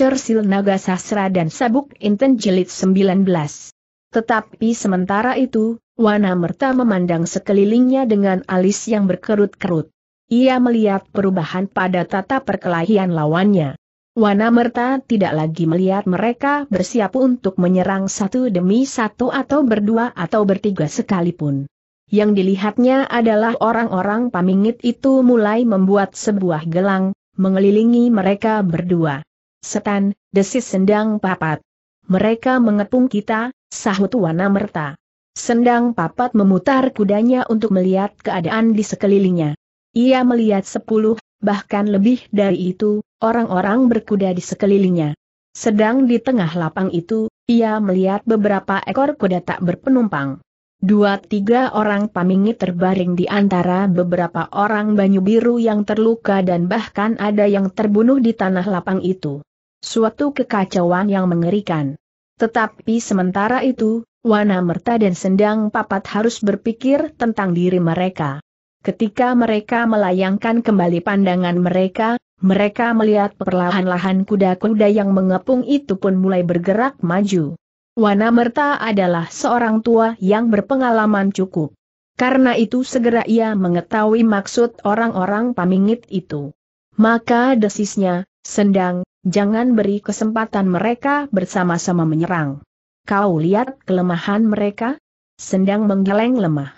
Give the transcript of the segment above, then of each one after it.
Cersil Naga Sasra dan Sabuk Inten Jilid 19. Tetapi sementara itu, Wana Merta memandang sekelilingnya dengan alis yang berkerut-kerut. Ia melihat perubahan pada tata perkelahian lawannya. Wana Merta tidak lagi melihat mereka bersiap untuk menyerang satu demi satu atau berdua atau bertiga sekalipun. Yang dilihatnya adalah orang-orang pamingit itu mulai membuat sebuah gelang, mengelilingi mereka berdua. Setan, desis sendang papat. Mereka mengepung kita, sahut Wana Merta. Sendang papat memutar kudanya untuk melihat keadaan di sekelilingnya. Ia melihat sepuluh, bahkan lebih dari itu, orang-orang berkuda di sekelilingnya. Sedang di tengah lapang itu, ia melihat beberapa ekor kuda tak berpenumpang. Dua tiga orang pamingi terbaring di antara beberapa orang banyu biru yang terluka dan bahkan ada yang terbunuh di tanah lapang itu. Suatu kekacauan yang mengerikan. Tetapi sementara itu, Wana Merta dan Sendang Papat harus berpikir tentang diri mereka. Ketika mereka melayangkan kembali pandangan mereka, mereka melihat perlahan-lahan kuda-kuda yang mengepung itu pun mulai bergerak maju. Wana Merta adalah seorang tua yang berpengalaman cukup. Karena itu segera ia mengetahui maksud orang-orang pamingit itu. Maka desisnya, Sendang, jangan beri kesempatan mereka bersama-sama menyerang. Kau lihat kelemahan mereka? Sendang menggeleng lemah.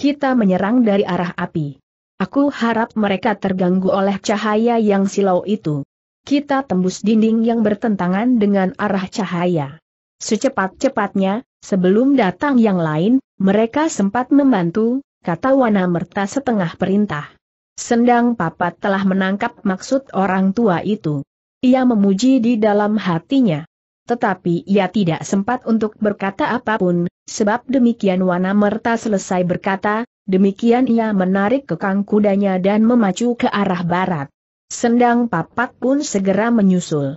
Kita menyerang dari arah api. Aku harap mereka terganggu oleh cahaya yang silau itu. Kita tembus dinding yang bertentangan dengan arah cahaya. Secepat-cepatnya, sebelum datang yang lain, mereka sempat membantu, kata Wana Merta setengah perintah. Sendang Papat telah menangkap maksud orang tua itu. Ia memuji di dalam hatinya. Tetapi ia tidak sempat untuk berkata apapun, sebab demikian Wana Merta selesai berkata, demikian ia menarik kekang kudanya dan memacu ke arah barat. Sendang Papat pun segera menyusul.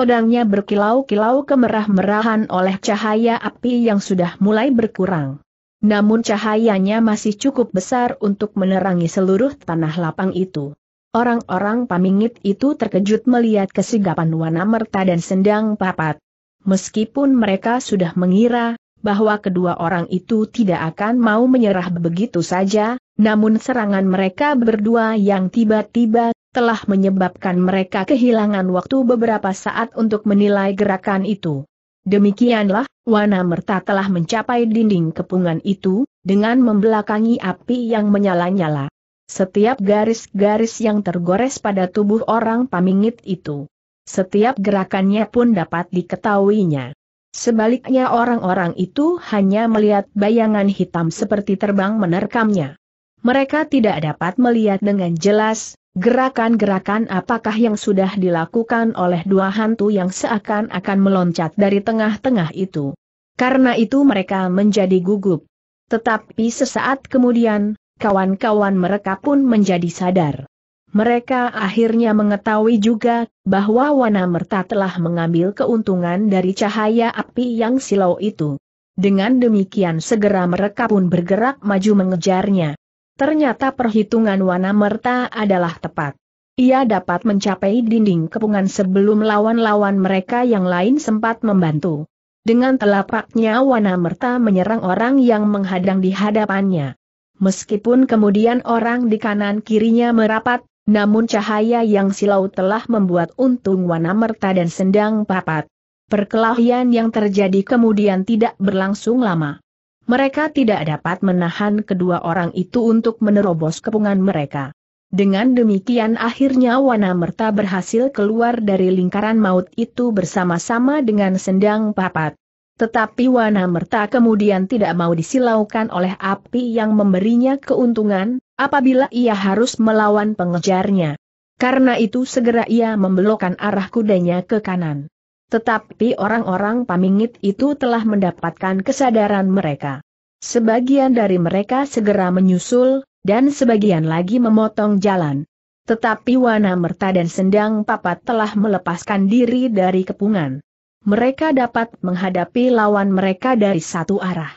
Pedangnya berkilau-kilau kemerah-merahan oleh cahaya api yang sudah mulai berkurang. Namun cahayanya masih cukup besar untuk menerangi seluruh tanah lapang itu. Orang-orang pamingit itu terkejut melihat kesigapan Wana Merta dan Sendang Papat. Meskipun mereka sudah mengira bahwa kedua orang itu tidak akan mau menyerah begitu saja, namun serangan mereka berdua yang tiba-tiba telah menyebabkan mereka kehilangan waktu beberapa saat untuk menilai gerakan itu. Demikianlah, Wana Merta telah mencapai dinding kepungan itu, dengan membelakangi api yang menyala-nyala. Setiap garis-garis yang tergores pada tubuh orang pamingit itu. Setiap gerakannya pun dapat diketahuinya. Sebaliknya orang-orang itu hanya melihat bayangan hitam seperti terbang menerkamnya mereka tidak dapat melihat dengan jelas, gerakan-gerakan apakah yang sudah dilakukan oleh dua hantu yang seakan-akan meloncat dari tengah-tengah itu. Karena itu mereka menjadi gugup. Tetapi sesaat kemudian, kawan-kawan mereka pun menjadi sadar. Mereka akhirnya mengetahui juga bahwa Wana Merta telah mengambil keuntungan dari cahaya api yang silau itu. Dengan demikian segera mereka pun bergerak maju mengejarnya. Ternyata perhitungan Wana Merta adalah tepat. Ia dapat mencapai dinding kepungan sebelum lawan-lawan mereka yang lain sempat membantu. Dengan telapaknya Wana Merta menyerang orang yang menghadang di hadapannya. Meskipun kemudian orang di kanan kirinya merapat, namun cahaya yang silau telah membuat untung Wana Merta dan Sendang papat. Perkelahian yang terjadi kemudian tidak berlangsung lama mereka tidak dapat menahan kedua orang itu untuk menerobos kepungan mereka. Dengan demikian akhirnya Wanamerta berhasil keluar dari lingkaran maut itu bersama-sama dengan Sendang Papat. Tetapi Wanamerta kemudian tidak mau disilaukan oleh api yang memberinya keuntungan, apabila ia harus melawan pengejarnya. Karena itu segera ia membelokkan arah kudanya ke kanan. Tetapi orang-orang pamingit itu telah mendapatkan kesadaran mereka. Sebagian dari mereka segera menyusul, dan sebagian lagi memotong jalan. Tetapi Wana Merta dan Sendang Papat telah melepaskan diri dari kepungan. Mereka dapat menghadapi lawan mereka dari satu arah.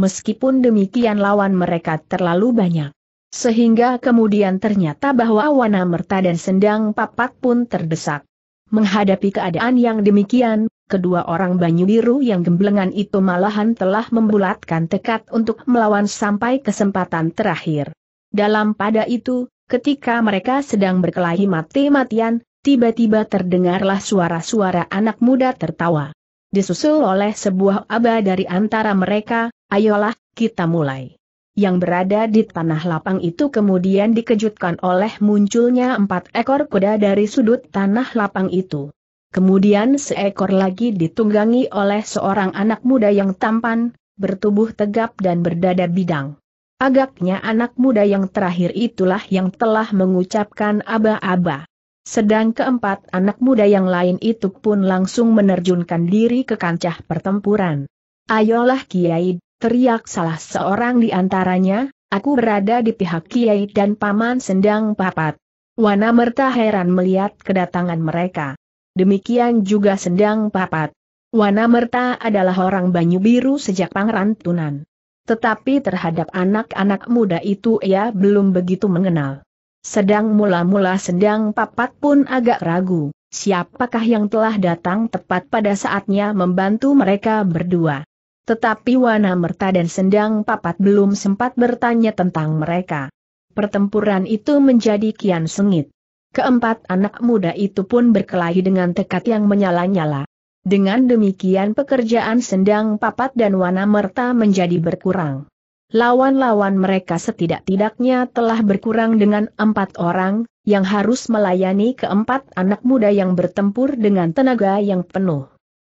Meskipun demikian lawan mereka terlalu banyak. Sehingga kemudian ternyata bahwa Wana Merta dan Sendang Papat pun terdesak. Menghadapi keadaan yang demikian, kedua orang Banyu Biru yang gemblengan itu malahan telah membulatkan tekad untuk melawan sampai kesempatan terakhir. Dalam pada itu, ketika mereka sedang berkelahi mati-matian, tiba-tiba terdengarlah suara-suara anak muda tertawa. Disusul oleh sebuah aba dari antara mereka, ayolah, kita mulai yang berada di tanah lapang itu kemudian dikejutkan oleh munculnya empat ekor kuda dari sudut tanah lapang itu. Kemudian seekor lagi ditunggangi oleh seorang anak muda yang tampan, bertubuh tegap dan berdada bidang. Agaknya anak muda yang terakhir itulah yang telah mengucapkan aba-aba. Sedang keempat anak muda yang lain itu pun langsung menerjunkan diri ke kancah pertempuran. Ayolah Kiai, teriak salah seorang di antaranya, aku berada di pihak Kiai dan Paman Sendang Papat. Wana Merta heran melihat kedatangan mereka. Demikian juga Sendang Papat. Wana Merta adalah orang Banyu Biru sejak Tunan. Tetapi terhadap anak-anak muda itu ia belum begitu mengenal. Sedang mula-mula Sendang Papat pun agak ragu, siapakah yang telah datang tepat pada saatnya membantu mereka berdua. Tetapi Wana Merta dan Sendang Papat belum sempat bertanya tentang mereka. Pertempuran itu menjadi kian sengit. Keempat anak muda itu pun berkelahi dengan tekad yang menyala-nyala. Dengan demikian pekerjaan Sendang Papat dan Wana Merta menjadi berkurang. Lawan-lawan mereka setidak-tidaknya telah berkurang dengan empat orang, yang harus melayani keempat anak muda yang bertempur dengan tenaga yang penuh.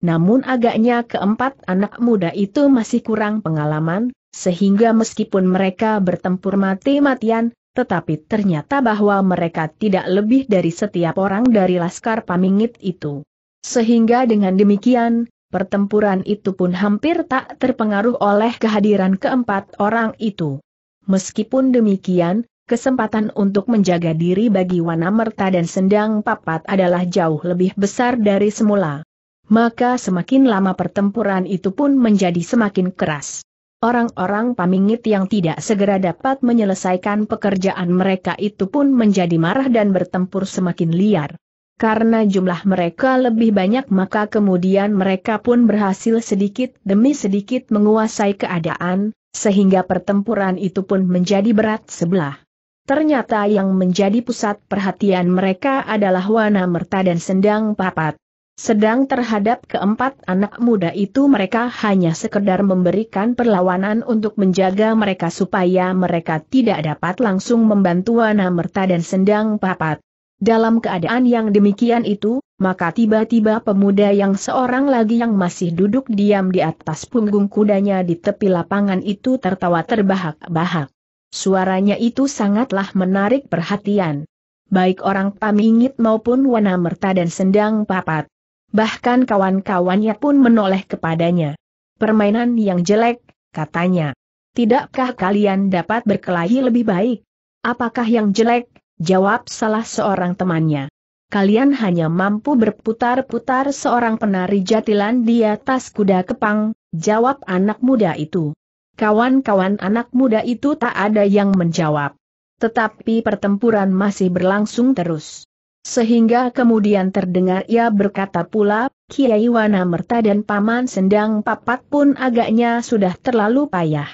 Namun agaknya keempat anak muda itu masih kurang pengalaman, sehingga meskipun mereka bertempur mati-matian, tetapi ternyata bahwa mereka tidak lebih dari setiap orang dari Laskar Pamingit itu. Sehingga dengan demikian, pertempuran itu pun hampir tak terpengaruh oleh kehadiran keempat orang itu. Meskipun demikian, kesempatan untuk menjaga diri bagi Wanamerta dan Sendang Papat adalah jauh lebih besar dari semula maka semakin lama pertempuran itu pun menjadi semakin keras. Orang-orang pamingit yang tidak segera dapat menyelesaikan pekerjaan mereka itu pun menjadi marah dan bertempur semakin liar. Karena jumlah mereka lebih banyak maka kemudian mereka pun berhasil sedikit demi sedikit menguasai keadaan, sehingga pertempuran itu pun menjadi berat sebelah. Ternyata yang menjadi pusat perhatian mereka adalah Wana Merta dan Sendang Papat. Sedang terhadap keempat anak muda itu mereka hanya sekedar memberikan perlawanan untuk menjaga mereka supaya mereka tidak dapat langsung membantu Wana Merta dan Sendang Papat. Dalam keadaan yang demikian itu, maka tiba-tiba pemuda yang seorang lagi yang masih duduk diam di atas punggung kudanya di tepi lapangan itu tertawa terbahak-bahak. Suaranya itu sangatlah menarik perhatian. Baik orang pamingit maupun Wana Merta dan Sendang Papat Bahkan kawan-kawannya pun menoleh kepadanya. Permainan yang jelek, katanya. Tidakkah kalian dapat berkelahi lebih baik? Apakah yang jelek? Jawab salah seorang temannya. Kalian hanya mampu berputar-putar seorang penari jatilan di atas kuda kepang, jawab anak muda itu. Kawan-kawan anak muda itu tak ada yang menjawab. Tetapi pertempuran masih berlangsung terus sehingga kemudian terdengar ia berkata pula, Kiai Wana Merta dan Paman Sendang Papat pun agaknya sudah terlalu payah.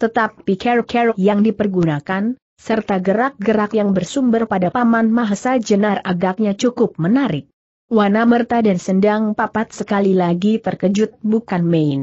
Tetapi care-care yang dipergunakan, serta gerak-gerak yang bersumber pada Paman Mahesa Jenar agaknya cukup menarik. Wana Merta dan Sendang Papat sekali lagi terkejut bukan main.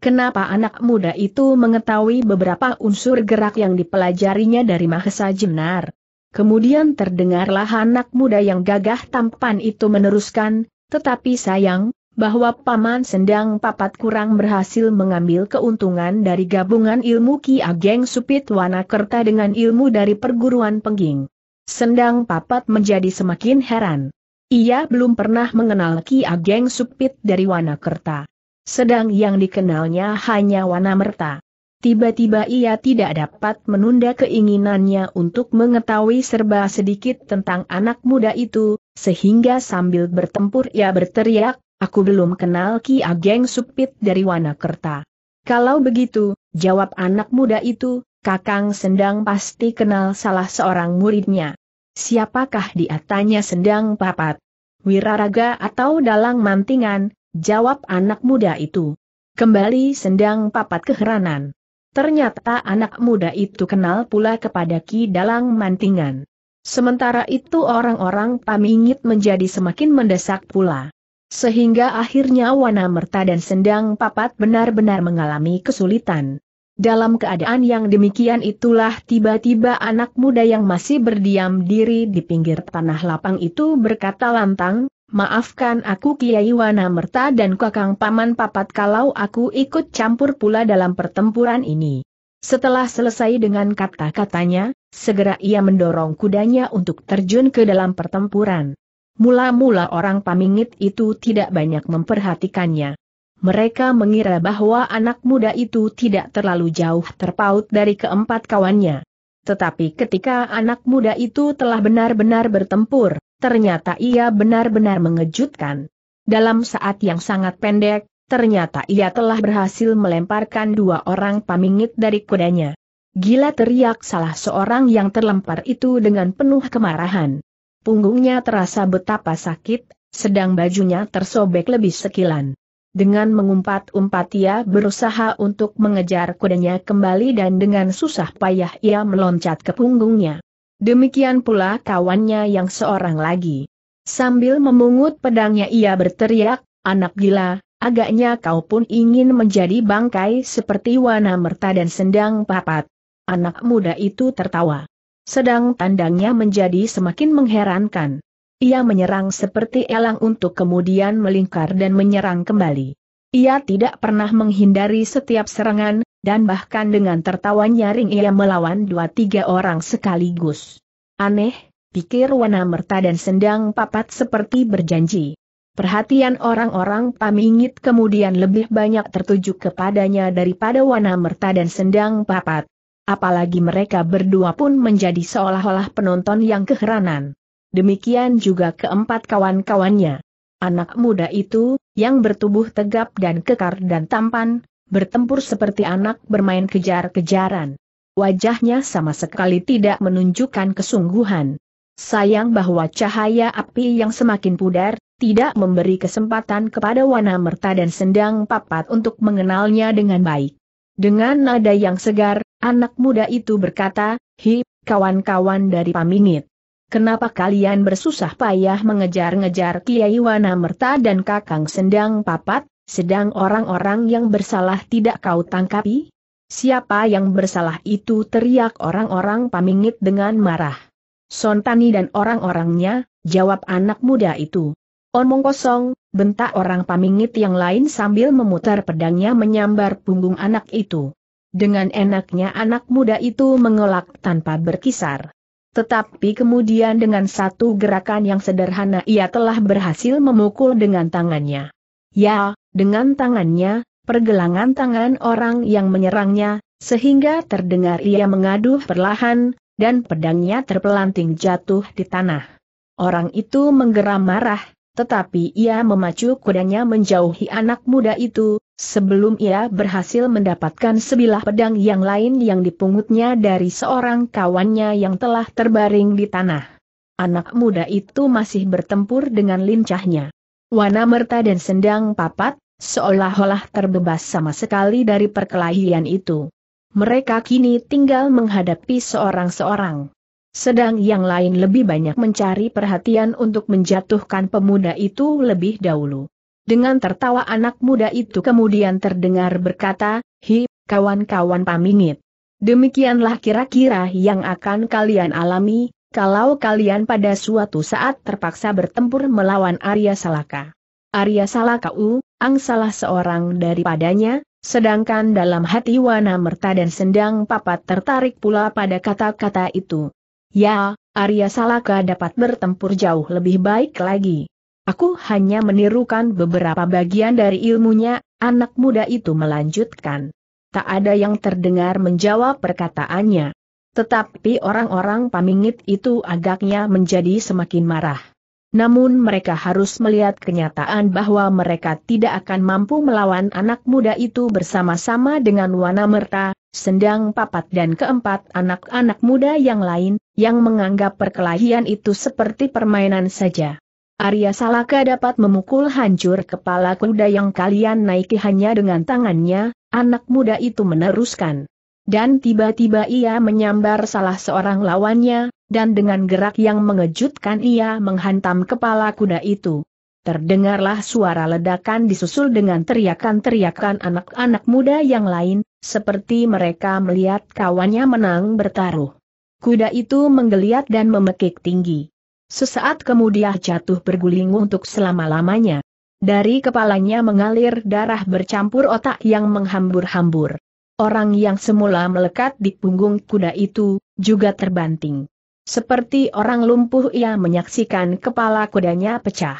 Kenapa anak muda itu mengetahui beberapa unsur gerak yang dipelajarinya dari Mahesa Jenar? Kemudian terdengarlah anak muda yang gagah tampan itu meneruskan, tetapi sayang, bahwa Paman Sendang Papat kurang berhasil mengambil keuntungan dari gabungan ilmu Ki Ageng Supit Wanakerta dengan ilmu dari perguruan pengging. Sendang Papat menjadi semakin heran. Ia belum pernah mengenal Ki Ageng Supit dari Wanakerta. Sedang yang dikenalnya hanya Wanamerta. Tiba-tiba ia tidak dapat menunda keinginannya untuk mengetahui serba sedikit tentang anak muda itu, sehingga sambil bertempur ia berteriak, aku belum kenal Ki Ageng Supit dari Wanakerta. Kalau begitu, jawab anak muda itu, Kakang Sendang pasti kenal salah seorang muridnya. Siapakah dia tanya Sendang Papat? Wiraraga atau dalang mantingan, jawab anak muda itu. Kembali Sendang Papat keheranan. Ternyata anak muda itu kenal pula kepada Ki Dalang Mantingan. Sementara itu orang-orang pamingit menjadi semakin mendesak pula. Sehingga akhirnya Wana Merta dan Sendang Papat benar-benar mengalami kesulitan. Dalam keadaan yang demikian itulah tiba-tiba anak muda yang masih berdiam diri di pinggir tanah lapang itu berkata lantang, Maafkan aku Kiai Wanamerta dan Kakang Paman Papat kalau aku ikut campur pula dalam pertempuran ini. Setelah selesai dengan kata-katanya, segera ia mendorong kudanya untuk terjun ke dalam pertempuran. Mula-mula orang pamingit itu tidak banyak memperhatikannya. Mereka mengira bahwa anak muda itu tidak terlalu jauh terpaut dari keempat kawannya. Tetapi ketika anak muda itu telah benar-benar bertempur, ternyata ia benar-benar mengejutkan. Dalam saat yang sangat pendek, ternyata ia telah berhasil melemparkan dua orang pamingit dari kudanya. Gila teriak salah seorang yang terlempar itu dengan penuh kemarahan. Punggungnya terasa betapa sakit, sedang bajunya tersobek lebih sekilan. Dengan mengumpat-umpat ia berusaha untuk mengejar kudanya kembali dan dengan susah payah ia meloncat ke punggungnya. Demikian pula kawannya yang seorang lagi. Sambil memungut pedangnya ia berteriak, anak gila, agaknya kau pun ingin menjadi bangkai seperti Wana Merta dan Sendang Papat. Anak muda itu tertawa. Sedang tandangnya menjadi semakin mengherankan. Ia menyerang seperti elang untuk kemudian melingkar dan menyerang kembali. Ia tidak pernah menghindari setiap serangan, dan bahkan dengan tertawa nyaring ia melawan dua tiga orang sekaligus. Aneh, pikir Wana Merta dan Sendang Papat seperti berjanji. Perhatian orang-orang pamingit kemudian lebih banyak tertuju kepadanya daripada Wana Merta dan Sendang Papat. Apalagi mereka berdua pun menjadi seolah-olah penonton yang keheranan. Demikian juga keempat kawan-kawannya. Anak muda itu, yang bertubuh tegap dan kekar dan tampan, bertempur seperti anak bermain kejar-kejaran. Wajahnya sama sekali tidak menunjukkan kesungguhan. Sayang bahwa cahaya api yang semakin pudar, tidak memberi kesempatan kepada Wana Merta dan Sendang Papat untuk mengenalnya dengan baik. Dengan nada yang segar, anak muda itu berkata, Hi, kawan-kawan dari Pamingit. Kenapa kalian bersusah payah mengejar-ngejar Kiai Wana Merta dan Kakang Sendang Papat? sedang orang-orang yang bersalah tidak kau tangkapi? Siapa yang bersalah itu teriak orang-orang pamingit dengan marah. Sontani dan orang-orangnya, jawab anak muda itu. Omong kosong, bentak orang pamingit yang lain sambil memutar pedangnya menyambar punggung anak itu. Dengan enaknya anak muda itu mengelak tanpa berkisar. Tetapi kemudian dengan satu gerakan yang sederhana ia telah berhasil memukul dengan tangannya. Ya, dengan tangannya, pergelangan tangan orang yang menyerangnya, sehingga terdengar ia mengaduh perlahan, dan pedangnya terpelanting jatuh di tanah. Orang itu menggeram marah, tetapi ia memacu kudanya menjauhi anak muda itu, sebelum ia berhasil mendapatkan sebilah pedang yang lain yang dipungutnya dari seorang kawannya yang telah terbaring di tanah. Anak muda itu masih bertempur dengan lincahnya. Wana Merta dan Sendang Papat, seolah-olah terbebas sama sekali dari perkelahian itu. Mereka kini tinggal menghadapi seorang-seorang. Sedang yang lain lebih banyak mencari perhatian untuk menjatuhkan pemuda itu lebih dahulu. Dengan tertawa anak muda itu kemudian terdengar berkata, Hi, kawan-kawan pamingit. Demikianlah kira-kira yang akan kalian alami, kalau kalian pada suatu saat terpaksa bertempur melawan Arya Salaka. Arya Salaka U, Ang salah seorang daripadanya, sedangkan dalam hati Wana Merta dan Sendang Papat tertarik pula pada kata-kata itu. Ya, Arya Salaka dapat bertempur jauh lebih baik lagi. Aku hanya menirukan beberapa bagian dari ilmunya, anak muda itu melanjutkan. Tak ada yang terdengar menjawab perkataannya. Tetapi orang-orang pamingit itu agaknya menjadi semakin marah. Namun mereka harus melihat kenyataan bahwa mereka tidak akan mampu melawan anak muda itu bersama-sama dengan Wana Merta, Sendang Papat dan keempat anak-anak muda yang lain, yang menganggap perkelahian itu seperti permainan saja. Arya Salaka dapat memukul hancur kepala kuda yang kalian naiki hanya dengan tangannya, anak muda itu meneruskan. Dan tiba-tiba ia menyambar salah seorang lawannya, dan dengan gerak yang mengejutkan ia menghantam kepala kuda itu. Terdengarlah suara ledakan disusul dengan teriakan-teriakan anak-anak muda yang lain, seperti mereka melihat kawannya menang bertaruh. Kuda itu menggeliat dan memekik tinggi. Sesaat kemudian jatuh berguling untuk selama-lamanya. Dari kepalanya mengalir darah bercampur otak yang menghambur-hambur orang yang semula melekat di punggung kuda itu, juga terbanting. Seperti orang lumpuh ia menyaksikan kepala kudanya pecah.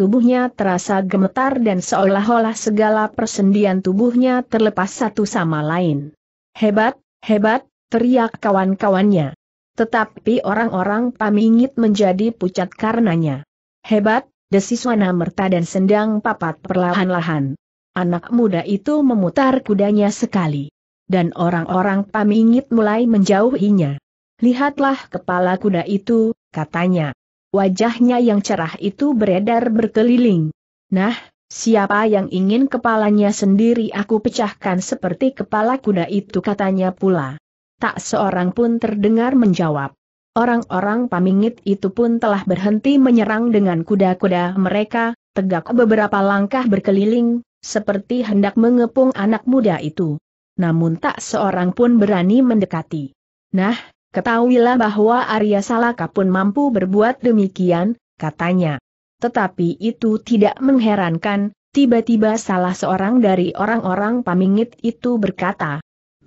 Tubuhnya terasa gemetar dan seolah-olah segala persendian tubuhnya terlepas satu sama lain. Hebat, hebat, teriak kawan-kawannya. Tetapi orang-orang pamingit menjadi pucat karenanya. Hebat, desiswana merta dan sendang papat perlahan-lahan. Anak muda itu memutar kudanya sekali. Dan orang-orang pamingit mulai menjauhinya. Lihatlah kepala kuda itu, katanya. Wajahnya yang cerah itu beredar berkeliling. Nah, siapa yang ingin kepalanya sendiri aku pecahkan seperti kepala kuda itu katanya pula. Tak seorang pun terdengar menjawab. Orang-orang pamingit itu pun telah berhenti menyerang dengan kuda-kuda mereka, tegak beberapa langkah berkeliling, seperti hendak mengepung anak muda itu. Namun tak seorang pun berani mendekati. Nah, ketahuilah bahwa Arya Salaka pun mampu berbuat demikian, katanya. Tetapi itu tidak mengherankan, tiba-tiba salah seorang dari orang-orang pamingit itu berkata.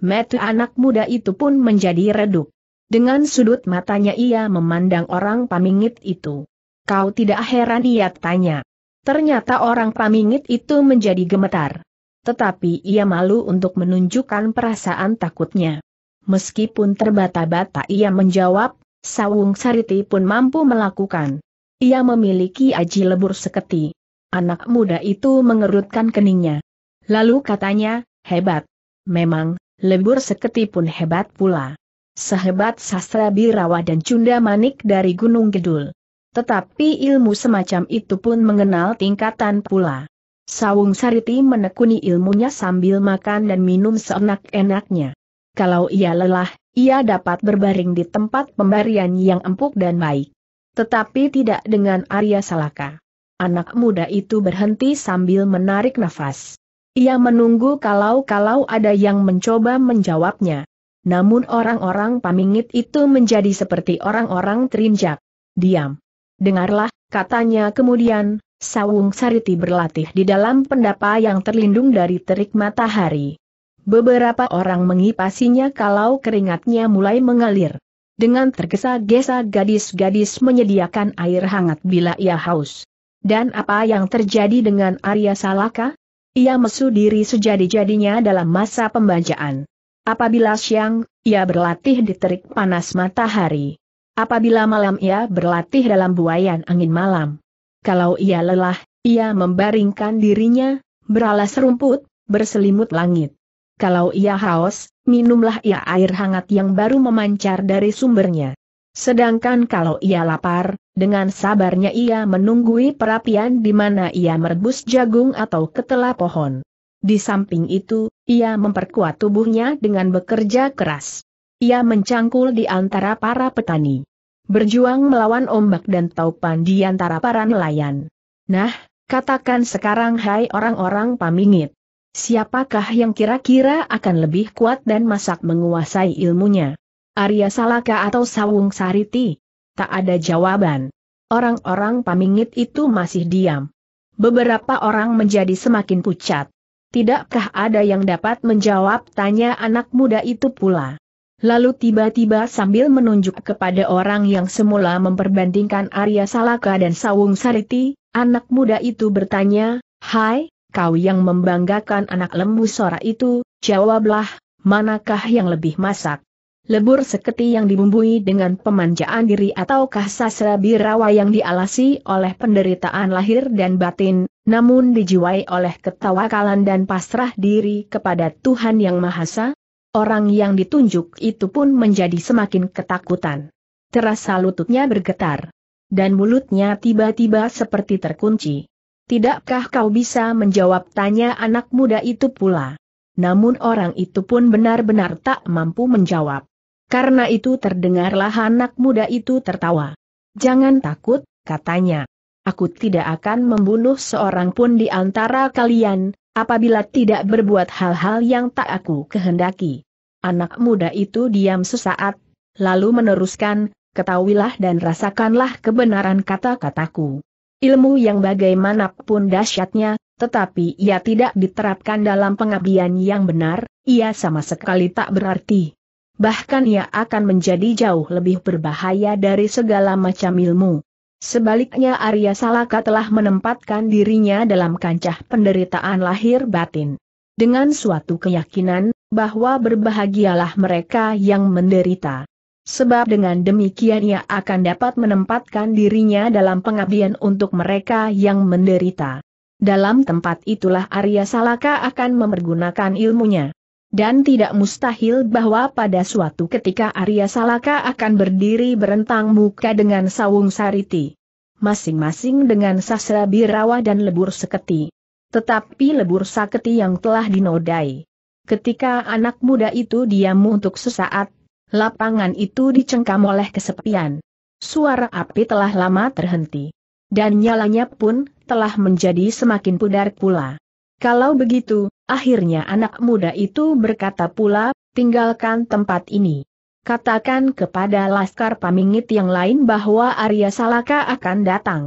Metu anak muda itu pun menjadi redup. Dengan sudut matanya ia memandang orang pamingit itu. Kau tidak heran ia tanya. Ternyata orang pamingit itu menjadi gemetar. Tetapi ia malu untuk menunjukkan perasaan takutnya. Meskipun terbata-bata ia menjawab, Sawung Sariti pun mampu melakukan. Ia memiliki aji lebur seketi. Anak muda itu mengerutkan keningnya. Lalu katanya, hebat. Memang, lebur seketi pun hebat pula sehebat sastra birawa dan cunda manik dari Gunung Gedul. Tetapi ilmu semacam itu pun mengenal tingkatan pula. Sawung Sariti menekuni ilmunya sambil makan dan minum seenak-enaknya. Kalau ia lelah, ia dapat berbaring di tempat pembarian yang empuk dan baik. Tetapi tidak dengan Arya Salaka. Anak muda itu berhenti sambil menarik nafas. Ia menunggu kalau-kalau ada yang mencoba menjawabnya. Namun orang-orang pamingit itu menjadi seperti orang-orang terinjak. Diam. Dengarlah, katanya kemudian, Sawung Sariti berlatih di dalam pendapa yang terlindung dari terik matahari. Beberapa orang mengipasinya kalau keringatnya mulai mengalir. Dengan tergesa-gesa gadis-gadis menyediakan air hangat bila ia haus. Dan apa yang terjadi dengan Arya Salaka? Ia mesu diri sejadi-jadinya dalam masa pembacaan. Apabila siang, ia berlatih di terik panas matahari. Apabila malam ia berlatih dalam buayan angin malam. Kalau ia lelah, ia membaringkan dirinya, beralas rumput, berselimut langit. Kalau ia haus, minumlah ia air hangat yang baru memancar dari sumbernya. Sedangkan kalau ia lapar, dengan sabarnya ia menunggui perapian di mana ia merebus jagung atau ketela pohon. Di samping itu, ia memperkuat tubuhnya dengan bekerja keras ia mencangkul di antara para petani. Berjuang melawan ombak dan taupan di antara para nelayan. Nah, katakan sekarang hai orang-orang pamingit. Siapakah yang kira-kira akan lebih kuat dan masak menguasai ilmunya? Arya Salaka atau Sawung Sariti? Tak ada jawaban. Orang-orang pamingit itu masih diam. Beberapa orang menjadi semakin pucat. Tidakkah ada yang dapat menjawab tanya anak muda itu pula? Lalu tiba-tiba sambil menunjuk kepada orang yang semula memperbandingkan Arya Salaka dan Sawung Sariti, anak muda itu bertanya, Hai, kau yang membanggakan anak lembu sora itu, jawablah, manakah yang lebih masak? Lebur seketi yang dibumbui dengan pemanjaan diri ataukah sasra birawa yang dialasi oleh penderitaan lahir dan batin, namun dijiwai oleh ketawakalan dan pasrah diri kepada Tuhan Yang Mahasa? Orang yang ditunjuk itu pun menjadi semakin ketakutan. Terasa lututnya bergetar. Dan mulutnya tiba-tiba seperti terkunci. Tidakkah kau bisa menjawab tanya anak muda itu pula? Namun orang itu pun benar-benar tak mampu menjawab. Karena itu terdengarlah anak muda itu tertawa. Jangan takut, katanya. Aku tidak akan membunuh seorang pun di antara kalian, apabila tidak berbuat hal-hal yang tak aku kehendaki. Anak muda itu diam sesaat, lalu meneruskan, ketahuilah dan rasakanlah kebenaran kata-kataku. Ilmu yang bagaimanapun dahsyatnya, tetapi ia tidak diterapkan dalam pengabdian yang benar, ia sama sekali tak berarti. Bahkan ia akan menjadi jauh lebih berbahaya dari segala macam ilmu. Sebaliknya Arya Salaka telah menempatkan dirinya dalam kancah penderitaan lahir batin. Dengan suatu keyakinan, bahwa berbahagialah mereka yang menderita. Sebab dengan demikian ia akan dapat menempatkan dirinya dalam pengabdian untuk mereka yang menderita. Dalam tempat itulah Arya Salaka akan memergunakan ilmunya dan tidak mustahil bahwa pada suatu ketika Arya Salaka akan berdiri berentang muka dengan sawung sariti. Masing-masing dengan sasra birawa dan lebur seketi. Tetapi lebur Seketi yang telah dinodai. Ketika anak muda itu diam untuk sesaat, lapangan itu dicengkam oleh kesepian. Suara api telah lama terhenti. Dan nyalanya pun telah menjadi semakin pudar pula. Kalau begitu, akhirnya anak muda itu berkata pula, tinggalkan tempat ini. Katakan kepada Laskar Pamingit yang lain bahwa Arya Salaka akan datang.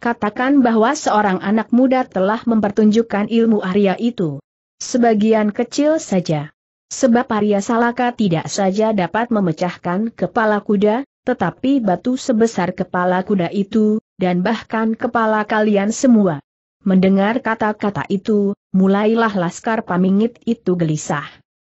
Katakan bahwa seorang anak muda telah mempertunjukkan ilmu Arya itu. Sebagian kecil saja. Sebab Arya Salaka tidak saja dapat memecahkan kepala kuda, tetapi batu sebesar kepala kuda itu, dan bahkan kepala kalian semua. Mendengar kata-kata itu, mulailah Laskar Pamingit itu gelisah.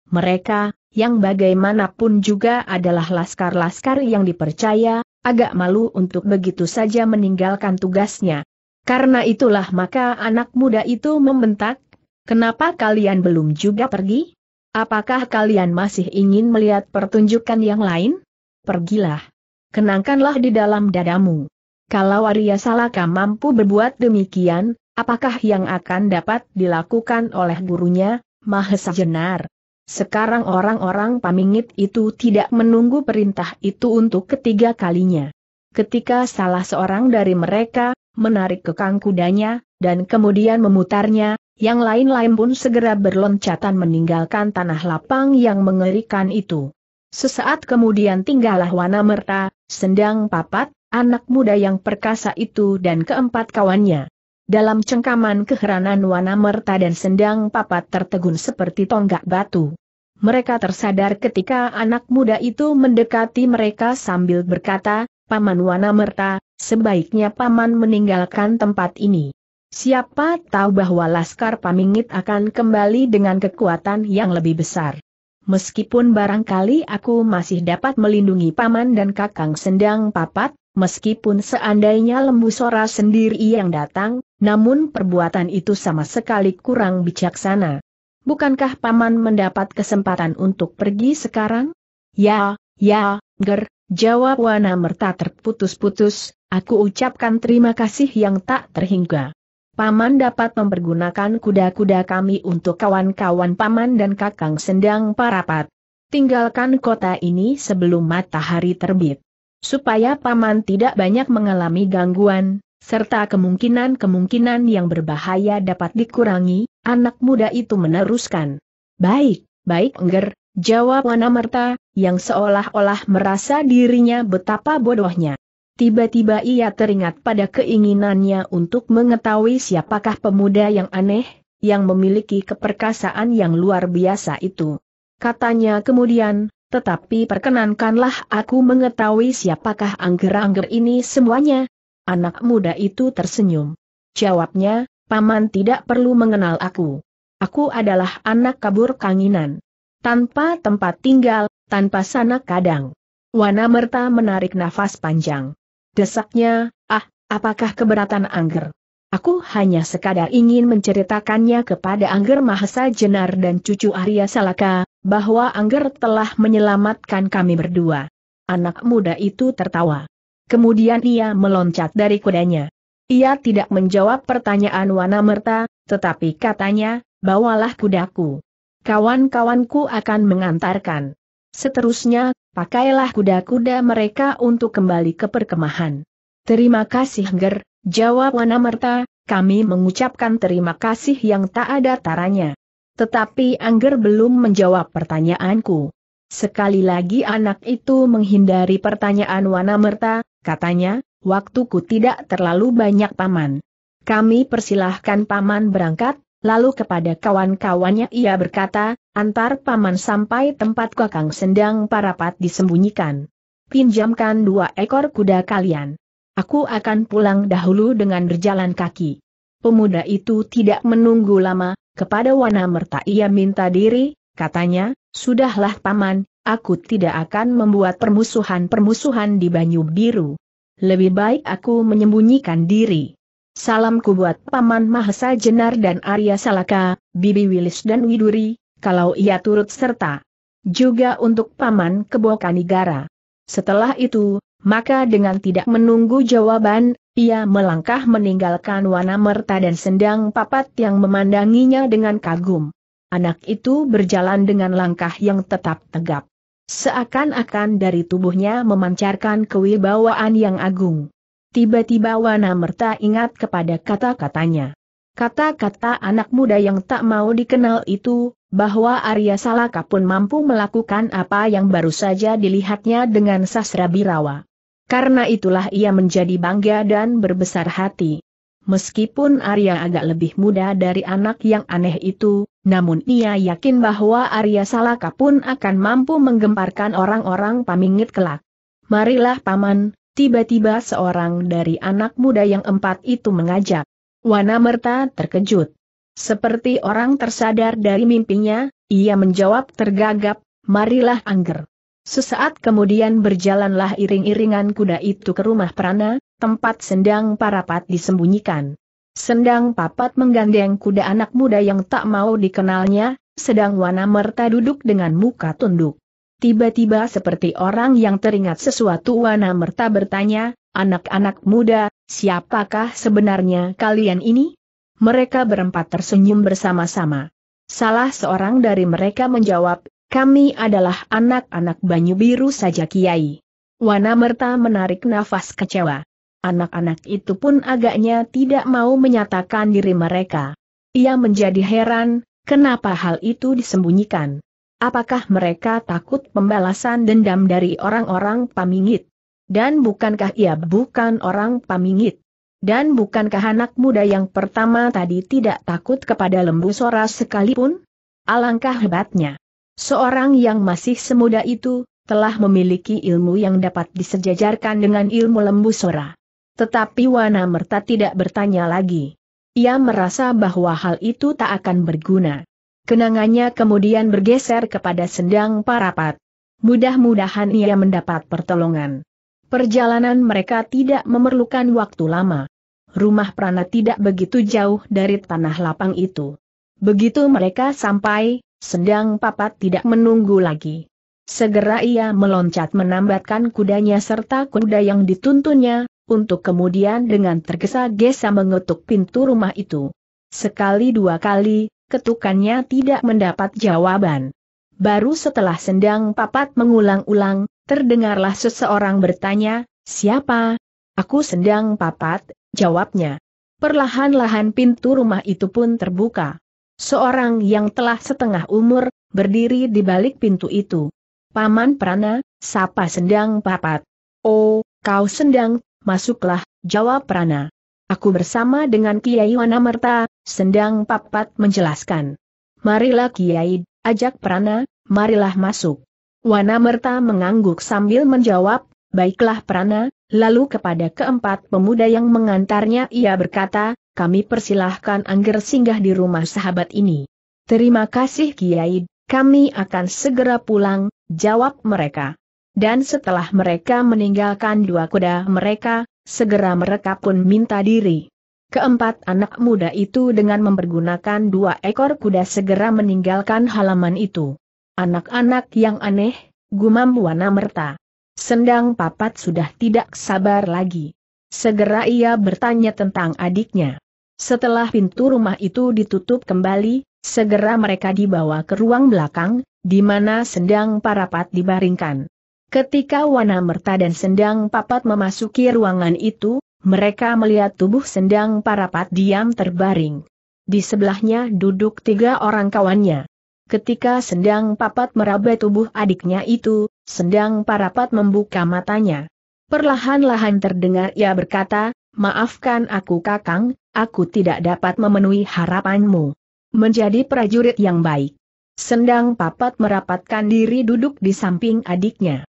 Mereka, yang bagaimanapun juga adalah laskar-laskar yang dipercaya, agak malu untuk begitu saja meninggalkan tugasnya. Karena itulah maka anak muda itu membentak, kenapa kalian belum juga pergi? Apakah kalian masih ingin melihat pertunjukan yang lain? Pergilah. Kenangkanlah di dalam dadamu. Kalau Arya Salaka mampu berbuat demikian, Apakah yang akan dapat dilakukan oleh gurunya, Mahesa Jenar? Sekarang orang-orang pamingit itu tidak menunggu perintah itu untuk ketiga kalinya. Ketika salah seorang dari mereka, menarik kekang kudanya, dan kemudian memutarnya, yang lain-lain pun segera berloncatan meninggalkan tanah lapang yang mengerikan itu. Sesaat kemudian tinggallah Wana Merta, Sendang Papat, anak muda yang perkasa itu dan keempat kawannya. Dalam cengkaman keheranan Wana Merta dan Sendang Papat tertegun seperti tonggak batu. Mereka tersadar ketika anak muda itu mendekati mereka sambil berkata, Paman Wana Merta, sebaiknya Paman meninggalkan tempat ini. Siapa tahu bahwa Laskar Pamingit akan kembali dengan kekuatan yang lebih besar. Meskipun barangkali aku masih dapat melindungi paman dan kakang sendang papat, meskipun seandainya lembu sora sendiri yang datang, namun perbuatan itu sama sekali kurang bijaksana. Bukankah Paman mendapat kesempatan untuk pergi sekarang? Ya, ya, Ger, jawab Wana Merta terputus-putus, aku ucapkan terima kasih yang tak terhingga. Paman dapat mempergunakan kuda-kuda kami untuk kawan-kawan Paman dan Kakang Sendang Parapat. Tinggalkan kota ini sebelum matahari terbit. Supaya Paman tidak banyak mengalami gangguan, serta kemungkinan-kemungkinan yang berbahaya dapat dikurangi, anak muda itu meneruskan. Baik, baik Engger, jawab Wanamerta, yang seolah-olah merasa dirinya betapa bodohnya. Tiba-tiba ia teringat pada keinginannya untuk mengetahui siapakah pemuda yang aneh, yang memiliki keperkasaan yang luar biasa itu. Katanya kemudian, tetapi perkenankanlah aku mengetahui siapakah angger-angger ini semuanya, Anak muda itu tersenyum. Jawabnya, Paman tidak perlu mengenal aku. Aku adalah anak kabur kanginan. Tanpa tempat tinggal, tanpa sanak kadang. Wana Merta menarik nafas panjang. Desaknya, ah, apakah keberatan Angger? Aku hanya sekadar ingin menceritakannya kepada Angger Mahesa Jenar dan cucu Arya Salaka, bahwa Angger telah menyelamatkan kami berdua. Anak muda itu tertawa. Kemudian ia meloncat dari kudanya. Ia tidak menjawab pertanyaan Wanamerta, tetapi katanya, bawalah kudaku. Kawan-kawanku akan mengantarkan. Seterusnya, pakailah kuda-kuda mereka untuk kembali ke perkemahan. Terima kasih Ger, jawab Wanamerta. kami mengucapkan terima kasih yang tak ada taranya. Tetapi Angger belum menjawab pertanyaanku. Sekali lagi anak itu menghindari pertanyaan Wanamerta, katanya, waktuku tidak terlalu banyak paman. Kami persilahkan paman berangkat, lalu kepada kawan-kawannya ia berkata, antar paman sampai tempat kakang sendang parapat disembunyikan. Pinjamkan dua ekor kuda kalian. Aku akan pulang dahulu dengan berjalan kaki. Pemuda itu tidak menunggu lama, kepada Wanamerta ia minta diri, katanya, Sudahlah paman, aku tidak akan membuat permusuhan-permusuhan di Banyu Biru. Lebih baik aku menyembunyikan diri. Salamku buat Paman Mahesa Jenar dan Arya Salaka, Bibi Wilis dan Widuri, kalau ia turut serta. Juga untuk Paman Kebokanigara. Setelah itu, maka dengan tidak menunggu jawaban, ia melangkah meninggalkan Wanamerta dan Sendang Papat yang memandanginya dengan kagum anak itu berjalan dengan langkah yang tetap tegap. Seakan-akan dari tubuhnya memancarkan kewibawaan yang agung. Tiba-tiba Wana Merta ingat kepada kata-katanya. Kata-kata anak muda yang tak mau dikenal itu, bahwa Arya Salaka pun mampu melakukan apa yang baru saja dilihatnya dengan sasra birawa. Karena itulah ia menjadi bangga dan berbesar hati. Meskipun Arya agak lebih muda dari anak yang aneh itu, namun ia yakin bahwa Arya Salaka pun akan mampu menggemparkan orang-orang pamingit kelak. Marilah paman, tiba-tiba seorang dari anak muda yang empat itu mengajak. Wana Merta terkejut. Seperti orang tersadar dari mimpinya, ia menjawab tergagap, marilah angger. Sesaat kemudian berjalanlah iring-iringan kuda itu ke rumah Prana, tempat sendang parapat disembunyikan. Sendang papat menggandeng kuda anak muda yang tak mau dikenalnya, sedang Wana Merta duduk dengan muka tunduk. Tiba-tiba seperti orang yang teringat sesuatu Wana Merta bertanya, anak-anak muda, siapakah sebenarnya kalian ini? Mereka berempat tersenyum bersama-sama. Salah seorang dari mereka menjawab, kami adalah anak-anak Banyu Biru saja Kiai. Wana Merta menarik nafas kecewa. Anak-anak itu pun agaknya tidak mau menyatakan diri mereka. Ia menjadi heran, kenapa hal itu disembunyikan. Apakah mereka takut pembalasan dendam dari orang-orang pamingit? Dan bukankah ia bukan orang pamingit? Dan bukankah anak muda yang pertama tadi tidak takut kepada lembu sora sekalipun? Alangkah hebatnya. Seorang yang masih semuda itu, telah memiliki ilmu yang dapat disejajarkan dengan ilmu lembu sora. Tetapi Wana Merta tidak bertanya lagi. Ia merasa bahwa hal itu tak akan berguna. Kenangannya kemudian bergeser kepada sendang parapat. Mudah-mudahan ia mendapat pertolongan. Perjalanan mereka tidak memerlukan waktu lama. Rumah Prana tidak begitu jauh dari tanah lapang itu. Begitu mereka sampai, sendang papat tidak menunggu lagi. Segera ia meloncat menambatkan kudanya serta kuda yang dituntunnya, untuk kemudian dengan tergesa-gesa mengetuk pintu rumah itu. Sekali dua kali, ketukannya tidak mendapat jawaban. Baru setelah sendang papat mengulang-ulang, terdengarlah seseorang bertanya, siapa? Aku sendang papat, jawabnya. Perlahan-lahan pintu rumah itu pun terbuka. Seorang yang telah setengah umur, berdiri di balik pintu itu. Paman Prana, sapa sendang papat. Oh, kau sendang Masuklah, jawab Prana. Aku bersama dengan Kiai Wanamerta, Sendang Papat menjelaskan. Marilah Kiai, ajak Prana, marilah masuk. Wanamerta mengangguk sambil menjawab, baiklah Prana, lalu kepada keempat pemuda yang mengantarnya ia berkata, kami persilahkan Angger singgah di rumah sahabat ini. Terima kasih Kiai, kami akan segera pulang, jawab mereka. Dan setelah mereka meninggalkan dua kuda mereka, segera mereka pun minta diri. Keempat anak muda itu dengan mempergunakan dua ekor kuda segera meninggalkan halaman itu. Anak-anak yang aneh, gumam Wana Merta. Sendang Papat sudah tidak sabar lagi. Segera ia bertanya tentang adiknya. Setelah pintu rumah itu ditutup kembali, segera mereka dibawa ke ruang belakang, di mana sendang parapat dibaringkan. Ketika Wana Merta dan Sendang Papat memasuki ruangan itu, mereka melihat tubuh Sendang Parapat diam terbaring. Di sebelahnya duduk tiga orang kawannya. Ketika Sendang Papat meraba tubuh adiknya itu, Sendang Parapat membuka matanya. Perlahan-lahan terdengar ia berkata, Maafkan aku kakang, aku tidak dapat memenuhi harapanmu. Menjadi prajurit yang baik. Sendang Papat merapatkan diri duduk di samping adiknya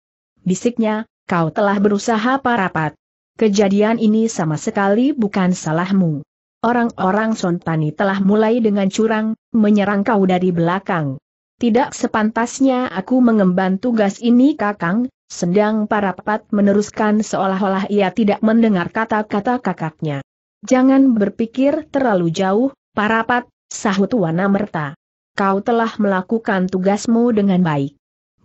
bisiknya, kau telah berusaha parapat. Kejadian ini sama sekali bukan salahmu. Orang-orang Sontani telah mulai dengan curang, menyerang kau dari belakang. Tidak sepantasnya aku mengemban tugas ini kakang, sendang parapat meneruskan seolah-olah ia tidak mendengar kata-kata kakaknya. Jangan berpikir terlalu jauh, parapat, sahut Wana Merta. Kau telah melakukan tugasmu dengan baik.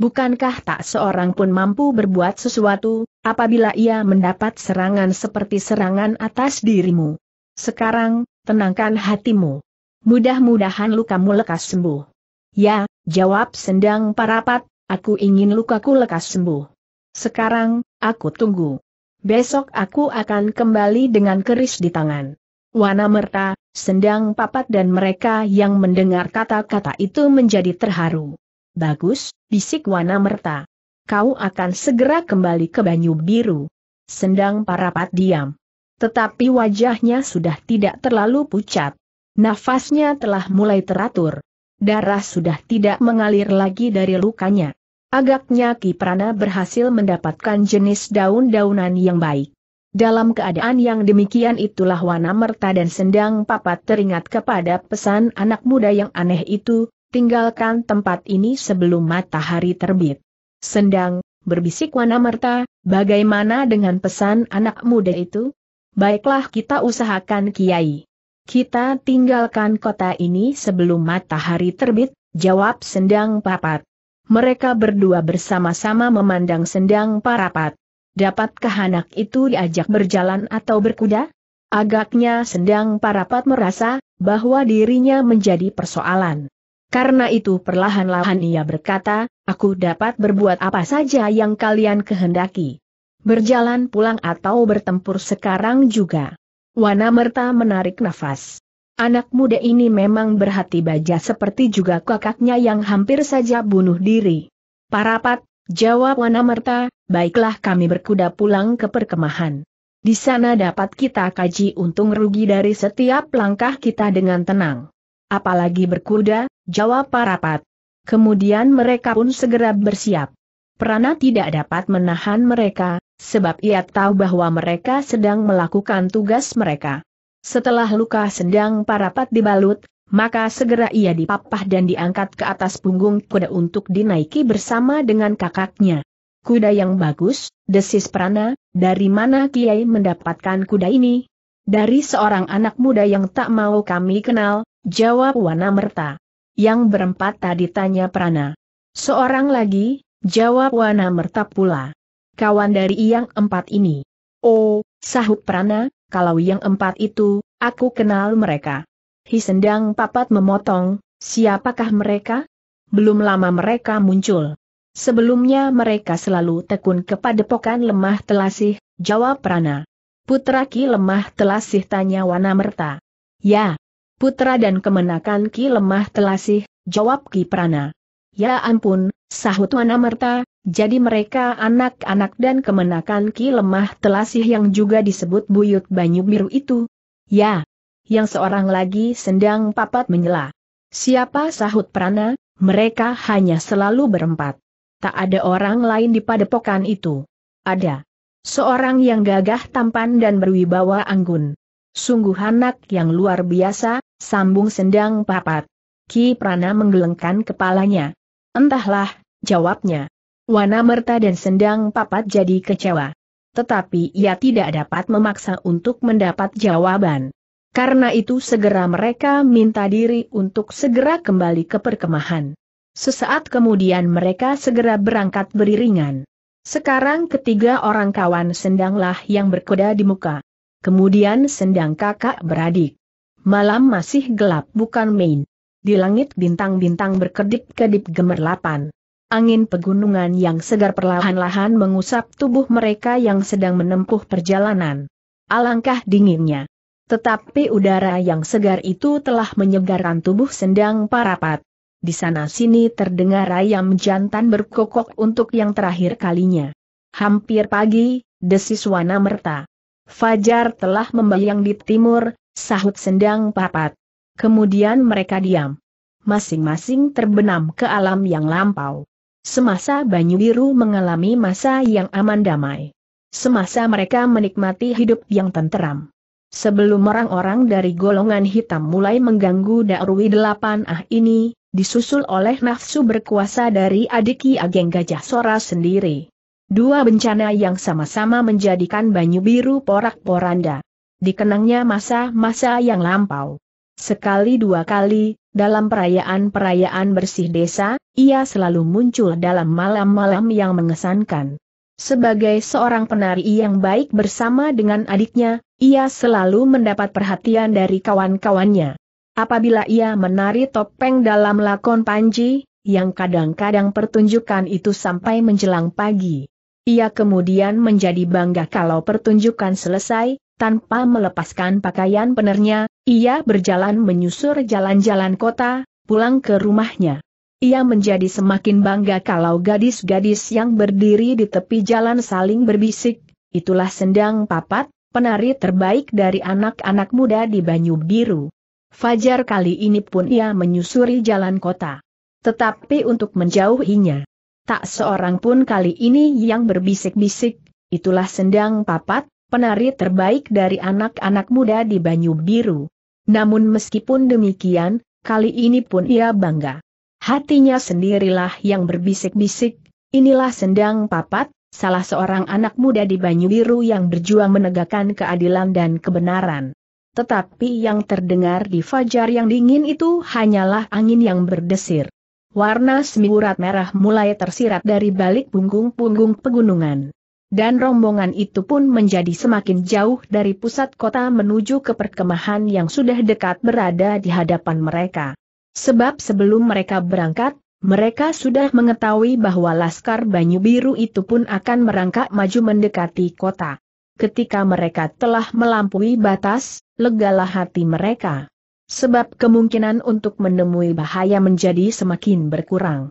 Bukankah tak seorang pun mampu berbuat sesuatu, apabila ia mendapat serangan seperti serangan atas dirimu? Sekarang, tenangkan hatimu. Mudah-mudahan lukamu lekas sembuh. Ya, jawab sendang parapat, aku ingin lukaku lekas sembuh. Sekarang, aku tunggu. Besok aku akan kembali dengan keris di tangan. Wana Merta, Sendang Papat dan mereka yang mendengar kata-kata itu menjadi terharu. Bagus, bisik Wana Merta. Kau akan segera kembali ke Banyu Biru. Sendang Parapat diam. Tetapi wajahnya sudah tidak terlalu pucat. Nafasnya telah mulai teratur. Darah sudah tidak mengalir lagi dari lukanya. Agaknya Ki Prana berhasil mendapatkan jenis daun-daunan yang baik. Dalam keadaan yang demikian itulah Wana Merta dan Sendang Papat teringat kepada pesan anak muda yang aneh itu, tinggalkan tempat ini sebelum matahari terbit. Sendang, berbisik Wanamerta, bagaimana dengan pesan anak muda itu? Baiklah kita usahakan Kiai. Kita tinggalkan kota ini sebelum matahari terbit, jawab Sendang Papat. Mereka berdua bersama-sama memandang Sendang Parapat. Dapatkah anak itu diajak berjalan atau berkuda? Agaknya Sendang Parapat merasa bahwa dirinya menjadi persoalan. Karena itu perlahan-lahan ia berkata, aku dapat berbuat apa saja yang kalian kehendaki. Berjalan pulang atau bertempur sekarang juga. Wana Merta menarik nafas. Anak muda ini memang berhati baja seperti juga kakaknya yang hampir saja bunuh diri. Parapat, jawab Wana Merta, baiklah kami berkuda pulang ke perkemahan. Di sana dapat kita kaji untung rugi dari setiap langkah kita dengan tenang. Apalagi berkuda, jawab Parapat. Kemudian mereka pun segera bersiap. Prana tidak dapat menahan mereka, sebab ia tahu bahwa mereka sedang melakukan tugas mereka. Setelah luka sedang parapat dibalut, maka segera ia dipapah dan diangkat ke atas punggung kuda untuk dinaiki bersama dengan kakaknya. Kuda yang bagus, desis Prana, dari mana Kiai mendapatkan kuda ini? Dari seorang anak muda yang tak mau kami kenal, jawab Wana Merta yang berempat tadi tanya Prana. Seorang lagi, jawab Wana Merta pula. Kawan dari yang empat ini. Oh, sahut Prana, kalau yang empat itu, aku kenal mereka. Hisendang papat memotong, siapakah mereka? Belum lama mereka muncul. Sebelumnya mereka selalu tekun kepada pokan lemah telasih, jawab Prana. Putra Ki lemah telasih tanya Wana Merta. Ya, putra dan kemenakan Ki Lemah Telasih, jawab Ki Prana. Ya ampun, sahut Wanamerta, jadi mereka anak-anak dan kemenakan Ki Lemah Telasih yang juga disebut Buyut Banyu Biru itu. Ya, yang seorang lagi sendang papat menyela. Siapa sahut Prana, mereka hanya selalu berempat. Tak ada orang lain di padepokan itu. Ada. Seorang yang gagah tampan dan berwibawa anggun. Sungguh anak yang luar biasa, Sambung sendang papat. Ki Prana menggelengkan kepalanya. Entahlah, jawabnya. Wana Merta dan sendang papat jadi kecewa. Tetapi ia tidak dapat memaksa untuk mendapat jawaban. Karena itu segera mereka minta diri untuk segera kembali ke perkemahan. Sesaat kemudian mereka segera berangkat beriringan. Sekarang ketiga orang kawan sendanglah yang berkuda di muka. Kemudian sendang kakak beradik. Malam masih gelap bukan main. Di langit bintang-bintang berkedip-kedip gemerlapan. Angin pegunungan yang segar perlahan-lahan mengusap tubuh mereka yang sedang menempuh perjalanan. Alangkah dinginnya. Tetapi udara yang segar itu telah menyegarkan tubuh sendang parapat. Di sana-sini terdengar ayam jantan berkokok untuk yang terakhir kalinya. Hampir pagi, desis wana merta. Fajar telah membayang di timur, sahut sendang papat. Kemudian mereka diam. Masing-masing terbenam ke alam yang lampau. Semasa Banyu Biru mengalami masa yang aman damai. Semasa mereka menikmati hidup yang tenteram. Sebelum orang-orang dari golongan hitam mulai mengganggu Darwi delapan ah ini, disusul oleh nafsu berkuasa dari adiki ageng gajah sora sendiri. Dua bencana yang sama-sama menjadikan Banyu Biru porak-poranda dikenangnya masa-masa yang lampau. Sekali dua kali, dalam perayaan-perayaan bersih desa, ia selalu muncul dalam malam-malam yang mengesankan. Sebagai seorang penari yang baik bersama dengan adiknya, ia selalu mendapat perhatian dari kawan-kawannya. Apabila ia menari topeng dalam lakon Panji, yang kadang-kadang pertunjukan itu sampai menjelang pagi. Ia kemudian menjadi bangga kalau pertunjukan selesai, tanpa melepaskan pakaian penernya, ia berjalan menyusur jalan-jalan kota, pulang ke rumahnya. Ia menjadi semakin bangga kalau gadis-gadis yang berdiri di tepi jalan saling berbisik, itulah sendang papat, penari terbaik dari anak-anak muda di Banyu Biru. Fajar kali ini pun ia menyusuri jalan kota. Tetapi untuk menjauhinya, tak seorang pun kali ini yang berbisik-bisik, itulah sendang papat, penari terbaik dari anak-anak muda di Banyu Biru. Namun meskipun demikian, kali ini pun ia bangga. Hatinya sendirilah yang berbisik-bisik, inilah Sendang Papat, salah seorang anak muda di Banyu Biru yang berjuang menegakkan keadilan dan kebenaran. Tetapi yang terdengar di fajar yang dingin itu hanyalah angin yang berdesir. Warna semburat merah mulai tersirat dari balik punggung-punggung pegunungan. Dan rombongan itu pun menjadi semakin jauh dari pusat kota menuju ke perkemahan yang sudah dekat berada di hadapan mereka. Sebab sebelum mereka berangkat, mereka sudah mengetahui bahwa Laskar Banyu Biru itu pun akan merangkak maju mendekati kota. Ketika mereka telah melampaui batas, legalah hati mereka. Sebab kemungkinan untuk menemui bahaya menjadi semakin berkurang.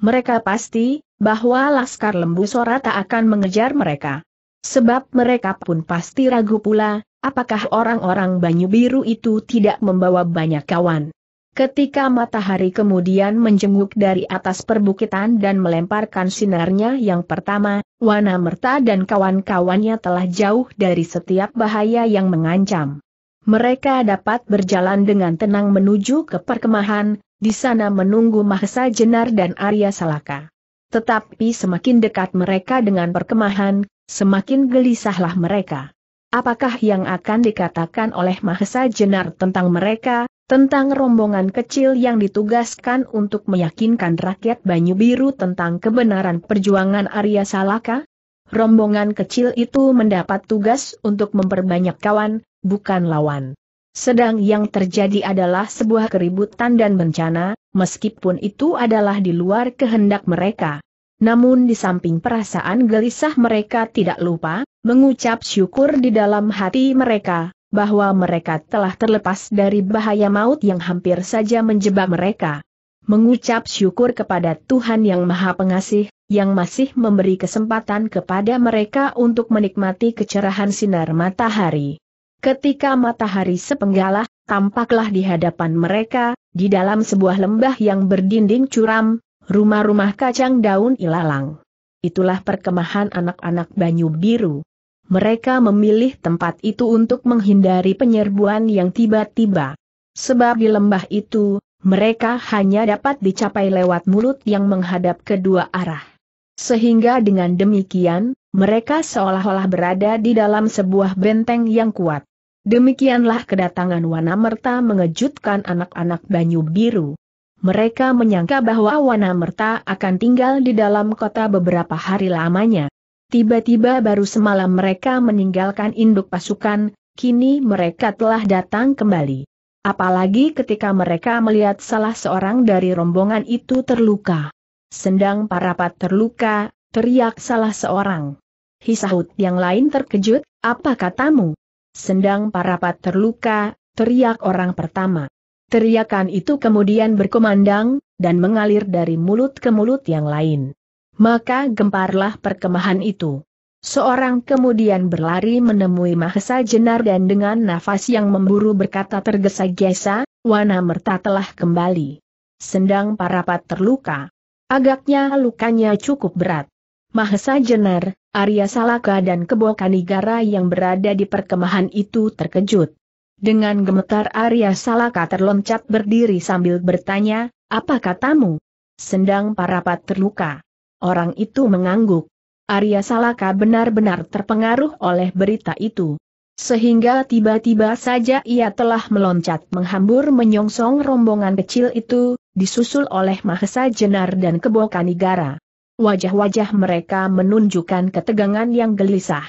Mereka pasti, bahwa Laskar Lembu Sora tak akan mengejar mereka. Sebab mereka pun pasti ragu pula, apakah orang-orang Banyu Biru itu tidak membawa banyak kawan. Ketika matahari kemudian menjenguk dari atas perbukitan dan melemparkan sinarnya yang pertama, Wana Merta dan kawan-kawannya telah jauh dari setiap bahaya yang mengancam. Mereka dapat berjalan dengan tenang menuju ke perkemahan, di sana menunggu Mahesa Jenar dan Arya Salaka. Tetapi semakin dekat mereka dengan perkemahan, semakin gelisahlah mereka. Apakah yang akan dikatakan oleh Mahesa Jenar tentang mereka, tentang rombongan kecil yang ditugaskan untuk meyakinkan rakyat Banyu Biru tentang kebenaran perjuangan Arya Salaka? Rombongan kecil itu mendapat tugas untuk memperbanyak kawan, bukan lawan. Sedang yang terjadi adalah sebuah keributan dan bencana, meskipun itu adalah di luar kehendak mereka. Namun di samping perasaan gelisah mereka tidak lupa, mengucap syukur di dalam hati mereka, bahwa mereka telah terlepas dari bahaya maut yang hampir saja menjebak mereka. Mengucap syukur kepada Tuhan Yang Maha Pengasih, yang masih memberi kesempatan kepada mereka untuk menikmati kecerahan sinar matahari. Ketika matahari sepenggalah, tampaklah di hadapan mereka, di dalam sebuah lembah yang berdinding curam, rumah-rumah kacang daun ilalang. Itulah perkemahan anak-anak Banyu Biru. Mereka memilih tempat itu untuk menghindari penyerbuan yang tiba-tiba. Sebab di lembah itu, mereka hanya dapat dicapai lewat mulut yang menghadap kedua arah. Sehingga dengan demikian, mereka seolah-olah berada di dalam sebuah benteng yang kuat. Demikianlah kedatangan Wanamerta mengejutkan anak-anak Banyu Biru. Mereka menyangka bahwa Wanamerta akan tinggal di dalam kota beberapa hari lamanya. Tiba-tiba baru semalam mereka meninggalkan induk pasukan, kini mereka telah datang kembali. Apalagi ketika mereka melihat salah seorang dari rombongan itu terluka. Sendang parapat terluka, teriak salah seorang. Hisahut yang lain terkejut, apa katamu? Sendang parapat terluka, teriak orang pertama. Teriakan itu kemudian berkemandang, dan mengalir dari mulut ke mulut yang lain. Maka gemparlah perkemahan itu. Seorang kemudian berlari menemui Mahesa Jenar dan dengan nafas yang memburu berkata tergesa-gesa, Wana Merta telah kembali. Sendang parapat terluka. Agaknya lukanya cukup berat. Mahesa Jenar, Arya Salaka dan Kebo Kanigara yang berada di perkemahan itu terkejut. Dengan gemetar Arya Salaka terloncat berdiri sambil bertanya, apa katamu? Sendang Parapat terluka. Orang itu mengangguk. Arya Salaka benar-benar terpengaruh oleh berita itu. Sehingga tiba-tiba saja ia telah meloncat menghambur menyongsong rombongan kecil itu, disusul oleh Mahesa Jenar dan Kebo Kanigara. Wajah-wajah mereka menunjukkan ketegangan yang gelisah.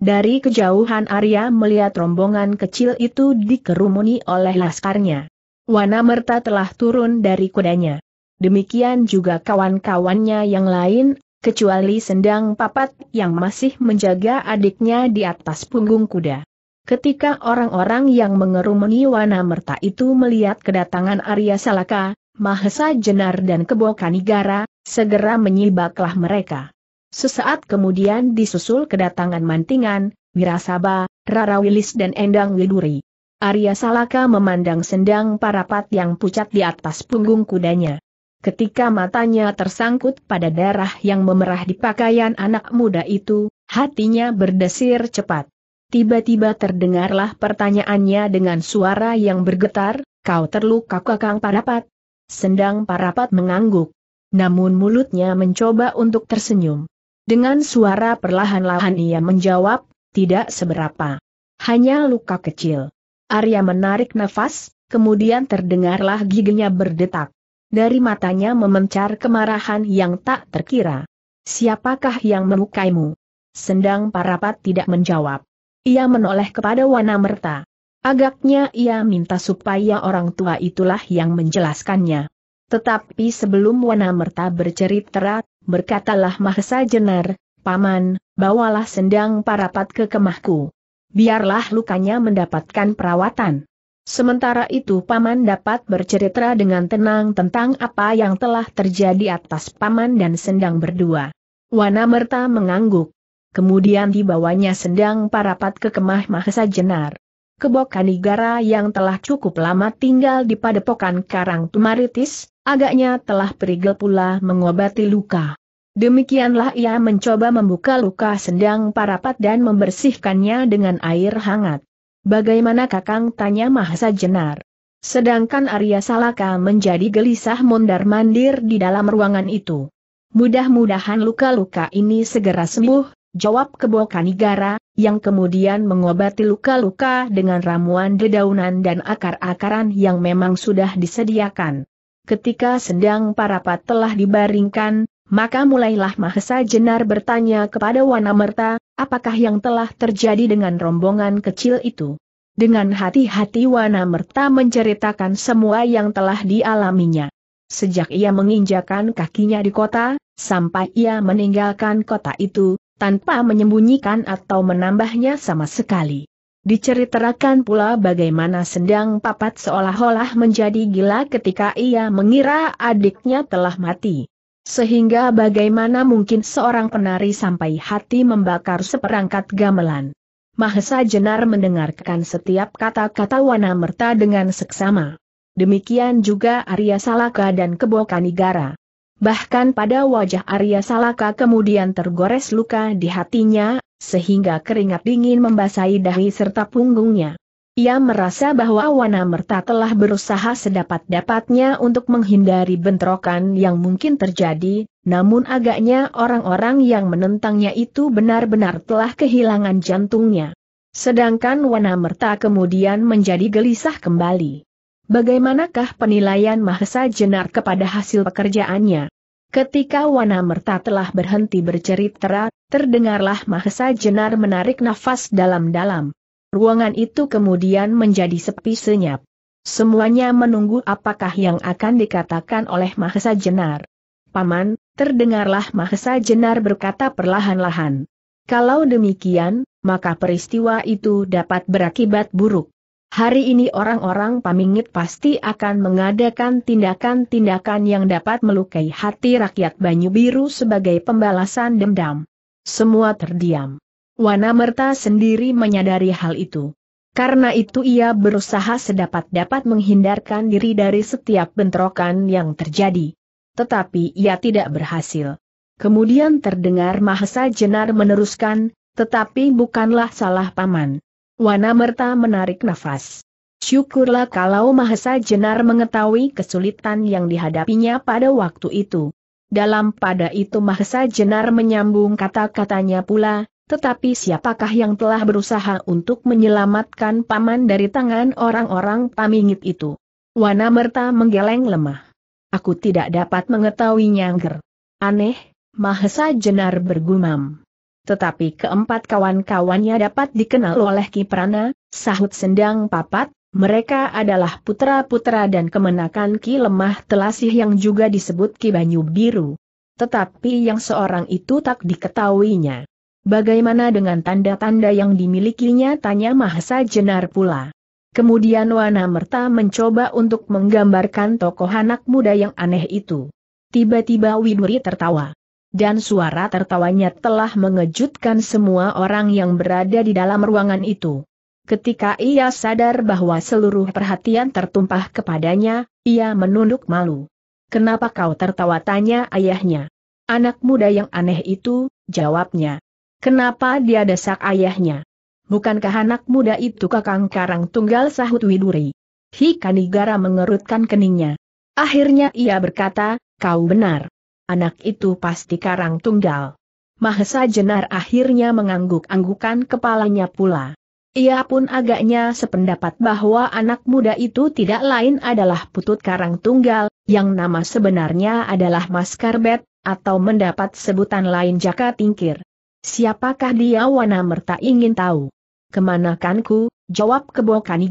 Dari kejauhan Arya melihat rombongan kecil itu dikerumuni oleh laskarnya. Wana Merta telah turun dari kudanya. Demikian juga kawan-kawannya yang lain, kecuali Sendang Papat yang masih menjaga adiknya di atas punggung kuda. Ketika orang-orang yang mengerumuni Wana Merta itu melihat kedatangan Arya Salaka, Mahesa Jenar dan Kebo Kanigara, segera menyibaklah mereka. Sesaat kemudian disusul kedatangan Mantingan, Wirasaba, Rara Wilis dan Endang Widuri. Arya Salaka memandang sendang parapat yang pucat di atas punggung kudanya. Ketika matanya tersangkut pada darah yang memerah di pakaian anak muda itu, hatinya berdesir cepat. Tiba-tiba terdengarlah pertanyaannya dengan suara yang bergetar, kau terluka kakang parapat? Sendang parapat mengangguk namun mulutnya mencoba untuk tersenyum. Dengan suara perlahan-lahan ia menjawab, tidak seberapa. Hanya luka kecil. Arya menarik nafas, kemudian terdengarlah giginya berdetak. Dari matanya memencar kemarahan yang tak terkira. Siapakah yang memukaimu? Sendang Parapat tidak menjawab. Ia menoleh kepada Wanamerta. Agaknya ia minta supaya orang tua itulah yang menjelaskannya. Tetapi sebelum Wana Merta bercerita, berkatalah Mahesa Jenar, Paman, bawalah sendang parapat ke kemahku. Biarlah lukanya mendapatkan perawatan. Sementara itu Paman dapat bercerita dengan tenang tentang apa yang telah terjadi atas Paman dan sendang berdua. Wana Merta mengangguk. Kemudian dibawanya sendang parapat ke kemah Mahesa Jenar. Kebokan negara yang telah cukup lama tinggal di padepokan Karang Tumaritis, agaknya telah perigel pula mengobati luka. Demikianlah ia mencoba membuka luka sendang parapat dan membersihkannya dengan air hangat. Bagaimana kakang tanya Mahasa Jenar? Sedangkan Arya Salaka menjadi gelisah mondar-mandir di dalam ruangan itu. Mudah-mudahan luka-luka ini segera sembuh, Jawab kebo Kanigara, yang kemudian mengobati luka-luka dengan ramuan dedaunan dan akar-akaran yang memang sudah disediakan. Ketika sedang parapat telah dibaringkan, maka mulailah Mahesa Jenar bertanya kepada Wanamerta, apakah yang telah terjadi dengan rombongan kecil itu. Dengan hati-hati Wanamerta menceritakan semua yang telah dialaminya. Sejak ia menginjakan kakinya di kota, sampai ia meninggalkan kota itu, tanpa menyembunyikan atau menambahnya sama sekali. Diceritakan pula bagaimana Sendang Papat seolah-olah menjadi gila ketika ia mengira adiknya telah mati. Sehingga bagaimana mungkin seorang penari sampai hati membakar seperangkat gamelan. Mahesa Jenar mendengarkan setiap kata-kata Wana Merta dengan seksama. Demikian juga Arya Salaka dan Kebokanigara bahkan pada wajah Arya Salaka kemudian tergores luka di hatinya, sehingga keringat dingin membasahi dahi serta punggungnya. Ia merasa bahwa Wanamerta telah berusaha sedapat-dapatnya untuk menghindari bentrokan yang mungkin terjadi, namun agaknya orang-orang yang menentangnya itu benar-benar telah kehilangan jantungnya. Sedangkan Wanamerta kemudian menjadi gelisah kembali. Bagaimanakah penilaian Mahesa Jenar kepada hasil pekerjaannya? Ketika Wana Merta telah berhenti bercerita, terdengarlah Mahesa Jenar menarik nafas dalam-dalam. Ruangan itu kemudian menjadi sepi senyap. Semuanya menunggu apakah yang akan dikatakan oleh Mahesa Jenar. Paman, terdengarlah Mahesa Jenar berkata perlahan-lahan. Kalau demikian, maka peristiwa itu dapat berakibat buruk. Hari ini orang-orang pamingit pasti akan mengadakan tindakan-tindakan yang dapat melukai hati rakyat Banyu Biru sebagai pembalasan dendam. Semua terdiam. Wanamerta sendiri menyadari hal itu. Karena itu ia berusaha sedapat-dapat menghindarkan diri dari setiap bentrokan yang terjadi. Tetapi ia tidak berhasil. Kemudian terdengar Mahesa Jenar meneruskan, tetapi bukanlah salah paman. Wana Merta menarik nafas. Syukurlah kalau Mahesa Jenar mengetahui kesulitan yang dihadapinya pada waktu itu. Dalam pada itu Mahesa Jenar menyambung kata-katanya pula, tetapi siapakah yang telah berusaha untuk menyelamatkan paman dari tangan orang-orang pamingit itu? Wana Merta menggeleng lemah. Aku tidak dapat mengetahuinya, Ger. Aneh, Mahesa Jenar bergumam. Tetapi keempat kawan-kawannya dapat dikenal oleh Kiprana, sahut sendang papat, mereka adalah putra-putra dan kemenakan Ki Lemah Telasih yang juga disebut Ki Banyu Biru. Tetapi yang seorang itu tak diketahuinya. Bagaimana dengan tanda-tanda yang dimilikinya tanya Mahasa Jenar pula. Kemudian Wana Merta mencoba untuk menggambarkan tokoh anak muda yang aneh itu. Tiba-tiba Widuri tertawa dan suara tertawanya telah mengejutkan semua orang yang berada di dalam ruangan itu. Ketika ia sadar bahwa seluruh perhatian tertumpah kepadanya, ia menunduk malu. Kenapa kau tertawa tanya ayahnya? Anak muda yang aneh itu, jawabnya. Kenapa dia desak ayahnya? Bukankah anak muda itu kakang karang tunggal sahut Widuri? Hikanigara mengerutkan keningnya. Akhirnya ia berkata, kau benar anak itu pasti karang tunggal. Mahesa Jenar akhirnya mengangguk-anggukan kepalanya pula. Ia pun agaknya sependapat bahwa anak muda itu tidak lain adalah putut karang tunggal, yang nama sebenarnya adalah Maskarbet, atau mendapat sebutan lain Jaka Tingkir. Siapakah dia Wana Merta ingin tahu? Kemanakanku, jawab kebokan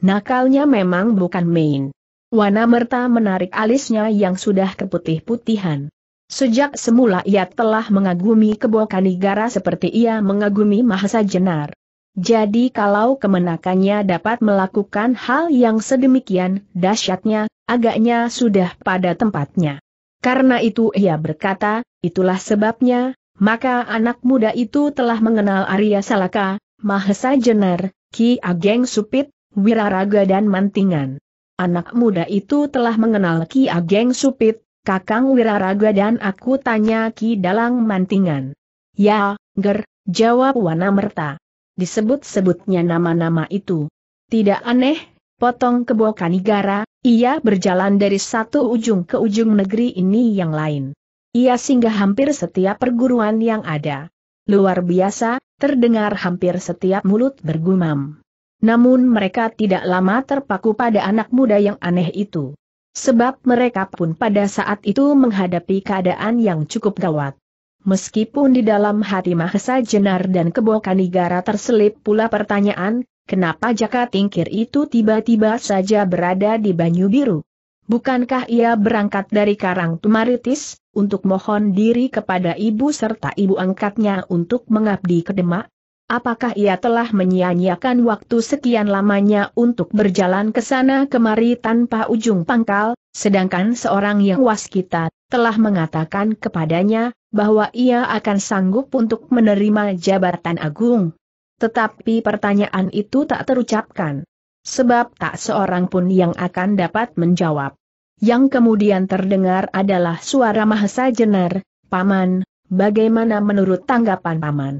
nakalnya memang bukan main. Wana Merta menarik alisnya yang sudah keputih-putihan. Sejak semula ia telah mengagumi kebokanigara seperti ia mengagumi Mahasa Jenar. Jadi kalau kemenakannya dapat melakukan hal yang sedemikian dahsyatnya, agaknya sudah pada tempatnya. Karena itu ia berkata, itulah sebabnya, maka anak muda itu telah mengenal Arya Salaka, Mahesa Jenar, Ki Ageng Supit, Wiraraga dan Mantingan. Anak muda itu telah mengenal Ki Ageng Supit, Kakang Wiraraga dan aku tanya Ki Dalang Mantingan. Ya, Ger, jawab Wana Merta. Disebut-sebutnya nama-nama itu. Tidak aneh, potong kebo Kanigara, ia berjalan dari satu ujung ke ujung negeri ini yang lain. Ia singgah hampir setiap perguruan yang ada. Luar biasa, terdengar hampir setiap mulut bergumam. Namun mereka tidak lama terpaku pada anak muda yang aneh itu. Sebab mereka pun pada saat itu menghadapi keadaan yang cukup gawat. Meskipun di dalam hati Mahesa Jenar dan Kebo negara terselip pula pertanyaan, kenapa Jaka Tingkir itu tiba-tiba saja berada di Banyu Biru? Bukankah ia berangkat dari Karang Tumaritis, untuk mohon diri kepada ibu serta ibu angkatnya untuk mengabdi ke Demak? Apakah ia telah menyia-nyiakan waktu sekian lamanya untuk berjalan ke sana kemari tanpa ujung pangkal, sedangkan seorang yang waskita telah mengatakan kepadanya bahwa ia akan sanggup untuk menerima jabatan agung. Tetapi pertanyaan itu tak terucapkan. Sebab tak seorang pun yang akan dapat menjawab. Yang kemudian terdengar adalah suara Mahesa Jenar, Paman, bagaimana menurut tanggapan Paman?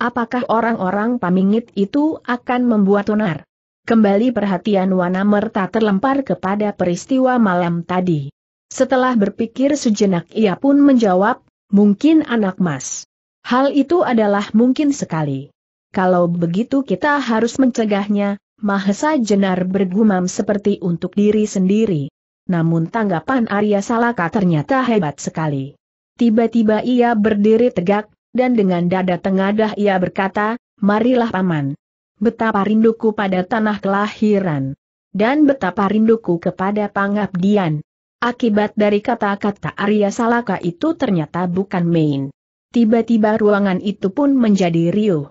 Apakah orang-orang pamingit itu akan membuat onar? Kembali perhatian Wana Merta terlempar kepada peristiwa malam tadi. Setelah berpikir sejenak ia pun menjawab, mungkin anak mas. Hal itu adalah mungkin sekali. Kalau begitu kita harus mencegahnya, Mahesa Jenar bergumam seperti untuk diri sendiri. Namun tanggapan Arya Salaka ternyata hebat sekali. Tiba-tiba ia berdiri tegak, dan dengan dada tengadah ia berkata, Marilah Paman. Betapa rinduku pada tanah kelahiran. Dan betapa rinduku kepada pangabdian. Akibat dari kata-kata Arya Salaka itu ternyata bukan main. Tiba-tiba ruangan itu pun menjadi riuh.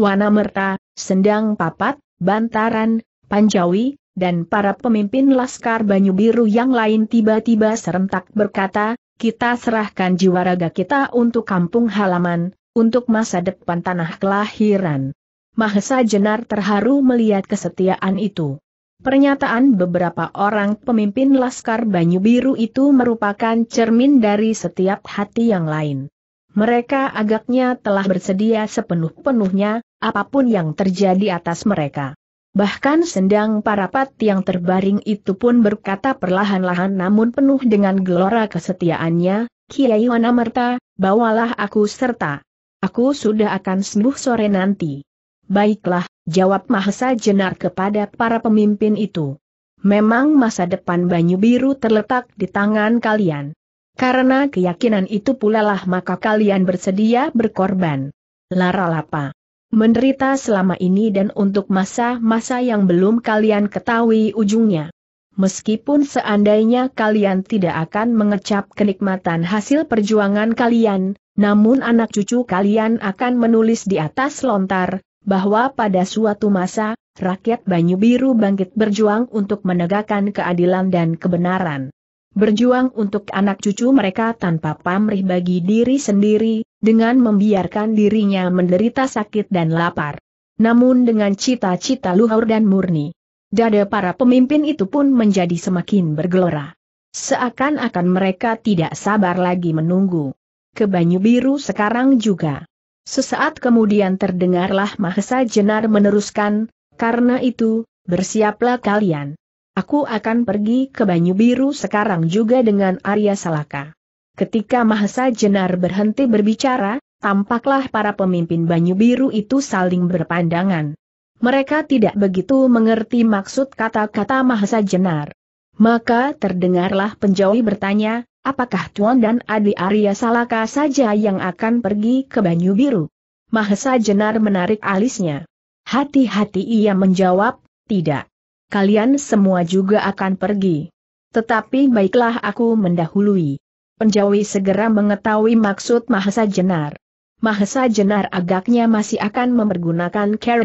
Merta, Sendang Papat, Bantaran, Panjawi, dan para pemimpin Laskar Banyu Biru yang lain tiba-tiba serentak berkata, kita serahkan jiwa raga kita untuk kampung halaman, untuk masa depan tanah kelahiran. Mahesa Jenar terharu melihat kesetiaan itu. Pernyataan beberapa orang pemimpin Laskar Banyu Biru itu merupakan cermin dari setiap hati yang lain. Mereka agaknya telah bersedia sepenuh-penuhnya, apapun yang terjadi atas mereka. Bahkan sendang parapat yang terbaring itu pun berkata perlahan-lahan namun penuh dengan gelora kesetiaannya, Kiai Wanamerta, bawalah aku serta. Aku sudah akan sembuh sore nanti. Baiklah, jawab Mahesa Jenar kepada para pemimpin itu. Memang masa depan Banyu Biru terletak di tangan kalian. Karena keyakinan itu pula lah maka kalian bersedia berkorban. Lara Lapa menderita selama ini dan untuk masa-masa yang belum kalian ketahui ujungnya. Meskipun seandainya kalian tidak akan mengecap kenikmatan hasil perjuangan kalian, namun anak cucu kalian akan menulis di atas lontar, bahwa pada suatu masa, rakyat Banyu Biru bangkit berjuang untuk menegakkan keadilan dan kebenaran. Berjuang untuk anak cucu mereka tanpa pamrih bagi diri sendiri, dengan membiarkan dirinya menderita sakit dan lapar. Namun dengan cita-cita luhur dan murni, dada para pemimpin itu pun menjadi semakin bergelora. Seakan-akan mereka tidak sabar lagi menunggu. Ke Banyu Biru sekarang juga. Sesaat kemudian terdengarlah Mahesa Jenar meneruskan, karena itu, bersiaplah kalian. Aku akan pergi ke Banyu Biru sekarang juga dengan Arya Salaka. Ketika Mahesa Jenar berhenti berbicara, tampaklah para pemimpin Banyu Biru itu saling berpandangan. Mereka tidak begitu mengerti maksud kata-kata Mahesa Jenar. Maka terdengarlah penjauhi bertanya, apakah Tuan dan Adi Arya Salaka saja yang akan pergi ke Banyu Biru? Mahesa Jenar menarik alisnya. Hati-hati ia menjawab, tidak. Kalian semua juga akan pergi. Tetapi baiklah aku mendahului. Penjawi segera mengetahui maksud Mahesa Jenar. Mahesa Jenar agaknya masih akan mempergunakan cara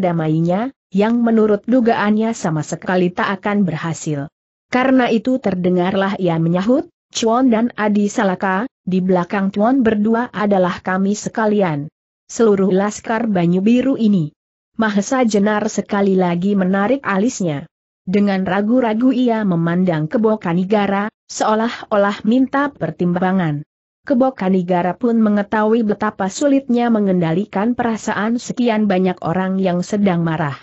yang menurut dugaannya sama sekali tak akan berhasil. Karena itu terdengarlah ia menyahut, Chuan dan Adi Salaka, di belakang Chuan berdua adalah kami sekalian. Seluruh laskar Banyu Biru ini. Mahesa Jenar sekali lagi menarik alisnya. Dengan ragu-ragu ia memandang ke Bokanigara, Seolah-olah minta pertimbangan. Kaniigara pun mengetahui betapa sulitnya mengendalikan perasaan sekian banyak orang yang sedang marah.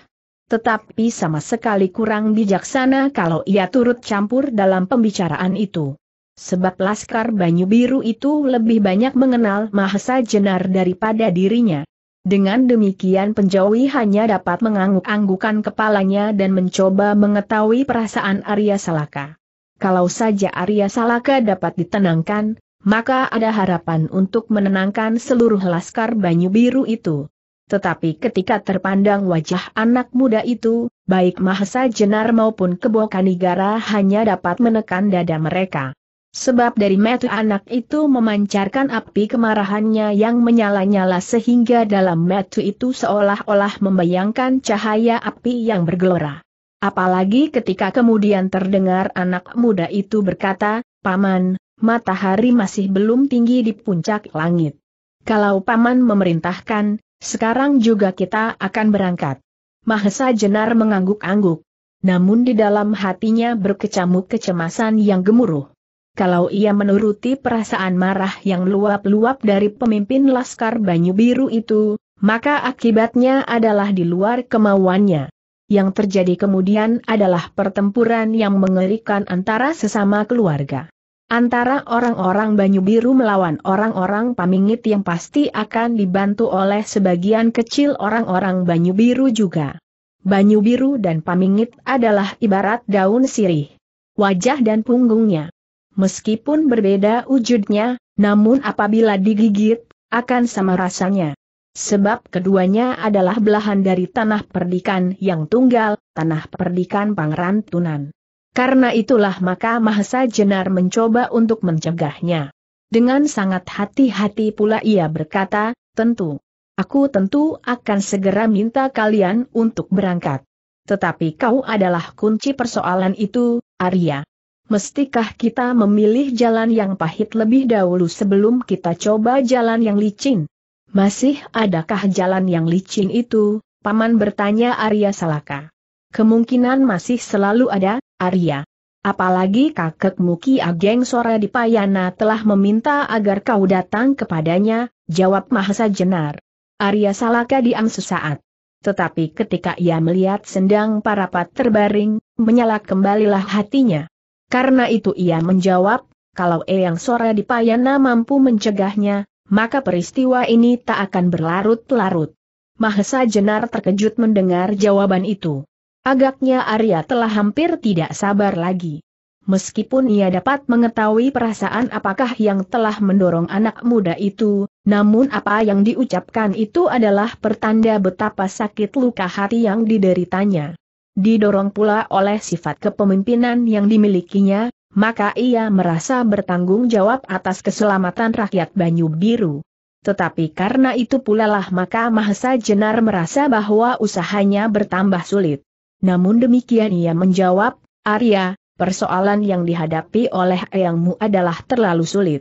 Tetapi sama sekali kurang bijaksana kalau ia turut campur dalam pembicaraan itu. Sebab Laskar Banyu Biru itu lebih banyak mengenal Mahesa Jenar daripada dirinya. Dengan demikian penjauhi hanya dapat mengangguk-anggukan kepalanya dan mencoba mengetahui perasaan Arya Salaka. Kalau saja Arya Salaka dapat ditenangkan, maka ada harapan untuk menenangkan seluruh laskar Banyu Biru itu. Tetapi ketika terpandang wajah anak muda itu, baik Mahesa Jenar maupun Kebo Kanigara hanya dapat menekan dada mereka. Sebab dari metu anak itu memancarkan api kemarahannya yang menyala-nyala sehingga dalam metu itu seolah-olah membayangkan cahaya api yang bergelora. Apalagi ketika kemudian terdengar anak muda itu berkata, Paman, matahari masih belum tinggi di puncak langit. Kalau Paman memerintahkan, sekarang juga kita akan berangkat. Mahesa Jenar mengangguk-angguk. Namun di dalam hatinya berkecamuk kecemasan yang gemuruh. Kalau ia menuruti perasaan marah yang luap-luap dari pemimpin Laskar Banyu Biru itu, maka akibatnya adalah di luar kemauannya yang terjadi kemudian adalah pertempuran yang mengerikan antara sesama keluarga. Antara orang-orang Banyu Biru melawan orang-orang Pamingit yang pasti akan dibantu oleh sebagian kecil orang-orang Banyu Biru juga. Banyu Biru dan Pamingit adalah ibarat daun sirih. Wajah dan punggungnya. Meskipun berbeda wujudnya, namun apabila digigit, akan sama rasanya. Sebab keduanya adalah belahan dari tanah perdikan yang tunggal, tanah perdikan Pangeran Tunan. Karena itulah maka Mahesa Jenar mencoba untuk mencegahnya. Dengan sangat hati-hati pula ia berkata, tentu. Aku tentu akan segera minta kalian untuk berangkat. Tetapi kau adalah kunci persoalan itu, Arya. Mestikah kita memilih jalan yang pahit lebih dahulu sebelum kita coba jalan yang licin? Masih adakah jalan yang licin itu? Paman bertanya Arya Salaka. Kemungkinan masih selalu ada, Arya. Apalagi kakek Muki Ageng Sora Dipayana telah meminta agar kau datang kepadanya, jawab Mahasa Jenar. Arya Salaka diam sesaat. Tetapi ketika ia melihat sendang parapat terbaring, menyala kembalilah hatinya. Karena itu ia menjawab, kalau Eyang Sora di Payana mampu mencegahnya, maka peristiwa ini tak akan berlarut-larut. Mahesa Jenar terkejut mendengar jawaban itu. Agaknya Arya telah hampir tidak sabar lagi. Meskipun ia dapat mengetahui perasaan apakah yang telah mendorong anak muda itu, namun apa yang diucapkan itu adalah pertanda betapa sakit luka hati yang dideritanya. Didorong pula oleh sifat kepemimpinan yang dimilikinya, maka ia merasa bertanggung jawab atas keselamatan rakyat Banyu Biru. Tetapi karena itu pula lah maka Mahesa Jenar merasa bahwa usahanya bertambah sulit. Namun demikian ia menjawab, Arya, persoalan yang dihadapi oleh Eyangmu adalah terlalu sulit.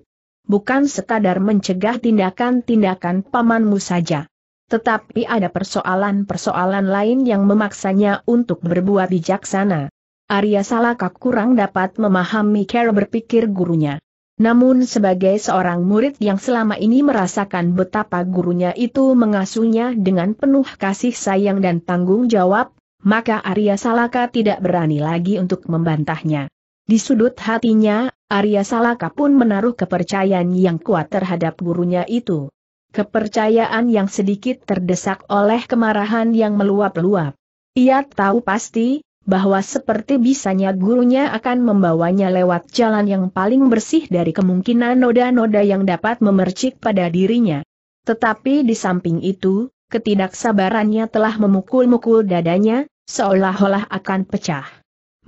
Bukan sekadar mencegah tindakan-tindakan pamanmu saja. Tetapi ada persoalan-persoalan lain yang memaksanya untuk berbuat bijaksana. Arya Salaka kurang dapat memahami cara berpikir gurunya. Namun sebagai seorang murid yang selama ini merasakan betapa gurunya itu mengasuhnya dengan penuh kasih sayang dan tanggung jawab, maka Arya Salaka tidak berani lagi untuk membantahnya. Di sudut hatinya, Arya Salaka pun menaruh kepercayaan yang kuat terhadap gurunya itu. Kepercayaan yang sedikit terdesak oleh kemarahan yang meluap-luap. Ia tahu pasti, bahwa seperti bisanya gurunya akan membawanya lewat jalan yang paling bersih dari kemungkinan noda-noda yang dapat memercik pada dirinya. Tetapi di samping itu, ketidaksabarannya telah memukul-mukul dadanya, seolah-olah akan pecah.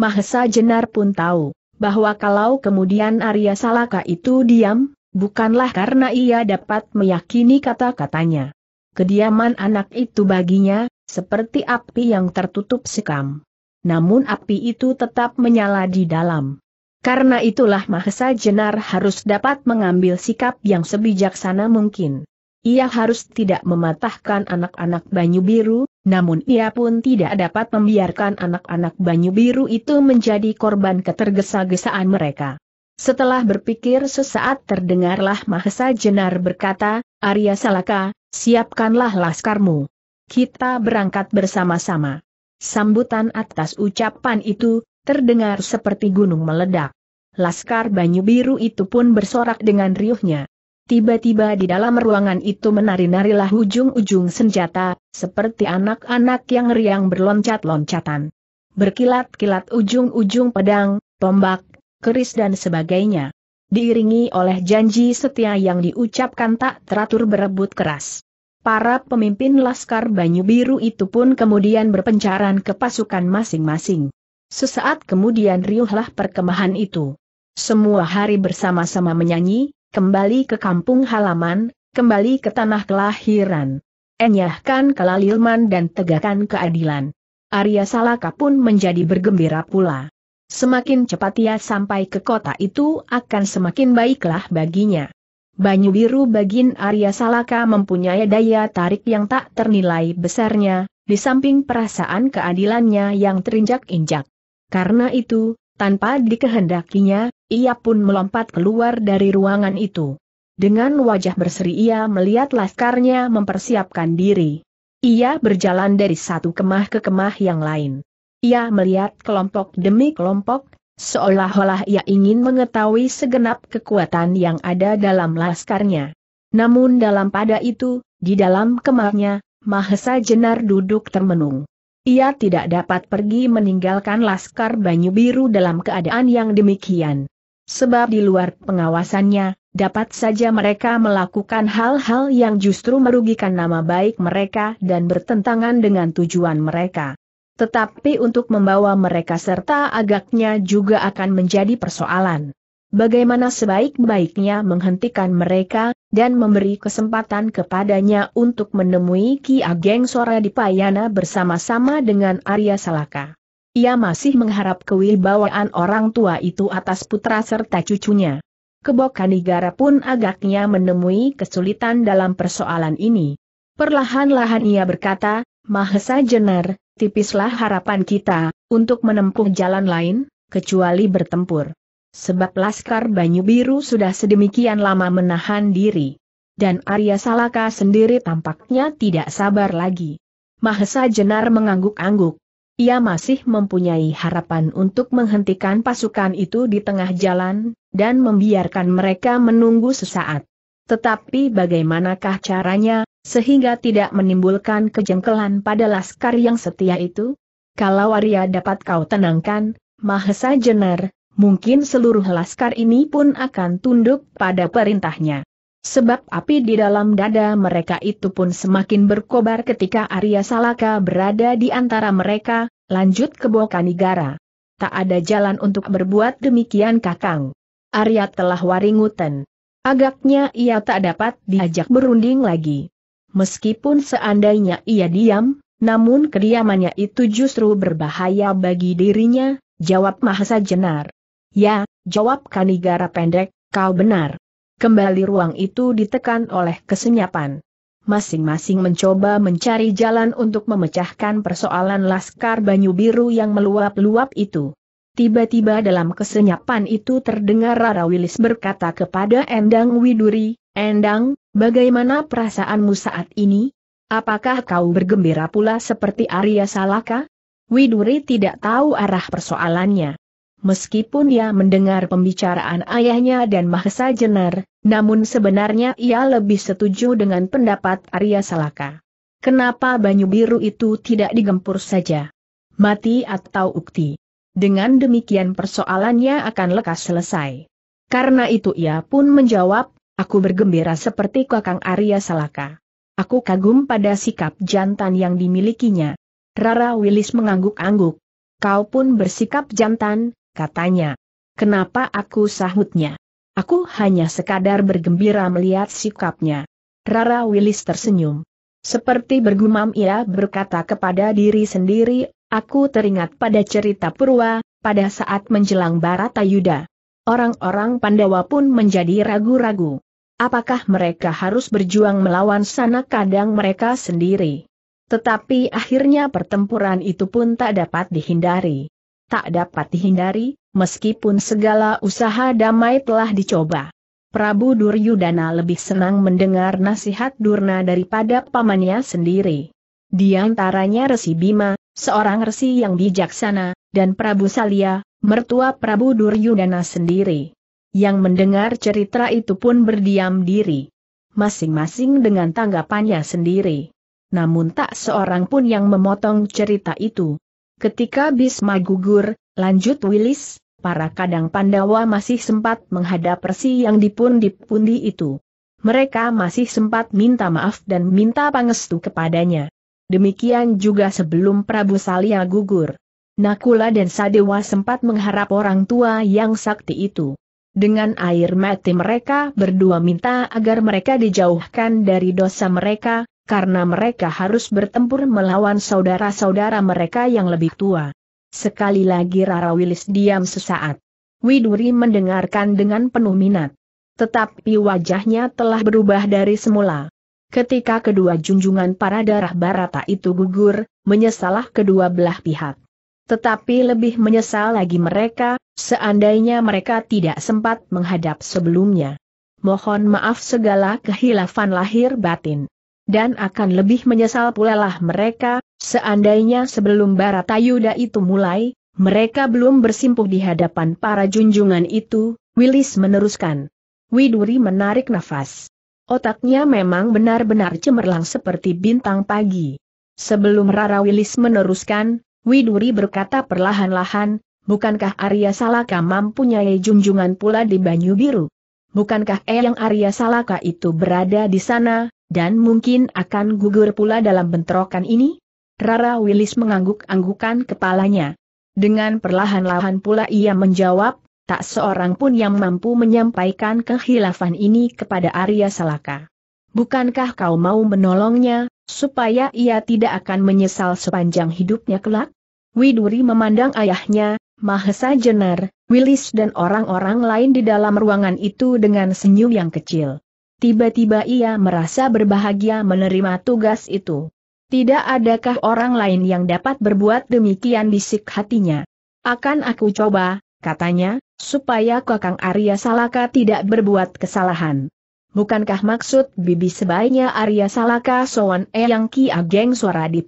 Mahesa Jenar pun tahu, bahwa kalau kemudian Arya Salaka itu diam, bukanlah karena ia dapat meyakini kata-katanya. Kediaman anak itu baginya, seperti api yang tertutup sekam namun api itu tetap menyala di dalam. Karena itulah Mahesa Jenar harus dapat mengambil sikap yang sebijaksana mungkin. Ia harus tidak mematahkan anak-anak Banyu Biru, namun ia pun tidak dapat membiarkan anak-anak Banyu Biru itu menjadi korban ketergesa-gesaan mereka. Setelah berpikir sesaat terdengarlah Mahesa Jenar berkata, Arya Salaka, siapkanlah laskarmu. Kita berangkat bersama-sama. Sambutan atas ucapan itu, terdengar seperti gunung meledak. Laskar Banyu Biru itu pun bersorak dengan riuhnya. Tiba-tiba di dalam ruangan itu menari-narilah ujung-ujung senjata, seperti anak-anak yang riang berloncat-loncatan. Berkilat-kilat ujung-ujung pedang, tombak, keris dan sebagainya. Diiringi oleh janji setia yang diucapkan tak teratur berebut keras. Para pemimpin Laskar Banyu Biru itu pun kemudian berpencaran ke pasukan masing-masing. Sesaat kemudian riuhlah perkemahan itu. Semua hari bersama-sama menyanyi, kembali ke kampung halaman, kembali ke tanah kelahiran. Enyahkan kelalilman dan tegakkan keadilan. Arya Salaka pun menjadi bergembira pula. Semakin cepat ia sampai ke kota itu akan semakin baiklah baginya. Banyu biru bagin Arya Salaka mempunyai daya tarik yang tak ternilai besarnya, di samping perasaan keadilannya yang terinjak-injak. Karena itu, tanpa dikehendakinya, ia pun melompat keluar dari ruangan itu. Dengan wajah berseri ia melihat laskarnya mempersiapkan diri. Ia berjalan dari satu kemah ke kemah yang lain. Ia melihat kelompok demi kelompok, Seolah-olah ia ingin mengetahui segenap kekuatan yang ada dalam laskarnya. Namun dalam pada itu, di dalam kemahnya, Mahesa Jenar duduk termenung. Ia tidak dapat pergi meninggalkan Laskar Banyu Biru dalam keadaan yang demikian. Sebab di luar pengawasannya, dapat saja mereka melakukan hal-hal yang justru merugikan nama baik mereka dan bertentangan dengan tujuan mereka. Tetapi untuk membawa mereka serta agaknya juga akan menjadi persoalan. Bagaimana sebaik-baiknya menghentikan mereka, dan memberi kesempatan kepadanya untuk menemui Ki Ageng Sora di Payana bersama-sama dengan Arya Salaka. Ia masih mengharap kewibawaan orang tua itu atas putra serta cucunya. Kebokanigara pun agaknya menemui kesulitan dalam persoalan ini. Perlahan-lahan ia berkata, Mahesa Jenar, tipislah harapan kita, untuk menempuh jalan lain, kecuali bertempur. Sebab Laskar Banyu Biru sudah sedemikian lama menahan diri. Dan Arya Salaka sendiri tampaknya tidak sabar lagi. Mahesa Jenar mengangguk-angguk. Ia masih mempunyai harapan untuk menghentikan pasukan itu di tengah jalan, dan membiarkan mereka menunggu sesaat. Tetapi bagaimanakah caranya, sehingga tidak menimbulkan kejengkelan pada laskar yang setia itu? Kalau Arya dapat kau tenangkan, Mahesa Jenar, mungkin seluruh laskar ini pun akan tunduk pada perintahnya. Sebab api di dalam dada mereka itu pun semakin berkobar ketika Arya Salaka berada di antara mereka, lanjut ke Bokanigara. Tak ada jalan untuk berbuat demikian kakang. Arya telah waringuten. Agaknya ia tak dapat diajak berunding lagi. Meskipun seandainya ia diam, namun kediamannya itu justru berbahaya bagi dirinya, jawab Mahasa Jenar. Ya, jawab Kanigara pendek, kau benar. Kembali ruang itu ditekan oleh kesenyapan. Masing-masing mencoba mencari jalan untuk memecahkan persoalan Laskar Banyu Biru yang meluap-luap itu. Tiba-tiba dalam kesenyapan itu terdengar Rara Wilis berkata kepada Endang Widuri, Endang, bagaimana perasaanmu saat ini? Apakah kau bergembira pula seperti Arya Salaka? Widuri tidak tahu arah persoalannya. Meskipun ia mendengar pembicaraan ayahnya dan Mahesa Jenar, namun sebenarnya ia lebih setuju dengan pendapat Arya Salaka. Kenapa Banyu Biru itu tidak digempur saja? Mati atau ukti? Dengan demikian persoalannya akan lekas selesai. Karena itu ia pun menjawab, Aku bergembira seperti Kakang Arya Salaka. Aku kagum pada sikap jantan yang dimilikinya. Rara Willis mengangguk-angguk. Kau pun bersikap jantan, katanya. Kenapa aku sahutnya? Aku hanya sekadar bergembira melihat sikapnya. Rara Willis tersenyum. Seperti bergumam ia berkata kepada diri sendiri, aku teringat pada cerita Purwa, pada saat menjelang Baratayuda. Orang-orang Pandawa pun menjadi ragu-ragu. Apakah mereka harus berjuang melawan sana kadang mereka sendiri? Tetapi akhirnya pertempuran itu pun tak dapat dihindari. Tak dapat dihindari, meskipun segala usaha damai telah dicoba. Prabu Duryudana lebih senang mendengar nasihat Durna daripada pamannya sendiri. Di antaranya Resi Bima, seorang resi yang bijaksana, dan Prabu Salia mertua Prabu Duryudana sendiri. Yang mendengar cerita itu pun berdiam diri. Masing-masing dengan tanggapannya sendiri. Namun tak seorang pun yang memotong cerita itu. Ketika Bisma gugur, lanjut Wilis, para kadang Pandawa masih sempat menghadap Persi yang dipundi-pundi itu. Mereka masih sempat minta maaf dan minta pangestu kepadanya. Demikian juga sebelum Prabu Salya gugur. Nakula dan Sadewa sempat mengharap orang tua yang sakti itu. Dengan air mati mereka berdua minta agar mereka dijauhkan dari dosa mereka, karena mereka harus bertempur melawan saudara-saudara mereka yang lebih tua. Sekali lagi Rara Wilis diam sesaat. Widuri mendengarkan dengan penuh minat. Tetapi wajahnya telah berubah dari semula. Ketika kedua junjungan para darah barata itu gugur, menyesalah kedua belah pihak. Tetapi lebih menyesal lagi mereka, seandainya mereka tidak sempat menghadap sebelumnya. Mohon maaf segala kehilafan lahir batin. Dan akan lebih menyesal pula lah mereka, seandainya sebelum Baratayuda itu mulai, mereka belum bersimpuh di hadapan para junjungan itu, Willis meneruskan. Widuri menarik nafas. Otaknya memang benar-benar cemerlang seperti bintang pagi. Sebelum Rara Willis meneruskan, Widuri berkata perlahan-lahan, bukankah Arya Salaka mempunyai junjungan pula di Banyu Biru? Bukankah Eyang Arya Salaka itu berada di sana, dan mungkin akan gugur pula dalam bentrokan ini? Rara Wilis mengangguk-anggukan kepalanya. Dengan perlahan-lahan pula ia menjawab, tak seorang pun yang mampu menyampaikan kehilafan ini kepada Arya Salaka. Bukankah kau mau menolongnya, supaya ia tidak akan menyesal sepanjang hidupnya kelak? Widuri memandang ayahnya, Mahesa Jenar, Willis dan orang-orang lain di dalam ruangan itu dengan senyum yang kecil. Tiba-tiba ia merasa berbahagia menerima tugas itu. Tidak adakah orang lain yang dapat berbuat demikian bisik hatinya? Akan aku coba, katanya, supaya Kakang Arya Salaka tidak berbuat kesalahan. Bukankah maksud bibi sebaiknya Arya Salaka Soan Eyang Ki Ageng Suara di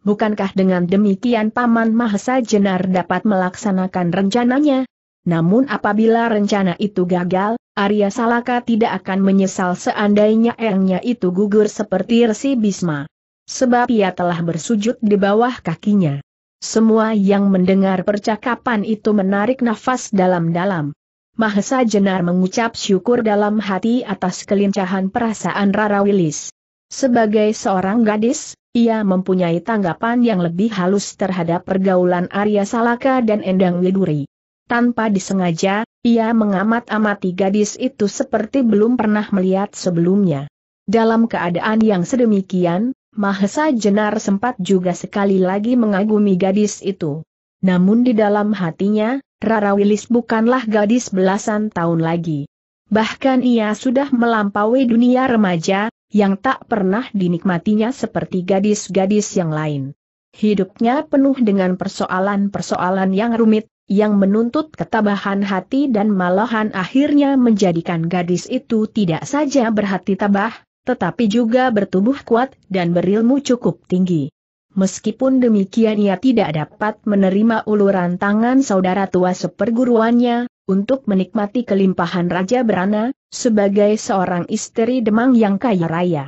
Bukankah dengan demikian Paman Mahesa Jenar dapat melaksanakan rencananya? Namun apabila rencana itu gagal, Arya Salaka tidak akan menyesal seandainya Eyangnya itu gugur seperti Resi Bisma. Sebab ia telah bersujud di bawah kakinya. Semua yang mendengar percakapan itu menarik nafas dalam-dalam. Mahesa Jenar mengucap syukur dalam hati atas kelincahan perasaan Rara Wilis. Sebagai seorang gadis, ia mempunyai tanggapan yang lebih halus terhadap pergaulan Arya Salaka dan Endang Widuri. Tanpa disengaja, ia mengamat-amati gadis itu seperti belum pernah melihat sebelumnya. Dalam keadaan yang sedemikian, Mahesa Jenar sempat juga sekali lagi mengagumi gadis itu. Namun di dalam hatinya, Rara Wilis bukanlah gadis belasan tahun lagi. Bahkan ia sudah melampaui dunia remaja, yang tak pernah dinikmatinya seperti gadis-gadis yang lain. Hidupnya penuh dengan persoalan-persoalan yang rumit, yang menuntut ketabahan hati dan malahan akhirnya menjadikan gadis itu tidak saja berhati tabah, tetapi juga bertubuh kuat dan berilmu cukup tinggi. Meskipun demikian ia tidak dapat menerima uluran tangan saudara tua seperguruannya, untuk menikmati kelimpahan Raja Berana, sebagai seorang istri Demang yang kaya raya.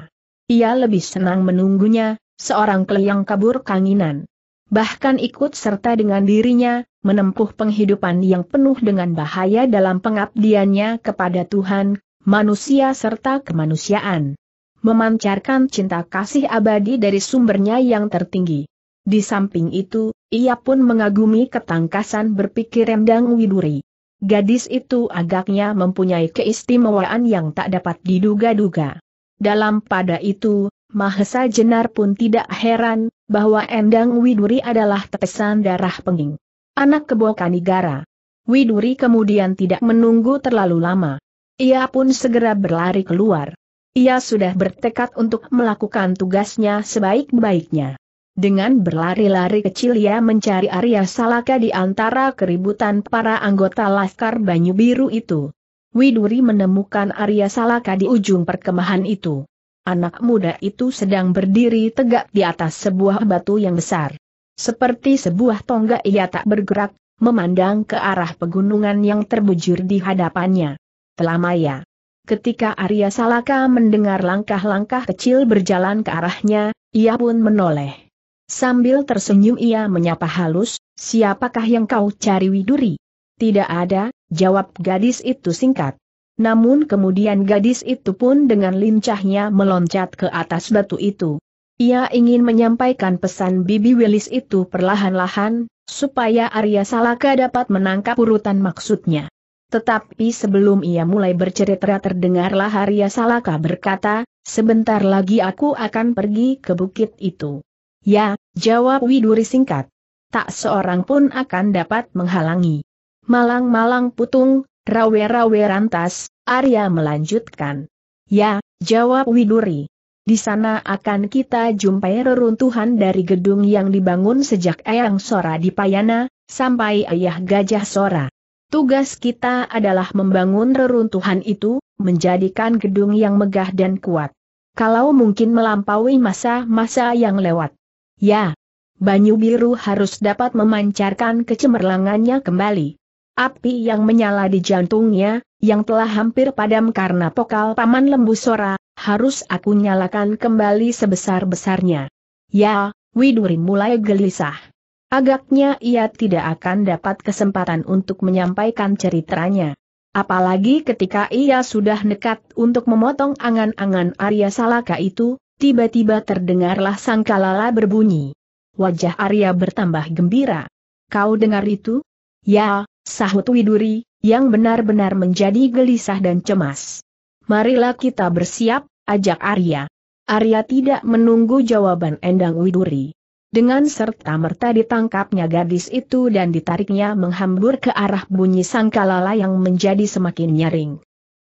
Ia lebih senang menunggunya, seorang keliang kabur kanginan. Bahkan ikut serta dengan dirinya, menempuh penghidupan yang penuh dengan bahaya dalam pengabdiannya kepada Tuhan, manusia serta kemanusiaan memancarkan cinta kasih abadi dari sumbernya yang tertinggi. Di samping itu, ia pun mengagumi ketangkasan berpikir Rendang Widuri. Gadis itu agaknya mempunyai keistimewaan yang tak dapat diduga-duga. Dalam pada itu, Mahesa Jenar pun tidak heran, bahwa Endang Widuri adalah tetesan darah penging. Anak keboka negara. Widuri kemudian tidak menunggu terlalu lama. Ia pun segera berlari keluar. Ia sudah bertekad untuk melakukan tugasnya sebaik-baiknya. Dengan berlari-lari kecil ia mencari Arya Salaka di antara keributan para anggota Laskar Banyu Biru itu. Widuri menemukan Arya Salaka di ujung perkemahan itu. Anak muda itu sedang berdiri tegak di atas sebuah batu yang besar. Seperti sebuah tonggak ia tak bergerak, memandang ke arah pegunungan yang terbujur di hadapannya. Telamaya. Ketika Arya Salaka mendengar langkah-langkah kecil berjalan ke arahnya, ia pun menoleh. Sambil tersenyum ia menyapa halus, siapakah yang kau cari Widuri? Tidak ada, jawab gadis itu singkat. Namun kemudian gadis itu pun dengan lincahnya meloncat ke atas batu itu. Ia ingin menyampaikan pesan Bibi Willis itu perlahan-lahan, supaya Arya Salaka dapat menangkap urutan maksudnya. Tetapi sebelum ia mulai bercerita terdengarlah Arya Salaka berkata, sebentar lagi aku akan pergi ke bukit itu. Ya, jawab Widuri singkat. Tak seorang pun akan dapat menghalangi. Malang-malang putung, rawe-rawe rantas, Arya melanjutkan. Ya, jawab Widuri. Di sana akan kita jumpai reruntuhan dari gedung yang dibangun sejak Eyang Sora di Payana, sampai Ayah Gajah Sora. Tugas kita adalah membangun reruntuhan itu, menjadikan gedung yang megah dan kuat. Kalau mungkin melampaui masa-masa yang lewat. Ya, Banyu Biru harus dapat memancarkan kecemerlangannya kembali. Api yang menyala di jantungnya, yang telah hampir padam karena pokal Paman Lembu Sora, harus aku nyalakan kembali sebesar-besarnya. Ya, Widuri mulai gelisah. Agaknya ia tidak akan dapat kesempatan untuk menyampaikan ceritanya. Apalagi ketika ia sudah nekat untuk memotong angan-angan Arya Salaka itu, tiba-tiba terdengarlah sangkalala berbunyi. Wajah Arya bertambah gembira. Kau dengar itu? Ya, sahut Widuri, yang benar-benar menjadi gelisah dan cemas. Marilah kita bersiap, ajak Arya. Arya tidak menunggu jawaban Endang Widuri. Dengan serta-merta ditangkapnya gadis itu dan ditariknya menghambur ke arah bunyi sangkalala yang menjadi semakin nyaring.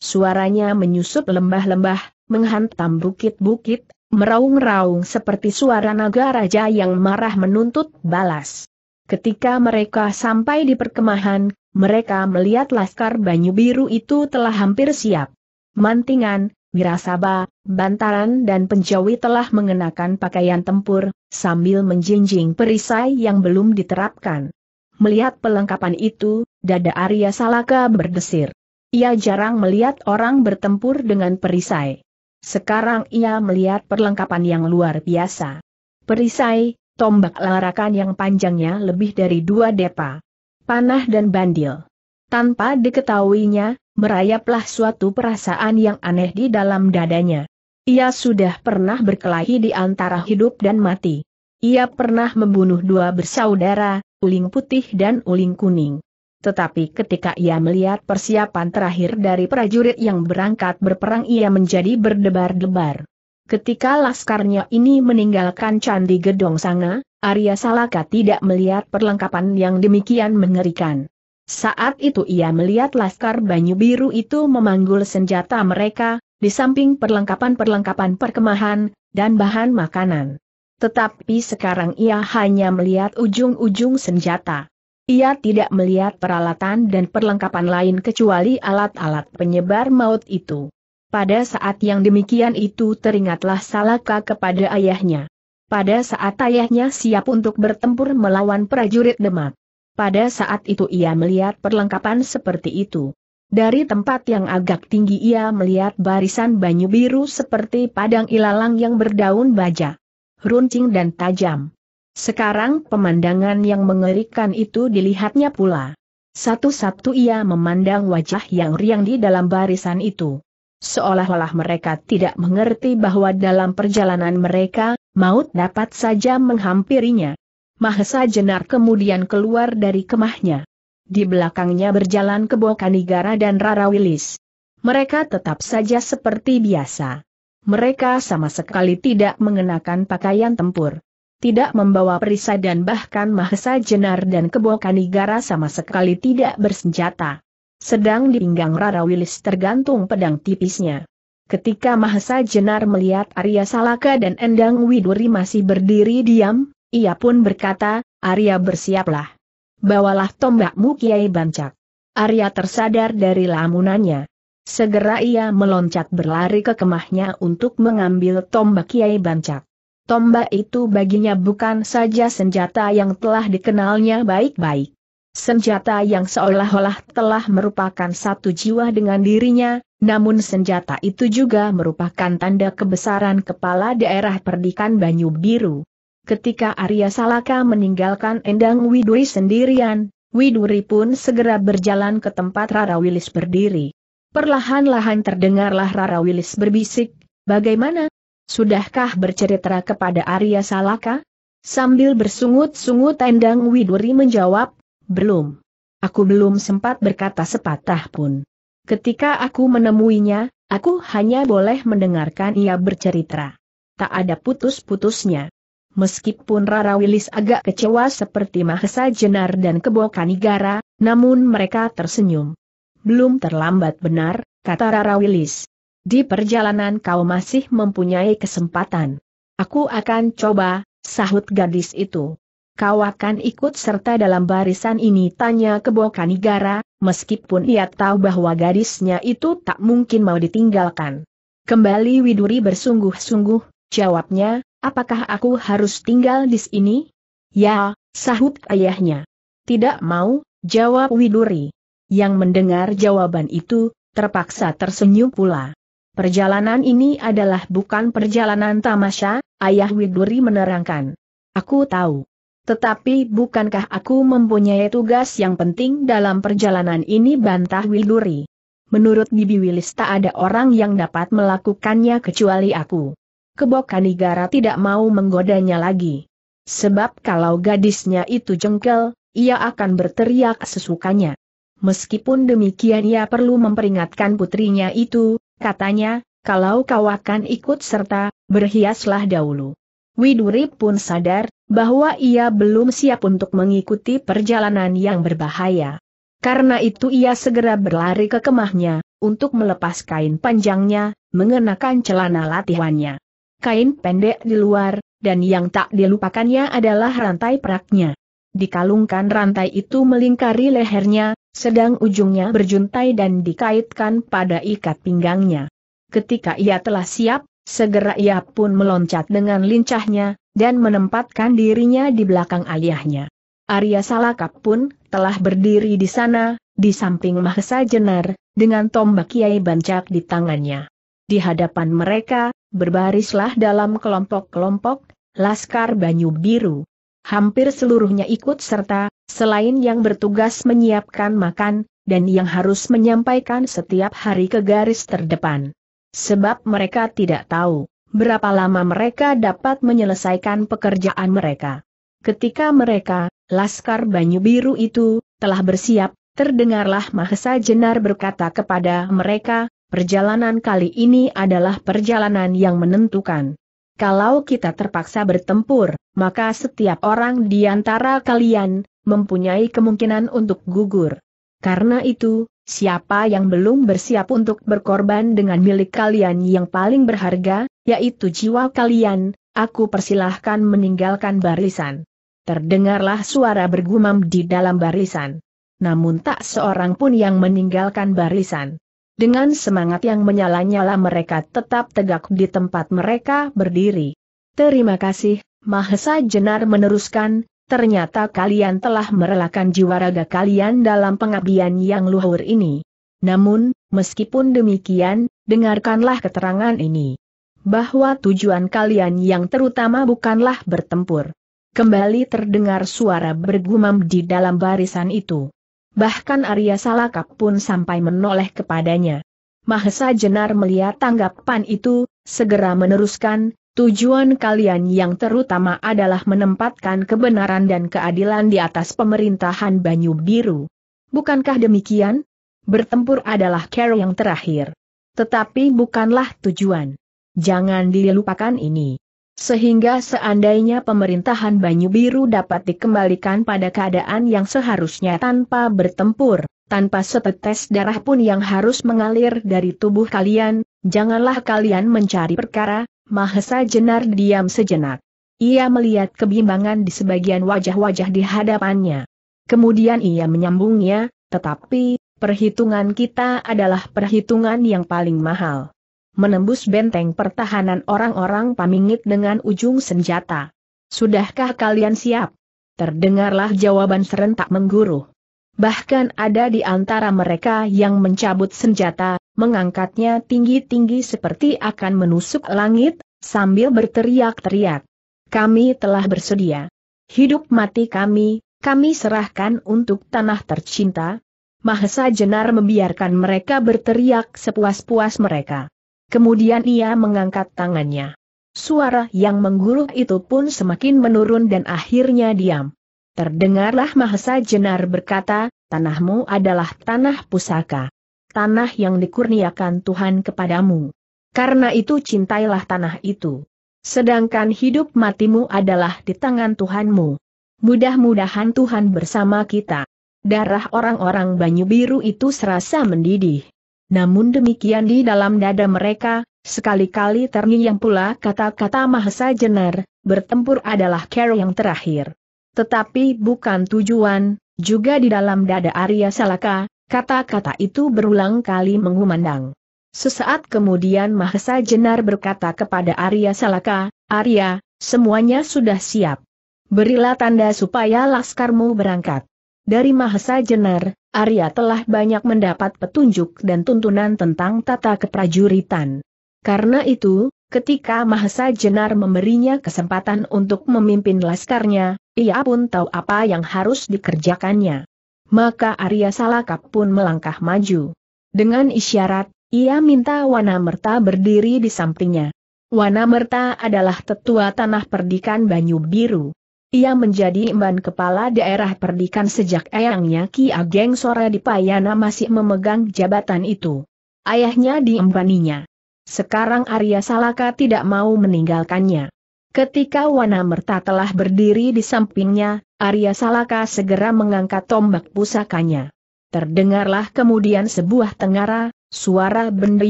Suaranya menyusup lembah-lembah, menghantam bukit-bukit, meraung-raung seperti suara naga raja yang marah menuntut balas. Ketika mereka sampai di perkemahan, mereka melihat laskar Banyu Biru itu telah hampir siap. Mantingan, Wirasaba, Bantaran dan Penjawi telah mengenakan pakaian tempur, sambil menjinjing perisai yang belum diterapkan. Melihat pelengkapan itu, dada Arya Salaka berdesir. Ia jarang melihat orang bertempur dengan perisai. Sekarang ia melihat perlengkapan yang luar biasa. Perisai, tombak larakan yang panjangnya lebih dari dua depa. Panah dan bandil. Tanpa diketahuinya, merayaplah suatu perasaan yang aneh di dalam dadanya. Ia sudah pernah berkelahi di antara hidup dan mati. Ia pernah membunuh dua bersaudara, uling putih dan uling kuning. Tetapi ketika ia melihat persiapan terakhir dari prajurit yang berangkat berperang ia menjadi berdebar-debar. Ketika laskarnya ini meninggalkan Candi Gedong Sanga, Arya Salaka tidak melihat perlengkapan yang demikian mengerikan. Saat itu ia melihat Laskar Banyu Biru itu memanggul senjata mereka, di samping perlengkapan-perlengkapan perkemahan, dan bahan makanan. Tetapi sekarang ia hanya melihat ujung-ujung senjata. Ia tidak melihat peralatan dan perlengkapan lain kecuali alat-alat penyebar maut itu. Pada saat yang demikian itu teringatlah Salaka kepada ayahnya. Pada saat ayahnya siap untuk bertempur melawan prajurit Demak, pada saat itu ia melihat perlengkapan seperti itu. Dari tempat yang agak tinggi ia melihat barisan banyu biru seperti padang ilalang yang berdaun baja. Runcing dan tajam. Sekarang pemandangan yang mengerikan itu dilihatnya pula. Satu-satu ia memandang wajah yang riang di dalam barisan itu. Seolah-olah mereka tidak mengerti bahwa dalam perjalanan mereka, maut dapat saja menghampirinya. Mahesa Jenar kemudian keluar dari kemahnya. Di belakangnya berjalan Kebokanigara Kanigara dan Rara Wilis. Mereka tetap saja seperti biasa. Mereka sama sekali tidak mengenakan pakaian tempur. Tidak membawa perisai dan bahkan Mahesa Jenar dan Kebo Kanigara sama sekali tidak bersenjata. Sedang di pinggang Rara Wilis tergantung pedang tipisnya. Ketika Mahesa Jenar melihat Arya Salaka dan Endang Widuri masih berdiri diam, ia pun berkata, Arya bersiaplah. Bawalah tombakmu Kiai Bancak. Arya tersadar dari lamunannya. Segera ia meloncat berlari ke kemahnya untuk mengambil tombak Kiai Bancak. Tombak itu baginya bukan saja senjata yang telah dikenalnya baik-baik. Senjata yang seolah-olah telah merupakan satu jiwa dengan dirinya, namun senjata itu juga merupakan tanda kebesaran kepala daerah perdikan Banyu Biru ketika Arya Salaka meninggalkan Endang Widuri sendirian, Widuri pun segera berjalan ke tempat Rara Wilis berdiri. Perlahan-lahan terdengarlah Rara Wilis berbisik, bagaimana? Sudahkah bercerita kepada Arya Salaka? Sambil bersungut-sungut Endang Widuri menjawab, belum. Aku belum sempat berkata sepatah pun. Ketika aku menemuinya, aku hanya boleh mendengarkan ia bercerita. Tak ada putus-putusnya meskipun Rara Wilis agak kecewa seperti Mahesa Jenar dan Kebo Kanigara, namun mereka tersenyum. Belum terlambat benar, kata Rara Wilis. Di perjalanan kau masih mempunyai kesempatan. Aku akan coba, sahut gadis itu. Kau akan ikut serta dalam barisan ini tanya Kebo Kanigara, meskipun ia tahu bahwa gadisnya itu tak mungkin mau ditinggalkan. Kembali Widuri bersungguh-sungguh, jawabnya, Apakah aku harus tinggal di sini? Ya, sahut ayahnya. Tidak mau, jawab Widuri. Yang mendengar jawaban itu, terpaksa tersenyum pula. Perjalanan ini adalah bukan perjalanan tamasya, ayah Widuri menerangkan. Aku tahu. Tetapi bukankah aku mempunyai tugas yang penting dalam perjalanan ini bantah Widuri. Menurut Bibi Wilis tak ada orang yang dapat melakukannya kecuali aku. Kebokanigara tidak mau menggodanya lagi. Sebab kalau gadisnya itu jengkel, ia akan berteriak sesukanya. Meskipun demikian ia perlu memperingatkan putrinya itu, katanya, kalau kau akan ikut serta, berhiaslah dahulu. Widuri pun sadar, bahwa ia belum siap untuk mengikuti perjalanan yang berbahaya. Karena itu ia segera berlari ke kemahnya, untuk melepas kain panjangnya, mengenakan celana latihannya kain pendek di luar, dan yang tak dilupakannya adalah rantai peraknya. Dikalungkan rantai itu melingkari lehernya, sedang ujungnya berjuntai dan dikaitkan pada ikat pinggangnya. Ketika ia telah siap, segera ia pun meloncat dengan lincahnya, dan menempatkan dirinya di belakang ayahnya. Arya Salakap pun telah berdiri di sana, di samping Mahesa Jenar, dengan tombak Kiai Bancak di tangannya. Di hadapan mereka, berbarislah dalam kelompok-kelompok, Laskar Banyu Biru. Hampir seluruhnya ikut serta, selain yang bertugas menyiapkan makan, dan yang harus menyampaikan setiap hari ke garis terdepan. Sebab mereka tidak tahu, berapa lama mereka dapat menyelesaikan pekerjaan mereka. Ketika mereka, Laskar Banyu Biru itu, telah bersiap, terdengarlah Mahesa Jenar berkata kepada mereka, Perjalanan kali ini adalah perjalanan yang menentukan. Kalau kita terpaksa bertempur, maka setiap orang di antara kalian mempunyai kemungkinan untuk gugur. Karena itu, siapa yang belum bersiap untuk berkorban dengan milik kalian yang paling berharga, yaitu jiwa kalian, aku persilahkan meninggalkan barisan. Terdengarlah suara bergumam di dalam barisan. Namun tak seorang pun yang meninggalkan barisan. Dengan semangat yang menyala-nyala mereka tetap tegak di tempat mereka berdiri. Terima kasih, Mahesa Jenar meneruskan, ternyata kalian telah merelakan jiwa raga kalian dalam pengabdian yang luhur ini. Namun, meskipun demikian, dengarkanlah keterangan ini. Bahwa tujuan kalian yang terutama bukanlah bertempur. Kembali terdengar suara bergumam di dalam barisan itu. Bahkan Arya Salakap pun sampai menoleh kepadanya. Mahesa Jenar melihat tanggapan itu, segera meneruskan, tujuan kalian yang terutama adalah menempatkan kebenaran dan keadilan di atas pemerintahan Banyu Biru. Bukankah demikian? Bertempur adalah care yang terakhir. Tetapi bukanlah tujuan. Jangan dilupakan ini. Sehingga seandainya pemerintahan Banyu Biru dapat dikembalikan pada keadaan yang seharusnya tanpa bertempur, tanpa setetes darah pun yang harus mengalir dari tubuh kalian, janganlah kalian mencari perkara, Mahesa Jenar diam sejenak. Ia melihat kebimbangan di sebagian wajah-wajah di hadapannya. Kemudian ia menyambungnya, tetapi, perhitungan kita adalah perhitungan yang paling mahal menembus benteng pertahanan orang-orang pamingit dengan ujung senjata. Sudahkah kalian siap? Terdengarlah jawaban serentak mengguruh. Bahkan ada di antara mereka yang mencabut senjata, mengangkatnya tinggi-tinggi seperti akan menusuk langit, sambil berteriak-teriak. Kami telah bersedia. Hidup mati kami, kami serahkan untuk tanah tercinta. Mahesa Jenar membiarkan mereka berteriak sepuas-puas mereka. Kemudian ia mengangkat tangannya. Suara yang mengguruh itu pun semakin menurun dan akhirnya diam. Terdengarlah Mahesa Jenar berkata, tanahmu adalah tanah pusaka. Tanah yang dikurniakan Tuhan kepadamu. Karena itu cintailah tanah itu. Sedangkan hidup matimu adalah di tangan Tuhanmu. Mudah-mudahan Tuhan bersama kita. Darah orang-orang Banyu Biru itu serasa mendidih. Namun demikian di dalam dada mereka, sekali-kali terngiang pula kata-kata Mahesa Jenar, bertempur adalah care yang terakhir. Tetapi bukan tujuan, juga di dalam dada Arya Salaka, kata-kata itu berulang kali mengumandang. Sesaat kemudian Mahesa Jenar berkata kepada Arya Salaka, Arya, semuanya sudah siap. Berilah tanda supaya laskarmu berangkat. Dari Mahesa Jenar, Arya telah banyak mendapat petunjuk dan tuntunan tentang tata keprajuritan. Karena itu, ketika Mahesa Jenar memberinya kesempatan untuk memimpin laskarnya, ia pun tahu apa yang harus dikerjakannya. Maka Arya Salakap pun melangkah maju. Dengan isyarat, ia minta Wanamerta berdiri di sampingnya. Wanamerta adalah tetua tanah perdikan Banyu Biru. Ia menjadi iman kepala daerah perdikan sejak ayahnya Ki Ageng Sora di Payana masih memegang jabatan itu. Ayahnya diembaninya. Sekarang Arya Salaka tidak mau meninggalkannya. Ketika Wana Merta telah berdiri di sampingnya, Arya Salaka segera mengangkat tombak pusakanya. Terdengarlah kemudian sebuah tengara, suara benda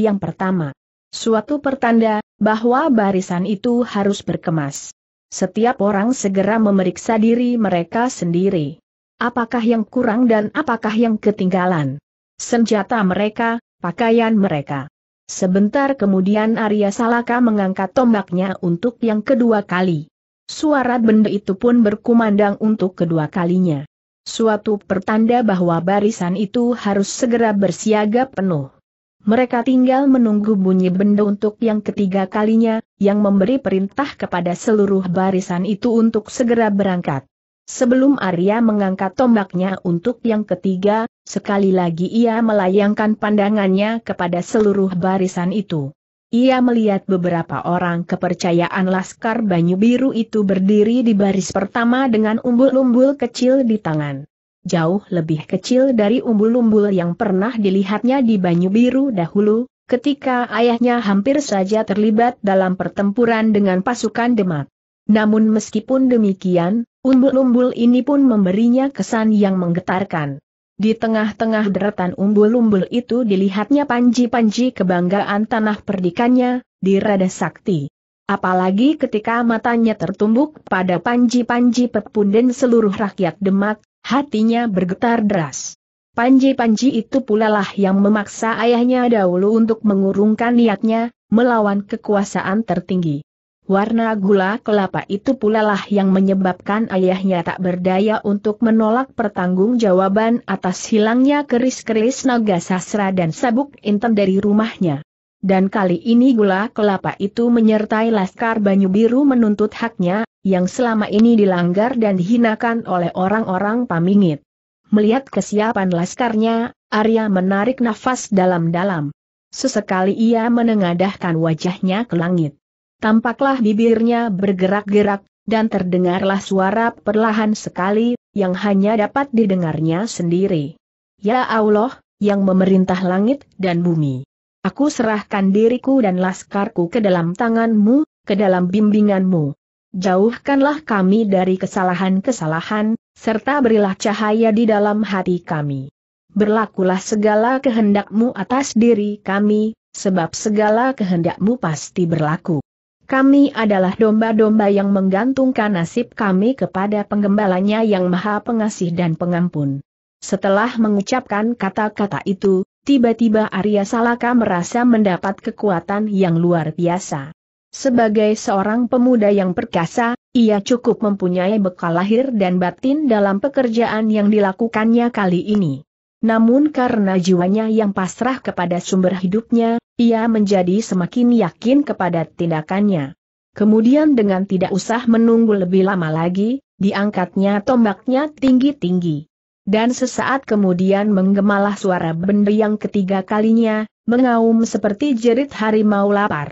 yang pertama. Suatu pertanda, bahwa barisan itu harus berkemas. Setiap orang segera memeriksa diri mereka sendiri. Apakah yang kurang dan apakah yang ketinggalan? Senjata mereka, pakaian mereka. Sebentar kemudian Arya Salaka mengangkat tombaknya untuk yang kedua kali. Suara benda itu pun berkumandang untuk kedua kalinya. Suatu pertanda bahwa barisan itu harus segera bersiaga penuh. Mereka tinggal menunggu bunyi benda untuk yang ketiga kalinya, yang memberi perintah kepada seluruh barisan itu untuk segera berangkat. Sebelum Arya mengangkat tombaknya untuk yang ketiga, sekali lagi ia melayangkan pandangannya kepada seluruh barisan itu. Ia melihat beberapa orang kepercayaan Laskar Banyu Biru itu berdiri di baris pertama dengan umbul-umbul kecil di tangan jauh lebih kecil dari umbul-umbul yang pernah dilihatnya di Banyu Biru dahulu, ketika ayahnya hampir saja terlibat dalam pertempuran dengan pasukan Demak. Namun meskipun demikian, umbul-umbul ini pun memberinya kesan yang menggetarkan. Di tengah-tengah deretan umbul-umbul itu dilihatnya panji-panji kebanggaan tanah perdikannya, di Rada Sakti. Apalagi ketika matanya tertumbuk pada panji-panji pepunden seluruh rakyat Demak, Hatinya bergetar deras. Panji-panji itu pula lah yang memaksa ayahnya dahulu untuk mengurungkan niatnya, melawan kekuasaan tertinggi. Warna gula kelapa itu pula lah yang menyebabkan ayahnya tak berdaya untuk menolak pertanggungjawaban atas hilangnya keris-keris naga sasra dan sabuk inten dari rumahnya. Dan kali ini gula kelapa itu menyertai Laskar Banyu Biru menuntut haknya yang selama ini dilanggar dan dihinakan oleh orang-orang pamingit. Melihat kesiapan laskarnya, Arya menarik nafas dalam-dalam. Sesekali ia menengadahkan wajahnya ke langit. Tampaklah bibirnya bergerak-gerak, dan terdengarlah suara perlahan sekali, yang hanya dapat didengarnya sendiri. Ya Allah, yang memerintah langit dan bumi. Aku serahkan diriku dan laskarku ke dalam tanganmu, ke dalam bimbinganmu jauhkanlah kami dari kesalahan-kesalahan, serta berilah cahaya di dalam hati kami. Berlakulah segala kehendakmu atas diri kami, sebab segala kehendakmu pasti berlaku. Kami adalah domba-domba yang menggantungkan nasib kami kepada penggembalanya yang maha pengasih dan pengampun. Setelah mengucapkan kata-kata itu, tiba-tiba Arya Salaka merasa mendapat kekuatan yang luar biasa. Sebagai seorang pemuda yang perkasa, ia cukup mempunyai bekal lahir dan batin dalam pekerjaan yang dilakukannya kali ini. Namun karena jiwanya yang pasrah kepada sumber hidupnya, ia menjadi semakin yakin kepada tindakannya. Kemudian dengan tidak usah menunggu lebih lama lagi, diangkatnya tombaknya tinggi-tinggi. Dan sesaat kemudian menggemalah suara benda yang ketiga kalinya, mengaum seperti jerit harimau lapar.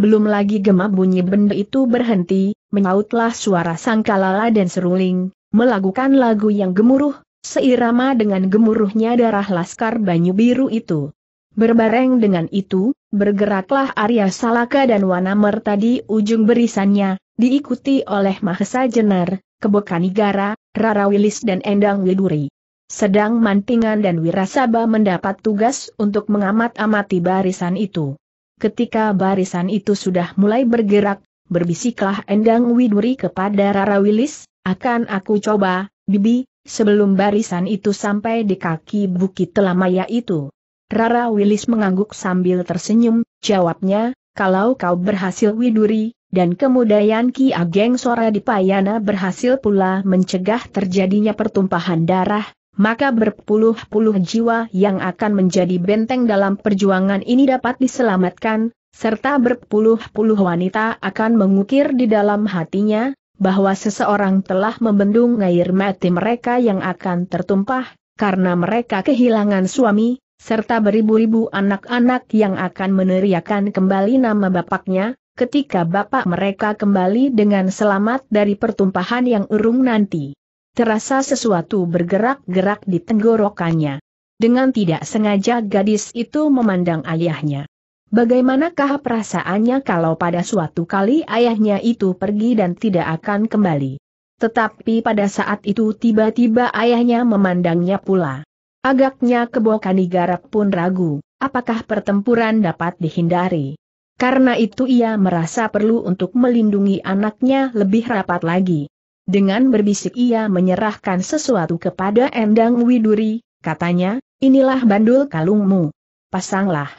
Belum lagi gema bunyi benda itu berhenti, menyautlah suara sangkalala dan seruling, melakukan lagu yang gemuruh, seirama dengan gemuruhnya darah laskar banyu biru itu. Berbareng dengan itu, bergeraklah Arya Salaka dan Wanamer tadi ujung berisannya, diikuti oleh Mahesa Jenar, Kebokanigara, Rara Wilis dan Endang Widuri. Sedang Mantingan dan Wirasaba mendapat tugas untuk mengamat-amati barisan itu. Ketika barisan itu sudah mulai bergerak, berbisiklah Endang Widuri kepada Rara Wilis, akan aku coba, Bibi, sebelum barisan itu sampai di kaki bukit telamaya itu. Rara Wilis mengangguk sambil tersenyum, jawabnya, kalau kau berhasil Widuri, dan kemudian Ki Ageng Sora Dipayana berhasil pula mencegah terjadinya pertumpahan darah, maka berpuluh-puluh jiwa yang akan menjadi benteng dalam perjuangan ini dapat diselamatkan, serta berpuluh-puluh wanita akan mengukir di dalam hatinya, bahwa seseorang telah membendung air mati mereka yang akan tertumpah, karena mereka kehilangan suami, serta beribu-ribu anak-anak yang akan meneriakan kembali nama bapaknya, ketika bapak mereka kembali dengan selamat dari pertumpahan yang urung nanti terasa sesuatu bergerak-gerak di tenggorokannya. Dengan tidak sengaja gadis itu memandang ayahnya. Bagaimanakah perasaannya kalau pada suatu kali ayahnya itu pergi dan tidak akan kembali? Tetapi pada saat itu tiba-tiba ayahnya memandangnya pula. Agaknya kebokani garap pun ragu, apakah pertempuran dapat dihindari. Karena itu ia merasa perlu untuk melindungi anaknya lebih rapat lagi. Dengan berbisik ia menyerahkan sesuatu kepada Endang Widuri, katanya, inilah bandul kalungmu. Pasanglah.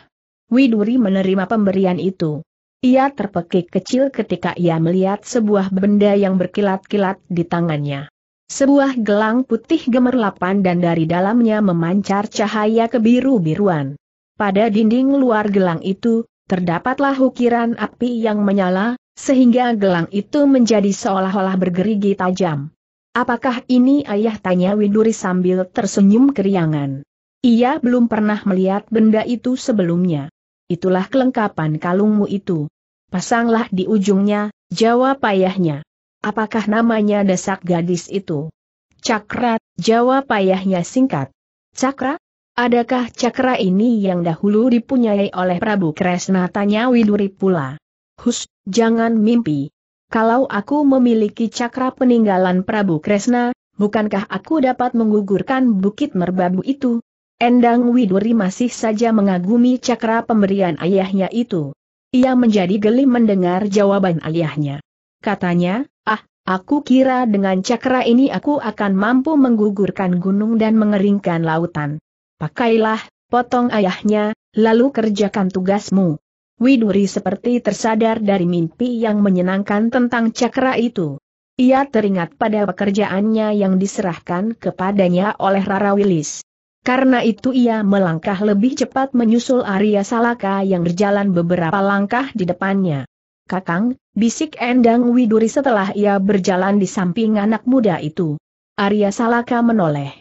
Widuri menerima pemberian itu. Ia terpekik kecil ketika ia melihat sebuah benda yang berkilat-kilat di tangannya. Sebuah gelang putih gemerlapan dan dari dalamnya memancar cahaya kebiru-biruan. Pada dinding luar gelang itu, terdapatlah ukiran api yang menyala, sehingga gelang itu menjadi seolah-olah bergerigi tajam. Apakah ini ayah tanya Winduri sambil tersenyum keriangan. Ia belum pernah melihat benda itu sebelumnya. Itulah kelengkapan kalungmu itu. Pasanglah di ujungnya, jawab ayahnya. Apakah namanya desak gadis itu? Cakra, jawab ayahnya singkat. Cakra, Adakah cakra ini yang dahulu dipunyai oleh Prabu Kresna tanya Widuri pula. Hus, jangan mimpi. Kalau aku memiliki cakra peninggalan Prabu Kresna, bukankah aku dapat menggugurkan bukit merbabu itu? Endang Widuri masih saja mengagumi cakra pemberian ayahnya itu. Ia menjadi geli mendengar jawaban ayahnya. Katanya, ah, aku kira dengan cakra ini aku akan mampu menggugurkan gunung dan mengeringkan lautan. Pakailah, potong ayahnya, lalu kerjakan tugasmu. Widuri seperti tersadar dari mimpi yang menyenangkan tentang cakra itu. Ia teringat pada pekerjaannya yang diserahkan kepadanya oleh Rara Wilis. Karena itu ia melangkah lebih cepat menyusul Arya Salaka yang berjalan beberapa langkah di depannya. Kakang, bisik Endang Widuri setelah ia berjalan di samping anak muda itu. Arya Salaka menoleh.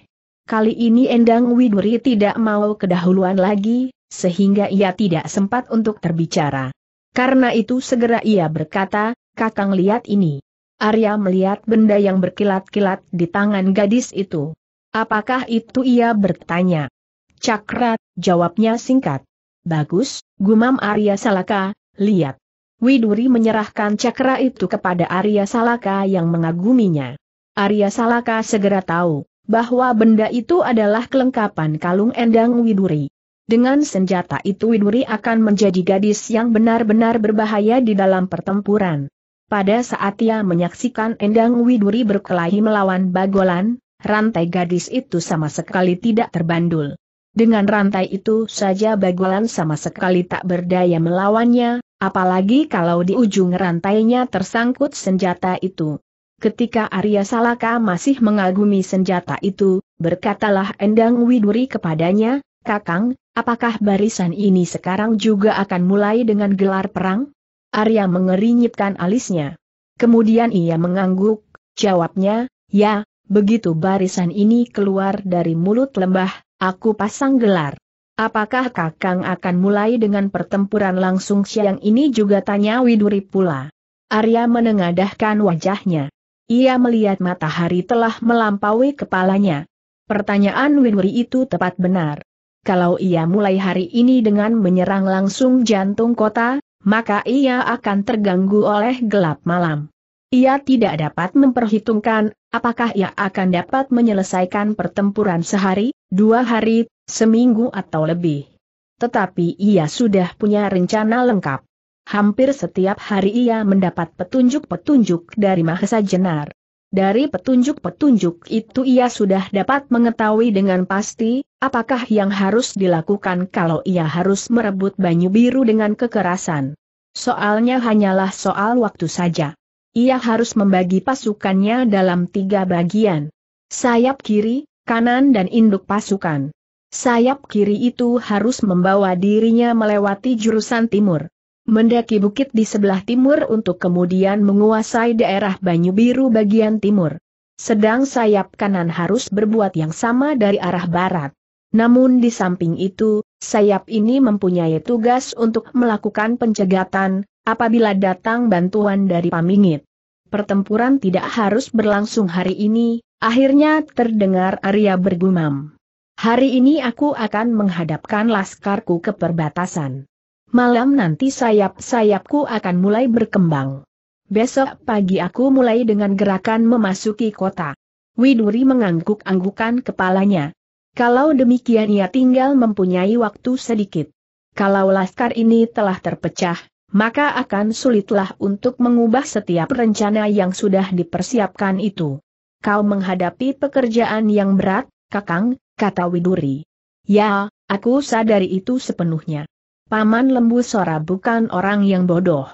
Kali ini Endang Widuri tidak mau kedahuluan lagi, sehingga ia tidak sempat untuk terbicara. Karena itu segera ia berkata, kakang lihat ini. Arya melihat benda yang berkilat-kilat di tangan gadis itu. Apakah itu ia bertanya? Cakra, jawabnya singkat. Bagus, gumam Arya Salaka, lihat. Widuri menyerahkan cakra itu kepada Arya Salaka yang mengaguminya. Arya Salaka segera tahu, bahwa benda itu adalah kelengkapan kalung Endang Widuri. Dengan senjata itu Widuri akan menjadi gadis yang benar-benar berbahaya di dalam pertempuran. Pada saat ia menyaksikan Endang Widuri berkelahi melawan Bagolan, rantai gadis itu sama sekali tidak terbandul. Dengan rantai itu saja Bagolan sama sekali tak berdaya melawannya, apalagi kalau di ujung rantainya tersangkut senjata itu. Ketika Arya Salaka masih mengagumi senjata itu, berkatalah Endang Widuri kepadanya, Kakang, apakah barisan ini sekarang juga akan mulai dengan gelar perang? Arya mengerinyitkan alisnya. Kemudian ia mengangguk, jawabnya, ya, begitu barisan ini keluar dari mulut lembah, aku pasang gelar. Apakah Kakang akan mulai dengan pertempuran langsung siang ini juga tanya Widuri pula. Arya menengadahkan wajahnya. Ia melihat matahari telah melampaui kepalanya. Pertanyaan Winuri itu tepat benar. Kalau ia mulai hari ini dengan menyerang langsung jantung kota, maka ia akan terganggu oleh gelap malam. Ia tidak dapat memperhitungkan apakah ia akan dapat menyelesaikan pertempuran sehari, dua hari, seminggu atau lebih. Tetapi ia sudah punya rencana lengkap. Hampir setiap hari ia mendapat petunjuk-petunjuk dari Mahesa Jenar. Dari petunjuk-petunjuk itu ia sudah dapat mengetahui dengan pasti, apakah yang harus dilakukan kalau ia harus merebut Banyu Biru dengan kekerasan. Soalnya hanyalah soal waktu saja. Ia harus membagi pasukannya dalam tiga bagian. Sayap kiri, kanan dan induk pasukan. Sayap kiri itu harus membawa dirinya melewati jurusan timur mendaki bukit di sebelah timur untuk kemudian menguasai daerah Banyu Biru bagian timur. Sedang sayap kanan harus berbuat yang sama dari arah barat. Namun di samping itu, sayap ini mempunyai tugas untuk melakukan pencegatan, apabila datang bantuan dari Pamingit. Pertempuran tidak harus berlangsung hari ini, akhirnya terdengar Arya bergumam. Hari ini aku akan menghadapkan laskarku ke perbatasan malam nanti sayap-sayapku akan mulai berkembang. Besok pagi aku mulai dengan gerakan memasuki kota. Widuri mengangguk-anggukan kepalanya. Kalau demikian ia tinggal mempunyai waktu sedikit. Kalau laskar ini telah terpecah, maka akan sulitlah untuk mengubah setiap rencana yang sudah dipersiapkan itu. Kau menghadapi pekerjaan yang berat, Kakang, kata Widuri. Ya, aku sadari itu sepenuhnya. Paman Lembu Sora bukan orang yang bodoh.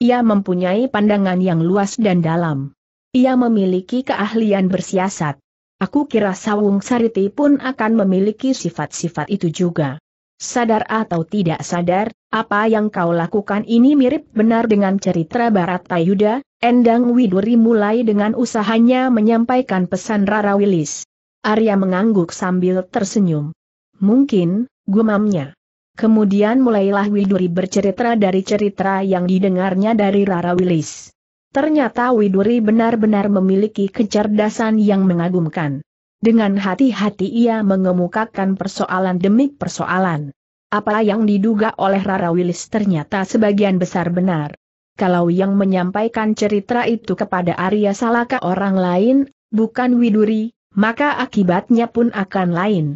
Ia mempunyai pandangan yang luas dan dalam. Ia memiliki keahlian bersiasat. Aku kira Sawung Sariti pun akan memiliki sifat-sifat itu juga. Sadar atau tidak sadar, apa yang kau lakukan ini mirip benar dengan cerita Barat Tayuda. Endang Widuri mulai dengan usahanya menyampaikan pesan Rara Wilis. Arya mengangguk sambil tersenyum. Mungkin, gumamnya. Kemudian mulailah Widuri bercerita dari cerita yang didengarnya dari Rara Wilis. Ternyata Widuri benar-benar memiliki kecerdasan yang mengagumkan. Dengan hati-hati ia mengemukakan persoalan demi persoalan. Apa yang diduga oleh Rara Wilis ternyata sebagian besar benar. Kalau yang menyampaikan cerita itu kepada Arya Salaka orang lain, bukan Widuri, maka akibatnya pun akan lain.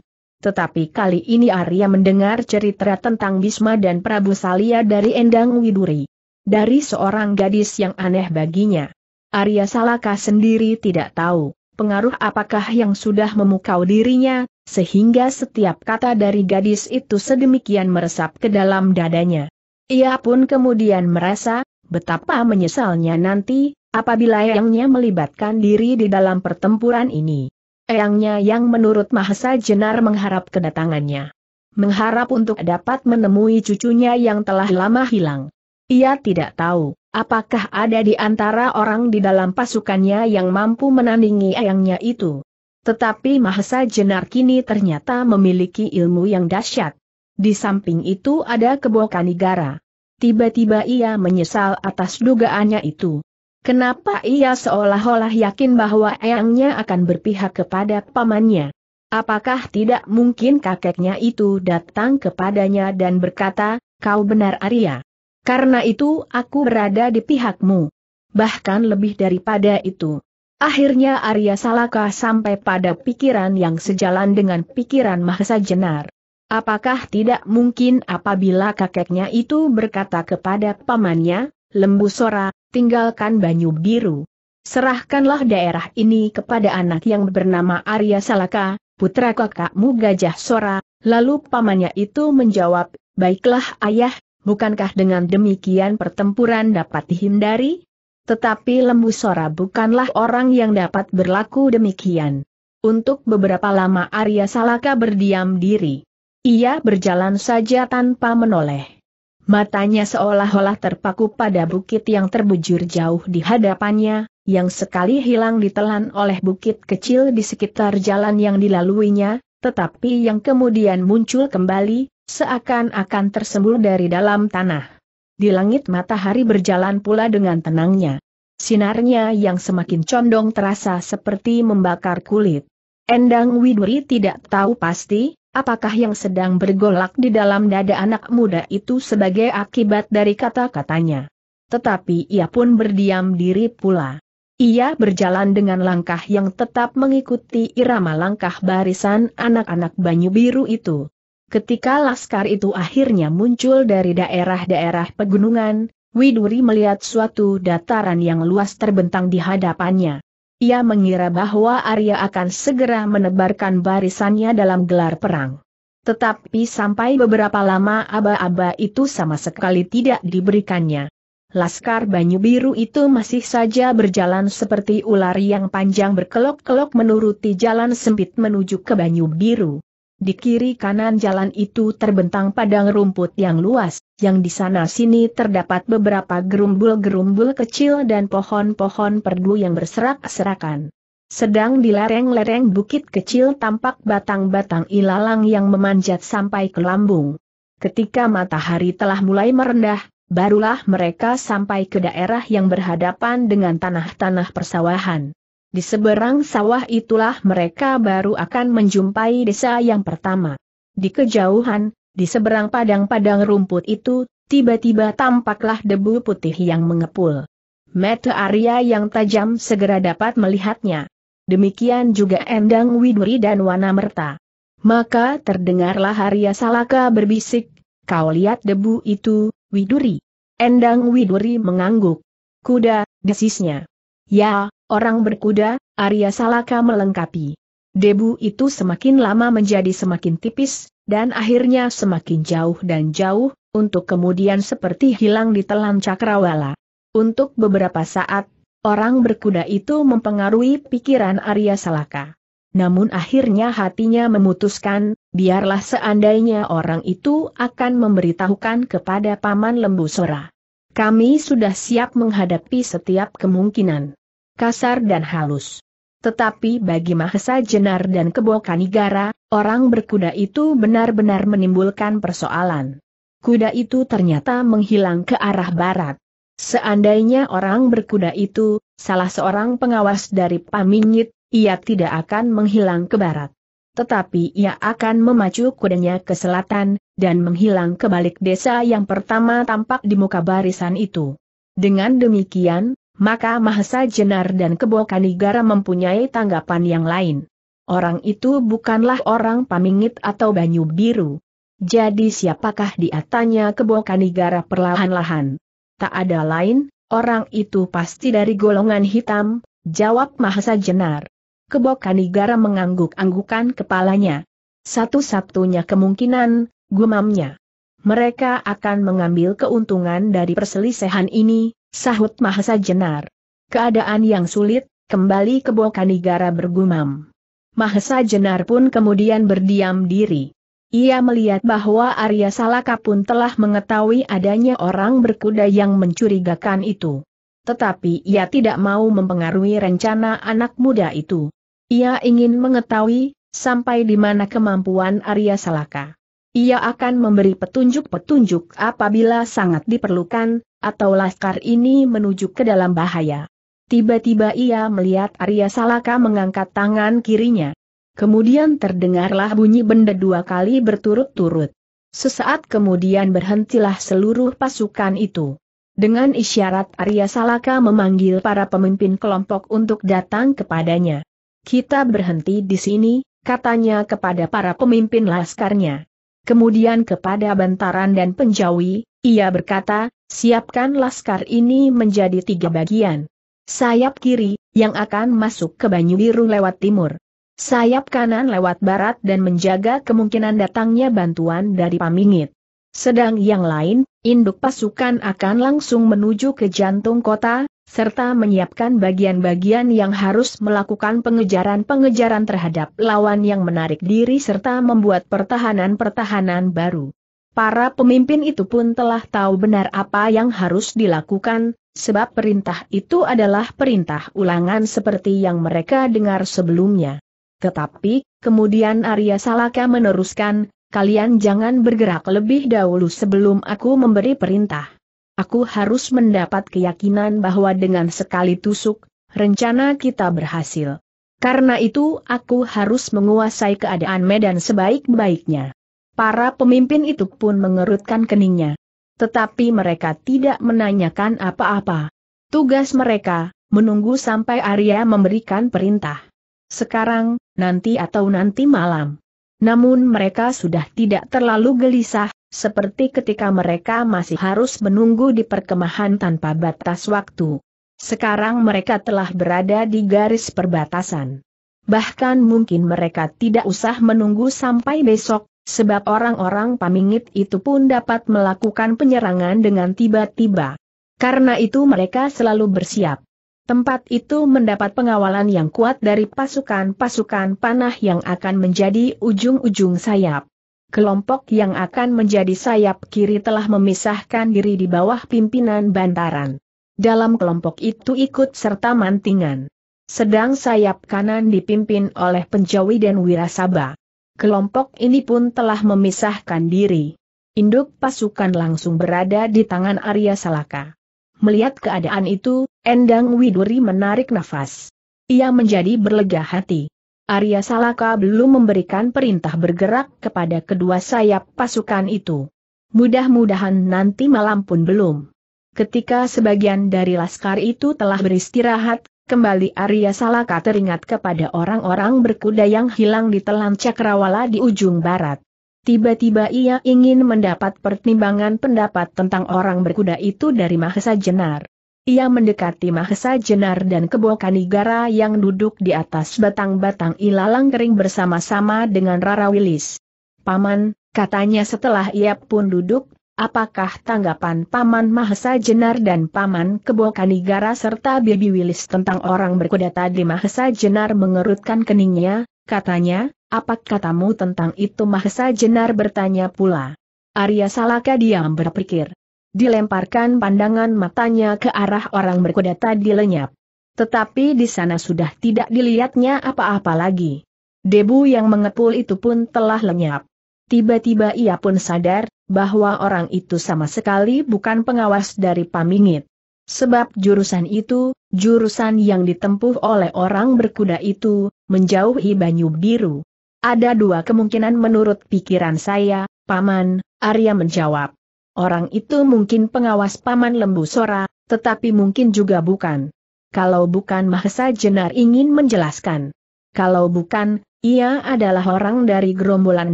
Tetapi kali ini Arya mendengar cerita tentang Bisma dan Prabu Salia dari Endang Widuri. Dari seorang gadis yang aneh baginya. Arya Salaka sendiri tidak tahu, pengaruh apakah yang sudah memukau dirinya, sehingga setiap kata dari gadis itu sedemikian meresap ke dalam dadanya. Ia pun kemudian merasa, betapa menyesalnya nanti, apabila yangnya melibatkan diri di dalam pertempuran ini. Eyangnya yang menurut Mahesa Jenar mengharap kedatangannya. Mengharap untuk dapat menemui cucunya yang telah lama hilang. Ia tidak tahu, apakah ada di antara orang di dalam pasukannya yang mampu menandingi Eyangnya itu. Tetapi Mahesa Jenar kini ternyata memiliki ilmu yang dahsyat. Di samping itu ada negara. Tiba-tiba ia menyesal atas dugaannya itu. Kenapa ia seolah-olah yakin bahwa eyangnya akan berpihak kepada pamannya? Apakah tidak mungkin kakeknya itu datang kepadanya dan berkata, kau benar Arya? Karena itu aku berada di pihakmu. Bahkan lebih daripada itu. Akhirnya Arya Salaka sampai pada pikiran yang sejalan dengan pikiran Mahesa Jenar. Apakah tidak mungkin apabila kakeknya itu berkata kepada pamannya, Lembu Sora, tinggalkan Banyu Biru. Serahkanlah daerah ini kepada anak yang bernama Arya Salaka, putra kakakmu Gajah Sora, lalu pamannya itu menjawab, baiklah ayah, bukankah dengan demikian pertempuran dapat dihindari? Tetapi Lembu Sora bukanlah orang yang dapat berlaku demikian. Untuk beberapa lama Arya Salaka berdiam diri. Ia berjalan saja tanpa menoleh. Matanya seolah-olah terpaku pada bukit yang terbujur jauh di hadapannya, yang sekali hilang ditelan oleh bukit kecil di sekitar jalan yang dilaluinya, tetapi yang kemudian muncul kembali, seakan-akan tersembul dari dalam tanah. Di langit matahari berjalan pula dengan tenangnya. Sinarnya yang semakin condong terasa seperti membakar kulit. Endang Widuri tidak tahu pasti, Apakah yang sedang bergolak di dalam dada anak muda itu sebagai akibat dari kata-katanya? Tetapi ia pun berdiam diri pula. Ia berjalan dengan langkah yang tetap mengikuti irama langkah barisan anak-anak Banyu Biru itu. Ketika laskar itu akhirnya muncul dari daerah-daerah pegunungan, Widuri melihat suatu dataran yang luas terbentang di hadapannya. Ia mengira bahwa Arya akan segera menebarkan barisannya dalam gelar perang. Tetapi sampai beberapa lama aba-aba itu sama sekali tidak diberikannya. Laskar Banyu Biru itu masih saja berjalan seperti ular yang panjang berkelok-kelok menuruti jalan sempit menuju ke Banyu Biru. Di kiri kanan jalan itu terbentang padang rumput yang luas, yang di sana sini terdapat beberapa gerumbul-gerumbul kecil dan pohon-pohon perdu yang berserak-serakan. Sedang di lereng-lereng bukit kecil tampak batang-batang ilalang yang memanjat sampai ke lambung. Ketika matahari telah mulai merendah, barulah mereka sampai ke daerah yang berhadapan dengan tanah-tanah persawahan. Di seberang sawah itulah mereka baru akan menjumpai desa yang pertama. Di kejauhan, di seberang padang-padang rumput itu, tiba-tiba tampaklah debu putih yang mengepul. Mata Arya yang tajam segera dapat melihatnya. Demikian juga Endang Widuri dan Wanamerta. Maka terdengarlah Arya Salaka berbisik, kau lihat debu itu, Widuri. Endang Widuri mengangguk. Kuda, desisnya. Ya, orang berkuda, Arya Salaka melengkapi. Debu itu semakin lama menjadi semakin tipis, dan akhirnya semakin jauh dan jauh, untuk kemudian seperti hilang di telan cakrawala. Untuk beberapa saat, orang berkuda itu mempengaruhi pikiran Arya Salaka. Namun akhirnya hatinya memutuskan, biarlah seandainya orang itu akan memberitahukan kepada Paman Lembu Sora. Kami sudah siap menghadapi setiap kemungkinan kasar dan halus. Tetapi bagi Mahesa Jenar dan Kebo Kanigara, orang berkuda itu benar-benar menimbulkan persoalan. Kuda itu ternyata menghilang ke arah barat. Seandainya orang berkuda itu, salah seorang pengawas dari Paminyit, ia tidak akan menghilang ke barat. Tetapi ia akan memacu kudanya ke selatan, dan menghilang ke balik desa yang pertama tampak di muka barisan itu. Dengan demikian, maka Mahesa Jenar dan Kebo Kanigara mempunyai tanggapan yang lain. Orang itu bukanlah orang pamingit atau banyu biru. Jadi siapakah dia tanya Kebo Kanigara perlahan-lahan. Tak ada lain, orang itu pasti dari golongan hitam, jawab Mahesa Jenar. Kebo Kanigara mengangguk-anggukan kepalanya. Satu-satunya kemungkinan, gumamnya. Mereka akan mengambil keuntungan dari perselisihan ini, Sahut Mahesa Jenar. Keadaan yang sulit, kembali ke Bokanigara bergumam. Mahesa Jenar pun kemudian berdiam diri. Ia melihat bahwa Arya Salaka pun telah mengetahui adanya orang berkuda yang mencurigakan itu. Tetapi ia tidak mau mempengaruhi rencana anak muda itu. Ia ingin mengetahui, sampai di mana kemampuan Arya Salaka. Ia akan memberi petunjuk-petunjuk apabila sangat diperlukan, atau laskar ini menuju ke dalam bahaya. Tiba-tiba ia melihat Arya Salaka mengangkat tangan kirinya. Kemudian terdengarlah bunyi benda dua kali berturut-turut. Sesaat kemudian berhentilah seluruh pasukan itu. Dengan isyarat Arya Salaka memanggil para pemimpin kelompok untuk datang kepadanya. Kita berhenti di sini, katanya kepada para pemimpin laskarnya. Kemudian kepada Bantaran dan Penjawi, ia berkata, Siapkan laskar ini menjadi tiga bagian. Sayap kiri, yang akan masuk ke Banyu Biru lewat timur. Sayap kanan lewat barat dan menjaga kemungkinan datangnya bantuan dari Pamingit. Sedang yang lain, induk pasukan akan langsung menuju ke jantung kota, serta menyiapkan bagian-bagian yang harus melakukan pengejaran-pengejaran terhadap lawan yang menarik diri serta membuat pertahanan-pertahanan baru. Para pemimpin itu pun telah tahu benar apa yang harus dilakukan, sebab perintah itu adalah perintah ulangan seperti yang mereka dengar sebelumnya. Tetapi, kemudian Arya Salaka meneruskan, kalian jangan bergerak lebih dahulu sebelum aku memberi perintah. Aku harus mendapat keyakinan bahwa dengan sekali tusuk, rencana kita berhasil. Karena itu aku harus menguasai keadaan medan sebaik-baiknya. Para pemimpin itu pun mengerutkan keningnya. Tetapi mereka tidak menanyakan apa-apa. Tugas mereka, menunggu sampai Arya memberikan perintah. Sekarang, nanti atau nanti malam. Namun mereka sudah tidak terlalu gelisah, seperti ketika mereka masih harus menunggu di perkemahan tanpa batas waktu. Sekarang mereka telah berada di garis perbatasan. Bahkan mungkin mereka tidak usah menunggu sampai besok, Sebab orang-orang pamingit itu pun dapat melakukan penyerangan dengan tiba-tiba. Karena itu mereka selalu bersiap. Tempat itu mendapat pengawalan yang kuat dari pasukan-pasukan panah yang akan menjadi ujung-ujung sayap. Kelompok yang akan menjadi sayap kiri telah memisahkan diri di bawah pimpinan bantaran. Dalam kelompok itu ikut serta mantingan. Sedang sayap kanan dipimpin oleh penjawi dan wirasaba kelompok ini pun telah memisahkan diri. Induk pasukan langsung berada di tangan Arya Salaka. Melihat keadaan itu, Endang Widuri menarik nafas. Ia menjadi berlega hati. Arya Salaka belum memberikan perintah bergerak kepada kedua sayap pasukan itu. Mudah-mudahan nanti malam pun belum. Ketika sebagian dari laskar itu telah beristirahat, Kembali Arya Salaka teringat kepada orang-orang berkuda yang hilang di telan cakrawala di ujung barat. Tiba-tiba ia ingin mendapat pertimbangan pendapat tentang orang berkuda itu dari Mahesa Jenar. Ia mendekati Mahesa Jenar dan Kebo Kanigara yang duduk di atas batang-batang ilalang kering bersama-sama dengan Rara Wilis. Paman, katanya setelah ia pun duduk, Apakah tanggapan Paman Mahesa Jenar dan Paman Kebo Kanigara serta Bibi Wilis tentang orang berkuda tadi Mahesa Jenar mengerutkan keningnya, katanya, apa katamu tentang itu Mahesa Jenar bertanya pula. Arya Salaka diam berpikir. Dilemparkan pandangan matanya ke arah orang berkuda tadi lenyap. Tetapi di sana sudah tidak dilihatnya apa-apa lagi. Debu yang mengepul itu pun telah lenyap. Tiba-tiba ia pun sadar, bahwa orang itu sama sekali bukan pengawas dari Pamingit. Sebab jurusan itu, jurusan yang ditempuh oleh orang berkuda itu, menjauhi Banyu Biru. Ada dua kemungkinan menurut pikiran saya, Paman, Arya menjawab. Orang itu mungkin pengawas Paman Lembu Sora, tetapi mungkin juga bukan. Kalau bukan Mahesa Jenar ingin menjelaskan. Kalau bukan, ia adalah orang dari gerombolan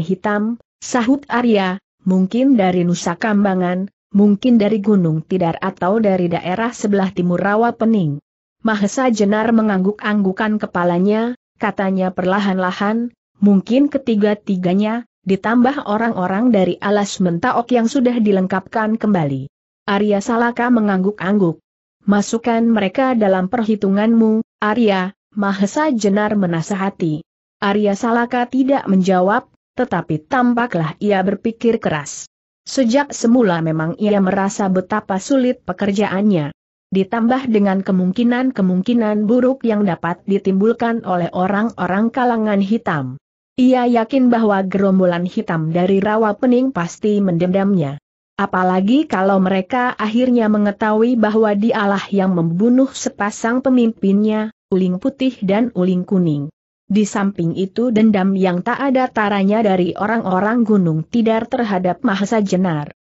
hitam, sahut Arya, mungkin dari Nusa Kambangan, mungkin dari Gunung Tidar atau dari daerah sebelah timur Rawa Pening. Mahesa Jenar mengangguk-anggukan kepalanya, katanya perlahan-lahan, mungkin ketiga-tiganya, ditambah orang-orang dari alas mentaok yang sudah dilengkapkan kembali. Arya Salaka mengangguk-angguk. Masukkan mereka dalam perhitunganmu, Arya, Mahesa Jenar menasehati. Arya Salaka tidak menjawab, tetapi tampaklah ia berpikir keras. Sejak semula memang ia merasa betapa sulit pekerjaannya. Ditambah dengan kemungkinan-kemungkinan buruk yang dapat ditimbulkan oleh orang-orang kalangan hitam. Ia yakin bahwa gerombolan hitam dari rawa pening pasti mendendamnya. Apalagi kalau mereka akhirnya mengetahui bahwa dialah yang membunuh sepasang pemimpinnya, uling putih dan uling kuning. Di samping itu dendam yang tak ada taranya dari orang-orang Gunung tidak terhadap Mahesa Jenar.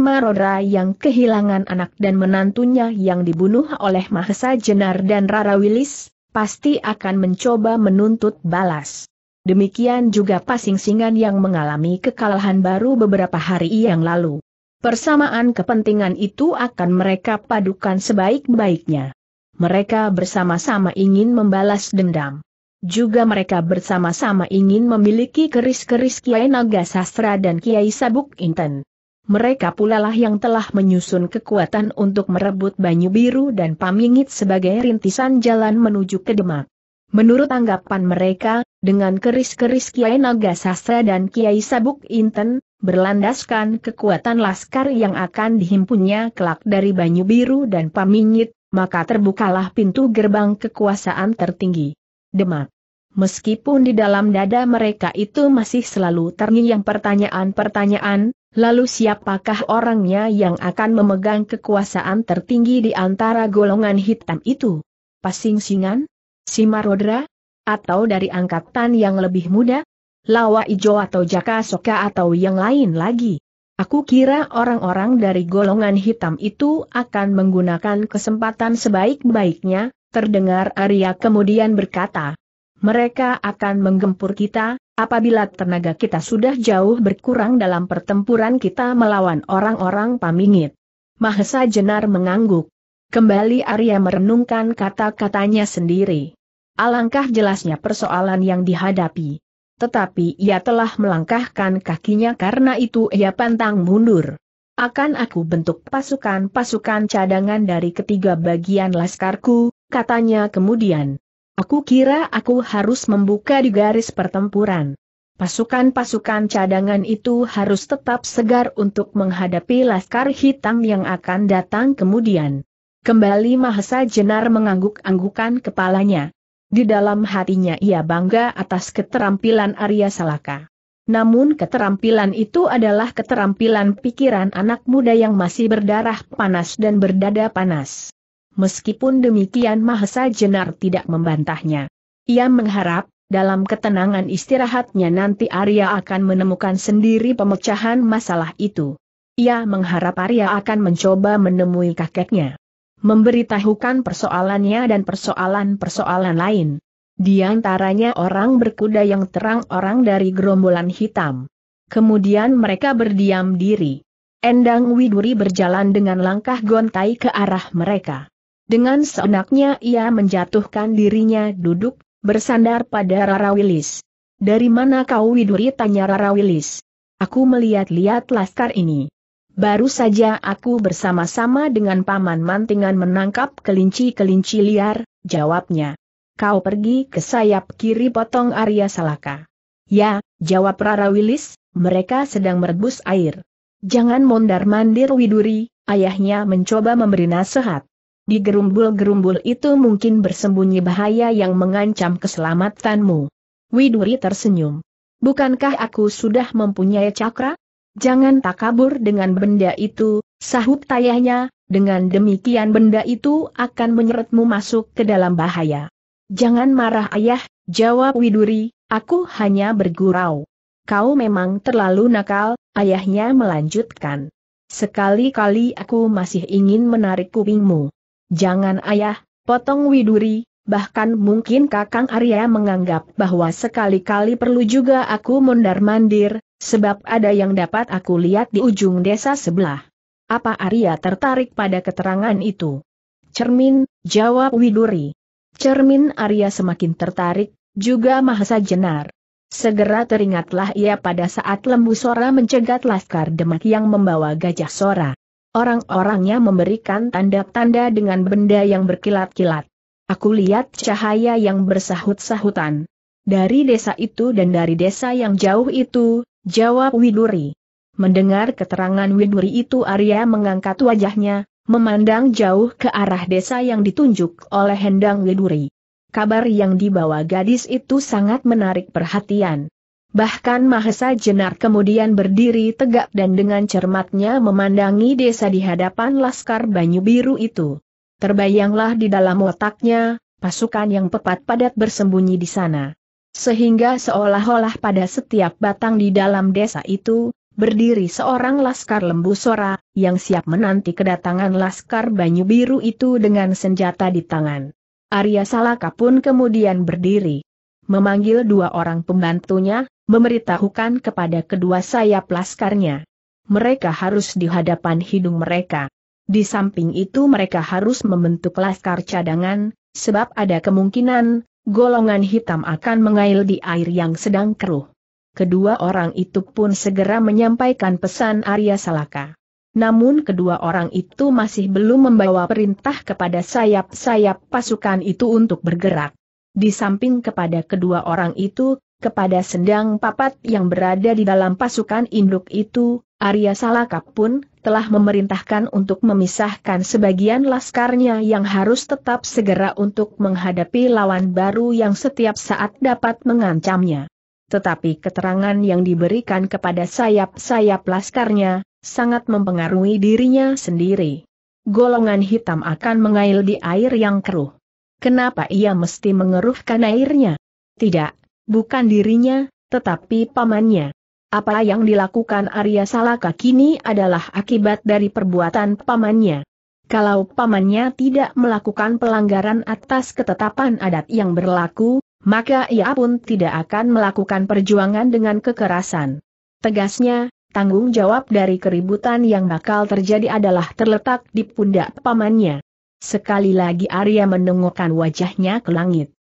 Marodra yang kehilangan anak dan menantunya yang dibunuh oleh Mahesa Jenar dan Rara Wilis, pasti akan mencoba menuntut balas. Demikian juga Pasingsingan yang mengalami kekalahan baru beberapa hari yang lalu. Persamaan kepentingan itu akan mereka padukan sebaik-baiknya. Mereka bersama-sama ingin membalas dendam. Juga mereka bersama-sama ingin memiliki keris-keris Kiai Naga Sastra dan Kiai Sabuk Inten. Mereka pula lah yang telah menyusun kekuatan untuk merebut Banyu Biru dan Pamingit sebagai rintisan jalan menuju ke Demak. Menurut anggapan mereka, dengan keris-keris Kiai Naga Sastra dan Kiai Sabuk Inten, berlandaskan kekuatan laskar yang akan dihimpunnya kelak dari Banyu Biru dan Pamingit, maka terbukalah pintu gerbang kekuasaan tertinggi. Demak meskipun di dalam dada mereka itu masih selalu terngiang pertanyaan-pertanyaan, lalu siapakah orangnya yang akan memegang kekuasaan tertinggi di antara golongan hitam itu? Pasing Singan? Simarodra? Atau dari angkatan yang lebih muda? Lawa Ijo atau Jaka Soka atau yang lain lagi? Aku kira orang-orang dari golongan hitam itu akan menggunakan kesempatan sebaik-baiknya, terdengar Arya kemudian berkata, mereka akan menggempur kita, apabila tenaga kita sudah jauh berkurang dalam pertempuran kita melawan orang-orang pamingit. Mahesa Jenar mengangguk. Kembali Arya merenungkan kata-katanya sendiri. Alangkah jelasnya persoalan yang dihadapi. Tetapi ia telah melangkahkan kakinya karena itu ia pantang mundur. Akan aku bentuk pasukan-pasukan cadangan dari ketiga bagian laskarku, katanya kemudian. Aku kira aku harus membuka di garis pertempuran. Pasukan-pasukan cadangan itu harus tetap segar untuk menghadapi laskar hitam yang akan datang kemudian. Kembali Mahesa Jenar mengangguk-anggukan kepalanya. Di dalam hatinya ia bangga atas keterampilan Arya Salaka. Namun keterampilan itu adalah keterampilan pikiran anak muda yang masih berdarah panas dan berdada panas meskipun demikian Mahesa Jenar tidak membantahnya. Ia mengharap, dalam ketenangan istirahatnya nanti Arya akan menemukan sendiri pemecahan masalah itu. Ia mengharap Arya akan mencoba menemui kakeknya. Memberitahukan persoalannya dan persoalan-persoalan lain. Di antaranya orang berkuda yang terang orang dari gerombolan hitam. Kemudian mereka berdiam diri. Endang Widuri berjalan dengan langkah gontai ke arah mereka. Dengan seenaknya ia menjatuhkan dirinya duduk, bersandar pada Rara Wilis. Dari mana kau Widuri tanya Rara Wilis. Aku melihat-lihat laskar ini. Baru saja aku bersama-sama dengan Paman Mantingan menangkap kelinci-kelinci liar, jawabnya. Kau pergi ke sayap kiri potong Arya Salaka. Ya, jawab Rara Wilis, mereka sedang merebus air. Jangan mondar-mandir Widuri, ayahnya mencoba memberi nasihat. Di gerumbul-gerumbul itu mungkin bersembunyi bahaya yang mengancam keselamatanmu. Widuri tersenyum. Bukankah aku sudah mempunyai cakra? Jangan takabur dengan benda itu, sahut tayahnya, dengan demikian benda itu akan menyeretmu masuk ke dalam bahaya. Jangan marah ayah, jawab Widuri, aku hanya bergurau. Kau memang terlalu nakal, ayahnya melanjutkan. Sekali-kali aku masih ingin menarik kupingmu. Jangan ayah, potong Widuri, bahkan mungkin Kakang Arya menganggap bahwa sekali-kali perlu juga aku mondar-mandir, sebab ada yang dapat aku lihat di ujung desa sebelah. Apa Arya tertarik pada keterangan itu? Cermin, jawab Widuri. Cermin Arya semakin tertarik, juga Mahasa Jenar. Segera teringatlah ia pada saat Lembu Sora mencegat Laskar Demak yang membawa Gajah Sora. Orang-orangnya memberikan tanda-tanda dengan benda yang berkilat-kilat. Aku lihat cahaya yang bersahut-sahutan. Dari desa itu dan dari desa yang jauh itu, jawab Widuri. Mendengar keterangan Widuri itu Arya mengangkat wajahnya, memandang jauh ke arah desa yang ditunjuk oleh Hendang Widuri. Kabar yang dibawa gadis itu sangat menarik perhatian. Bahkan Mahesa Jenar kemudian berdiri tegak dan dengan cermatnya memandangi desa di hadapan Laskar Banyu Biru itu. Terbayanglah di dalam otaknya, pasukan yang pepat padat bersembunyi di sana. Sehingga seolah-olah pada setiap batang di dalam desa itu, berdiri seorang Laskar Lembu Sora, yang siap menanti kedatangan Laskar Banyu Biru itu dengan senjata di tangan. Arya Salaka pun kemudian berdiri. Memanggil dua orang pembantunya, memberitahukan kepada kedua sayap laskarnya. Mereka harus di hadapan hidung mereka. Di samping itu mereka harus membentuk laskar cadangan, sebab ada kemungkinan, golongan hitam akan mengail di air yang sedang keruh. Kedua orang itu pun segera menyampaikan pesan Arya Salaka. Namun kedua orang itu masih belum membawa perintah kepada sayap-sayap pasukan itu untuk bergerak. Di samping kepada kedua orang itu, kepada sendang papat yang berada di dalam pasukan induk itu, Arya Salakap pun telah memerintahkan untuk memisahkan sebagian laskarnya yang harus tetap segera untuk menghadapi lawan baru yang setiap saat dapat mengancamnya. Tetapi keterangan yang diberikan kepada sayap-sayap laskarnya, sangat mempengaruhi dirinya sendiri. Golongan hitam akan mengail di air yang keruh. Kenapa ia mesti mengeruhkan airnya? Tidak, bukan dirinya, tetapi pamannya. Apa yang dilakukan Arya Salaka kini adalah akibat dari perbuatan pamannya. Kalau pamannya tidak melakukan pelanggaran atas ketetapan adat yang berlaku, maka ia pun tidak akan melakukan perjuangan dengan kekerasan. Tegasnya, tanggung jawab dari keributan yang bakal terjadi adalah terletak di pundak pamannya. Sekali lagi Arya menengokkan wajahnya ke langit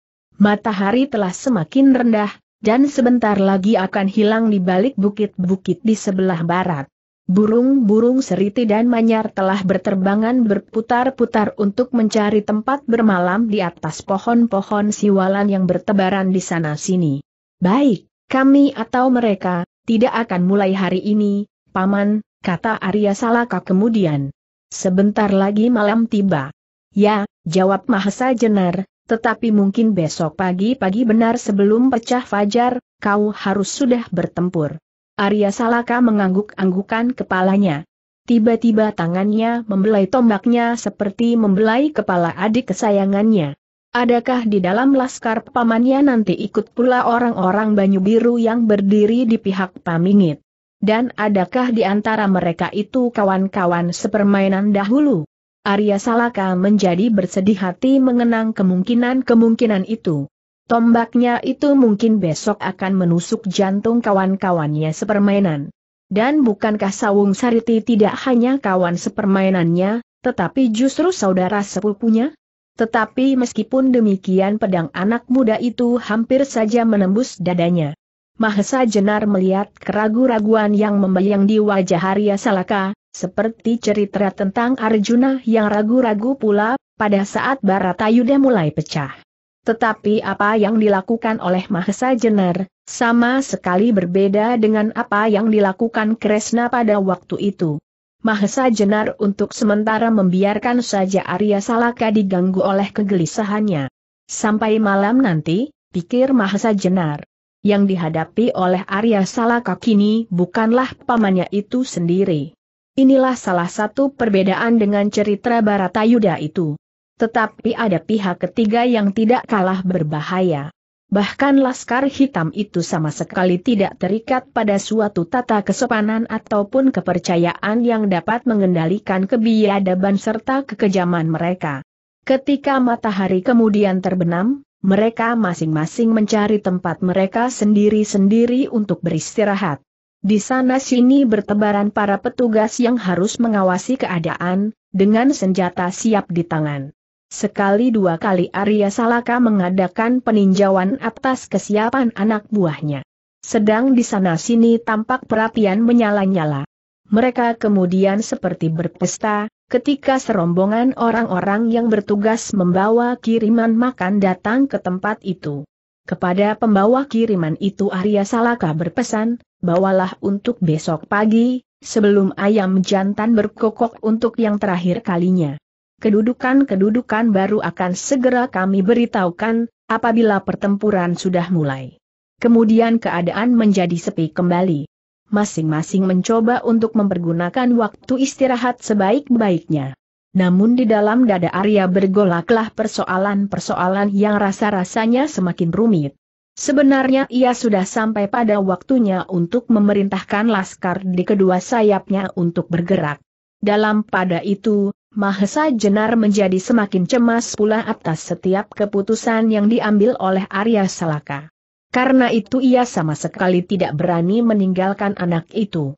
matahari telah semakin rendah, dan sebentar lagi akan hilang di balik bukit-bukit di sebelah barat. Burung-burung seriti dan manyar telah berterbangan berputar-putar untuk mencari tempat bermalam di atas pohon-pohon siwalan yang bertebaran di sana-sini. Baik, kami atau mereka, tidak akan mulai hari ini, Paman, kata Arya Salaka kemudian. Sebentar lagi malam tiba. Ya, jawab Mahasa Jenar, tetapi mungkin besok pagi-pagi benar sebelum pecah fajar, kau harus sudah bertempur. Arya Salaka mengangguk-anggukan kepalanya. Tiba-tiba tangannya membelai tombaknya seperti membelai kepala adik kesayangannya. Adakah di dalam laskar pamannya nanti ikut pula orang-orang Banyu Biru yang berdiri di pihak Pamingit? Dan adakah di antara mereka itu kawan-kawan sepermainan dahulu? Arya Salaka menjadi bersedih hati mengenang kemungkinan-kemungkinan itu. Tombaknya itu mungkin besok akan menusuk jantung kawan-kawannya sepermainan. Dan bukankah Sawung Sariti tidak hanya kawan sepermainannya, tetapi justru saudara sepupunya? Tetapi meskipun demikian pedang anak muda itu hampir saja menembus dadanya. Mahesa Jenar melihat keraguan raguan yang membayang di wajah Arya Salaka, seperti cerita tentang Arjuna yang ragu-ragu pula, pada saat Baratayuda mulai pecah. Tetapi apa yang dilakukan oleh Mahesa Jenar, sama sekali berbeda dengan apa yang dilakukan Kresna pada waktu itu. Mahesa Jenar untuk sementara membiarkan saja Arya Salaka diganggu oleh kegelisahannya. Sampai malam nanti, pikir Mahesa Jenar. Yang dihadapi oleh Arya Salaka kini bukanlah pamannya itu sendiri. Inilah salah satu perbedaan dengan cerita Baratayuda itu. Tetapi ada pihak ketiga yang tidak kalah berbahaya. Bahkan laskar hitam itu sama sekali tidak terikat pada suatu tata kesopanan ataupun kepercayaan yang dapat mengendalikan kebiadaban serta kekejaman mereka. Ketika matahari kemudian terbenam, mereka masing-masing mencari tempat mereka sendiri-sendiri untuk beristirahat. Di sana-sini bertebaran para petugas yang harus mengawasi keadaan, dengan senjata siap di tangan. Sekali dua kali Arya Salaka mengadakan peninjauan atas kesiapan anak buahnya. Sedang di sana-sini tampak perapian menyala-nyala. Mereka kemudian seperti berpesta, ketika serombongan orang-orang yang bertugas membawa kiriman makan datang ke tempat itu. Kepada pembawa kiriman itu Arya Salaka berpesan, bawalah untuk besok pagi, sebelum ayam jantan berkokok untuk yang terakhir kalinya. Kedudukan-kedudukan baru akan segera kami beritahukan, apabila pertempuran sudah mulai. Kemudian keadaan menjadi sepi kembali. Masing-masing mencoba untuk mempergunakan waktu istirahat sebaik-baiknya. Namun di dalam dada Arya bergolaklah persoalan-persoalan yang rasa-rasanya semakin rumit. Sebenarnya ia sudah sampai pada waktunya untuk memerintahkan laskar di kedua sayapnya untuk bergerak. Dalam pada itu, Mahesa Jenar menjadi semakin cemas pula atas setiap keputusan yang diambil oleh Arya Salaka. Karena itu ia sama sekali tidak berani meninggalkan anak itu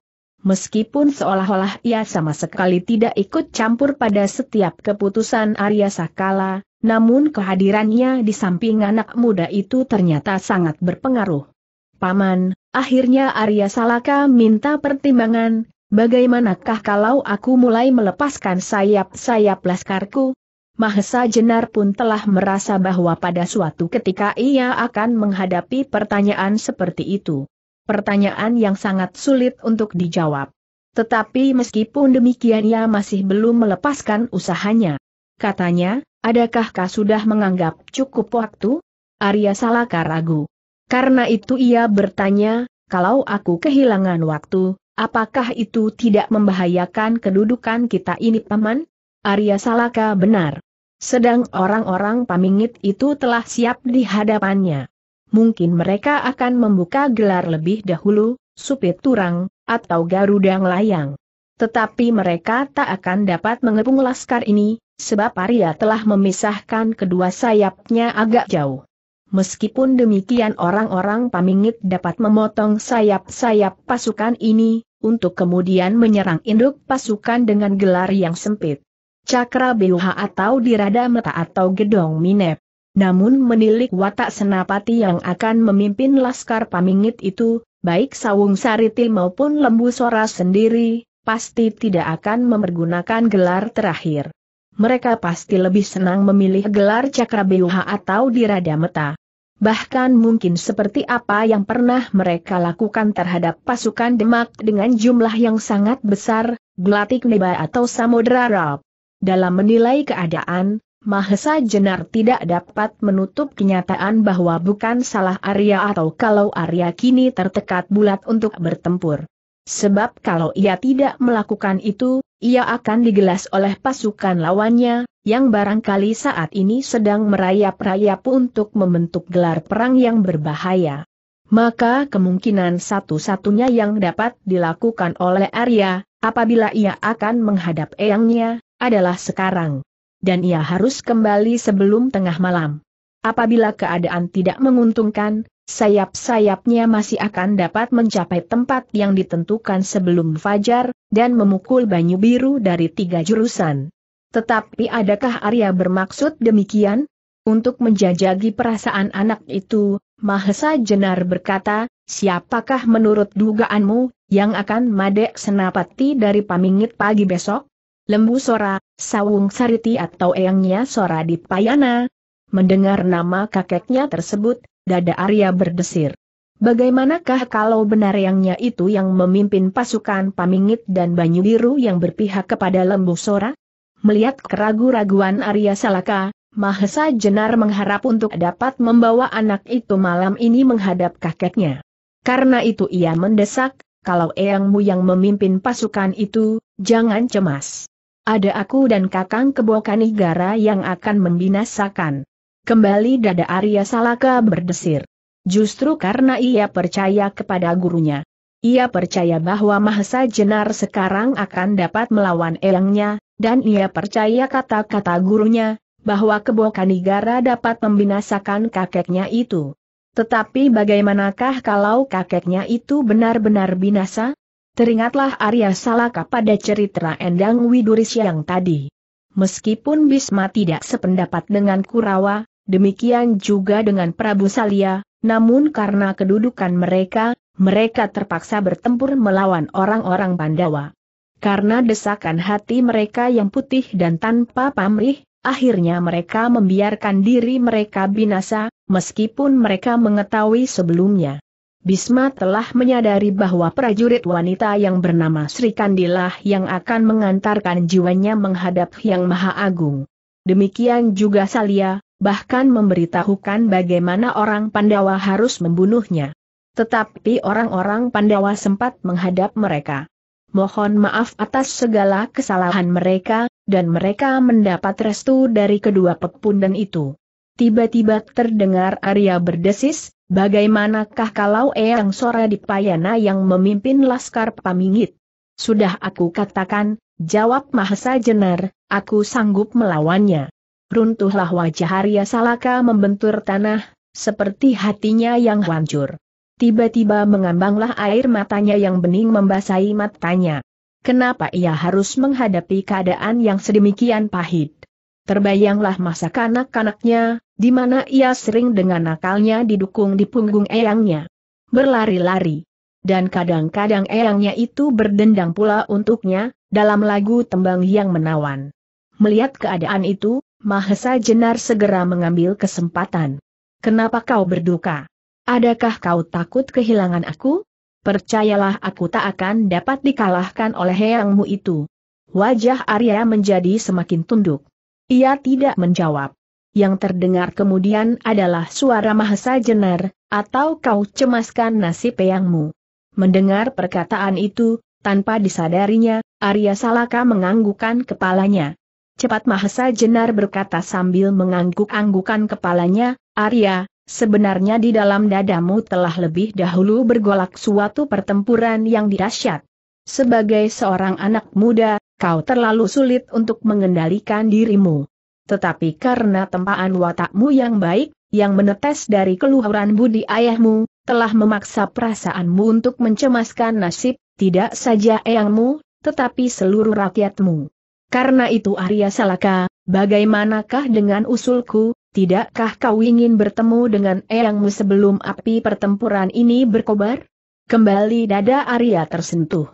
meskipun seolah-olah ia sama sekali tidak ikut campur pada setiap keputusan Arya Sakala, namun kehadirannya di samping anak muda itu ternyata sangat berpengaruh. Paman, akhirnya Arya Salaka minta pertimbangan, bagaimanakah kalau aku mulai melepaskan sayap-sayap laskarku? Mahesa Jenar pun telah merasa bahwa pada suatu ketika ia akan menghadapi pertanyaan seperti itu. Pertanyaan yang sangat sulit untuk dijawab. Tetapi meskipun demikian ia masih belum melepaskan usahanya. Katanya, adakah kau sudah menganggap cukup waktu? Arya Salaka ragu. Karena itu ia bertanya, kalau aku kehilangan waktu, apakah itu tidak membahayakan kedudukan kita ini paman? Arya Salaka benar. Sedang orang-orang pamingit itu telah siap di hadapannya mungkin mereka akan membuka gelar lebih dahulu, supit turang, atau Garuda layang. Tetapi mereka tak akan dapat mengepung laskar ini, sebab Arya telah memisahkan kedua sayapnya agak jauh. Meskipun demikian orang-orang pamingit dapat memotong sayap-sayap pasukan ini, untuk kemudian menyerang induk pasukan dengan gelar yang sempit. Cakra Biuha atau Dirada Meta atau Gedong Minep. Namun menilik watak senapati yang akan memimpin Laskar Pamingit itu, baik Sawung Sariti maupun Lembu Sora sendiri, pasti tidak akan memergunakan gelar terakhir. Mereka pasti lebih senang memilih gelar Cakrabewa atau Diradameta. Bahkan mungkin seperti apa yang pernah mereka lakukan terhadap pasukan Demak dengan jumlah yang sangat besar, Glatik Neba atau Samodra Rab. Dalam menilai keadaan, Mahesa Jenar tidak dapat menutup kenyataan bahwa bukan salah Arya atau kalau Arya kini tertekat bulat untuk bertempur. Sebab kalau ia tidak melakukan itu, ia akan digelas oleh pasukan lawannya, yang barangkali saat ini sedang merayap-rayap untuk membentuk gelar perang yang berbahaya. Maka kemungkinan satu-satunya yang dapat dilakukan oleh Arya, apabila ia akan menghadap eyangnya, adalah sekarang dan ia harus kembali sebelum tengah malam. Apabila keadaan tidak menguntungkan, sayap-sayapnya masih akan dapat mencapai tempat yang ditentukan sebelum fajar, dan memukul banyu biru dari tiga jurusan. Tetapi adakah Arya bermaksud demikian? Untuk menjajagi perasaan anak itu, Mahesa Jenar berkata, siapakah menurut dugaanmu, yang akan madek senapati dari pamingit pagi besok? Lembu Sora, Sawung Sariti atau Eyangnya Sora di Payana. Mendengar nama kakeknya tersebut, dada Arya berdesir. Bagaimanakah kalau benar Eyangnya itu yang memimpin pasukan Pamingit dan Banyu Biru yang berpihak kepada Lembu Sora? Melihat keraguan raguan Arya Salaka, Mahesa Jenar mengharap untuk dapat membawa anak itu malam ini menghadap kakeknya. Karena itu ia mendesak, kalau eyangmu yang memimpin pasukan itu, jangan cemas. Ada aku dan Kakang kebokanigara negara yang akan membinasakan. Kembali dada Arya Salaka berdesir. Justru karena ia percaya kepada gurunya. Ia percaya bahwa Mahesa Jenar sekarang akan dapat melawan elangnya, dan ia percaya kata-kata gurunya, bahwa kebokanigara negara dapat membinasakan kakeknya itu. Tetapi bagaimanakah kalau kakeknya itu benar-benar binasa? Teringatlah Arya Salaka pada cerita Endang Widuris yang tadi. Meskipun Bisma tidak sependapat dengan Kurawa, demikian juga dengan Prabu Salia. namun karena kedudukan mereka, mereka terpaksa bertempur melawan orang-orang Pandawa. Karena desakan hati mereka yang putih dan tanpa pamrih, akhirnya mereka membiarkan diri mereka binasa, meskipun mereka mengetahui sebelumnya. Bisma telah menyadari bahwa prajurit wanita yang bernama Sri Kandilah yang akan mengantarkan jiwanya menghadap Yang Maha Agung. Demikian juga Salia, bahkan memberitahukan bagaimana orang Pandawa harus membunuhnya. Tetapi orang-orang Pandawa sempat menghadap mereka. Mohon maaf atas segala kesalahan mereka, dan mereka mendapat restu dari kedua pepundan itu. Tiba-tiba terdengar Arya berdesis, Bagaimanakah kalau Eyang Sora Dipayana yang memimpin Laskar Pamingit? Sudah aku katakan, jawab Mahesa Jenar, aku sanggup melawannya. Runtuhlah wajah Arya Salaka membentur tanah, seperti hatinya yang hancur. Tiba-tiba mengambanglah air matanya yang bening membasahi matanya. Kenapa ia harus menghadapi keadaan yang sedemikian pahit? Terbayanglah masa kanak-kanaknya, di mana ia sering dengan nakalnya didukung di punggung eyangnya. Berlari-lari. Dan kadang-kadang eyangnya itu berdendang pula untuknya, dalam lagu tembang yang menawan. Melihat keadaan itu, Mahesa Jenar segera mengambil kesempatan. Kenapa kau berduka? Adakah kau takut kehilangan aku? Percayalah aku tak akan dapat dikalahkan oleh eyangmu itu. Wajah Arya menjadi semakin tunduk. Ia tidak menjawab. Yang terdengar kemudian adalah suara Mahesa Jenar, atau kau cemaskan nasib eyangmu. Mendengar perkataan itu, tanpa disadarinya, Arya Salaka menganggukkan kepalanya. Cepat Mahesa Jenar berkata sambil mengangguk-anggukan kepalanya, Arya, sebenarnya di dalam dadamu telah lebih dahulu bergolak suatu pertempuran yang dirasyat. Sebagai seorang anak muda, kau terlalu sulit untuk mengendalikan dirimu. Tetapi karena tempaan watakmu yang baik, yang menetes dari keluhuran budi ayahmu, telah memaksa perasaanmu untuk mencemaskan nasib, tidak saja eyangmu, tetapi seluruh rakyatmu. Karena itu Arya Salaka, bagaimanakah dengan usulku, tidakkah kau ingin bertemu dengan eyangmu sebelum api pertempuran ini berkobar? Kembali dada Arya tersentuh.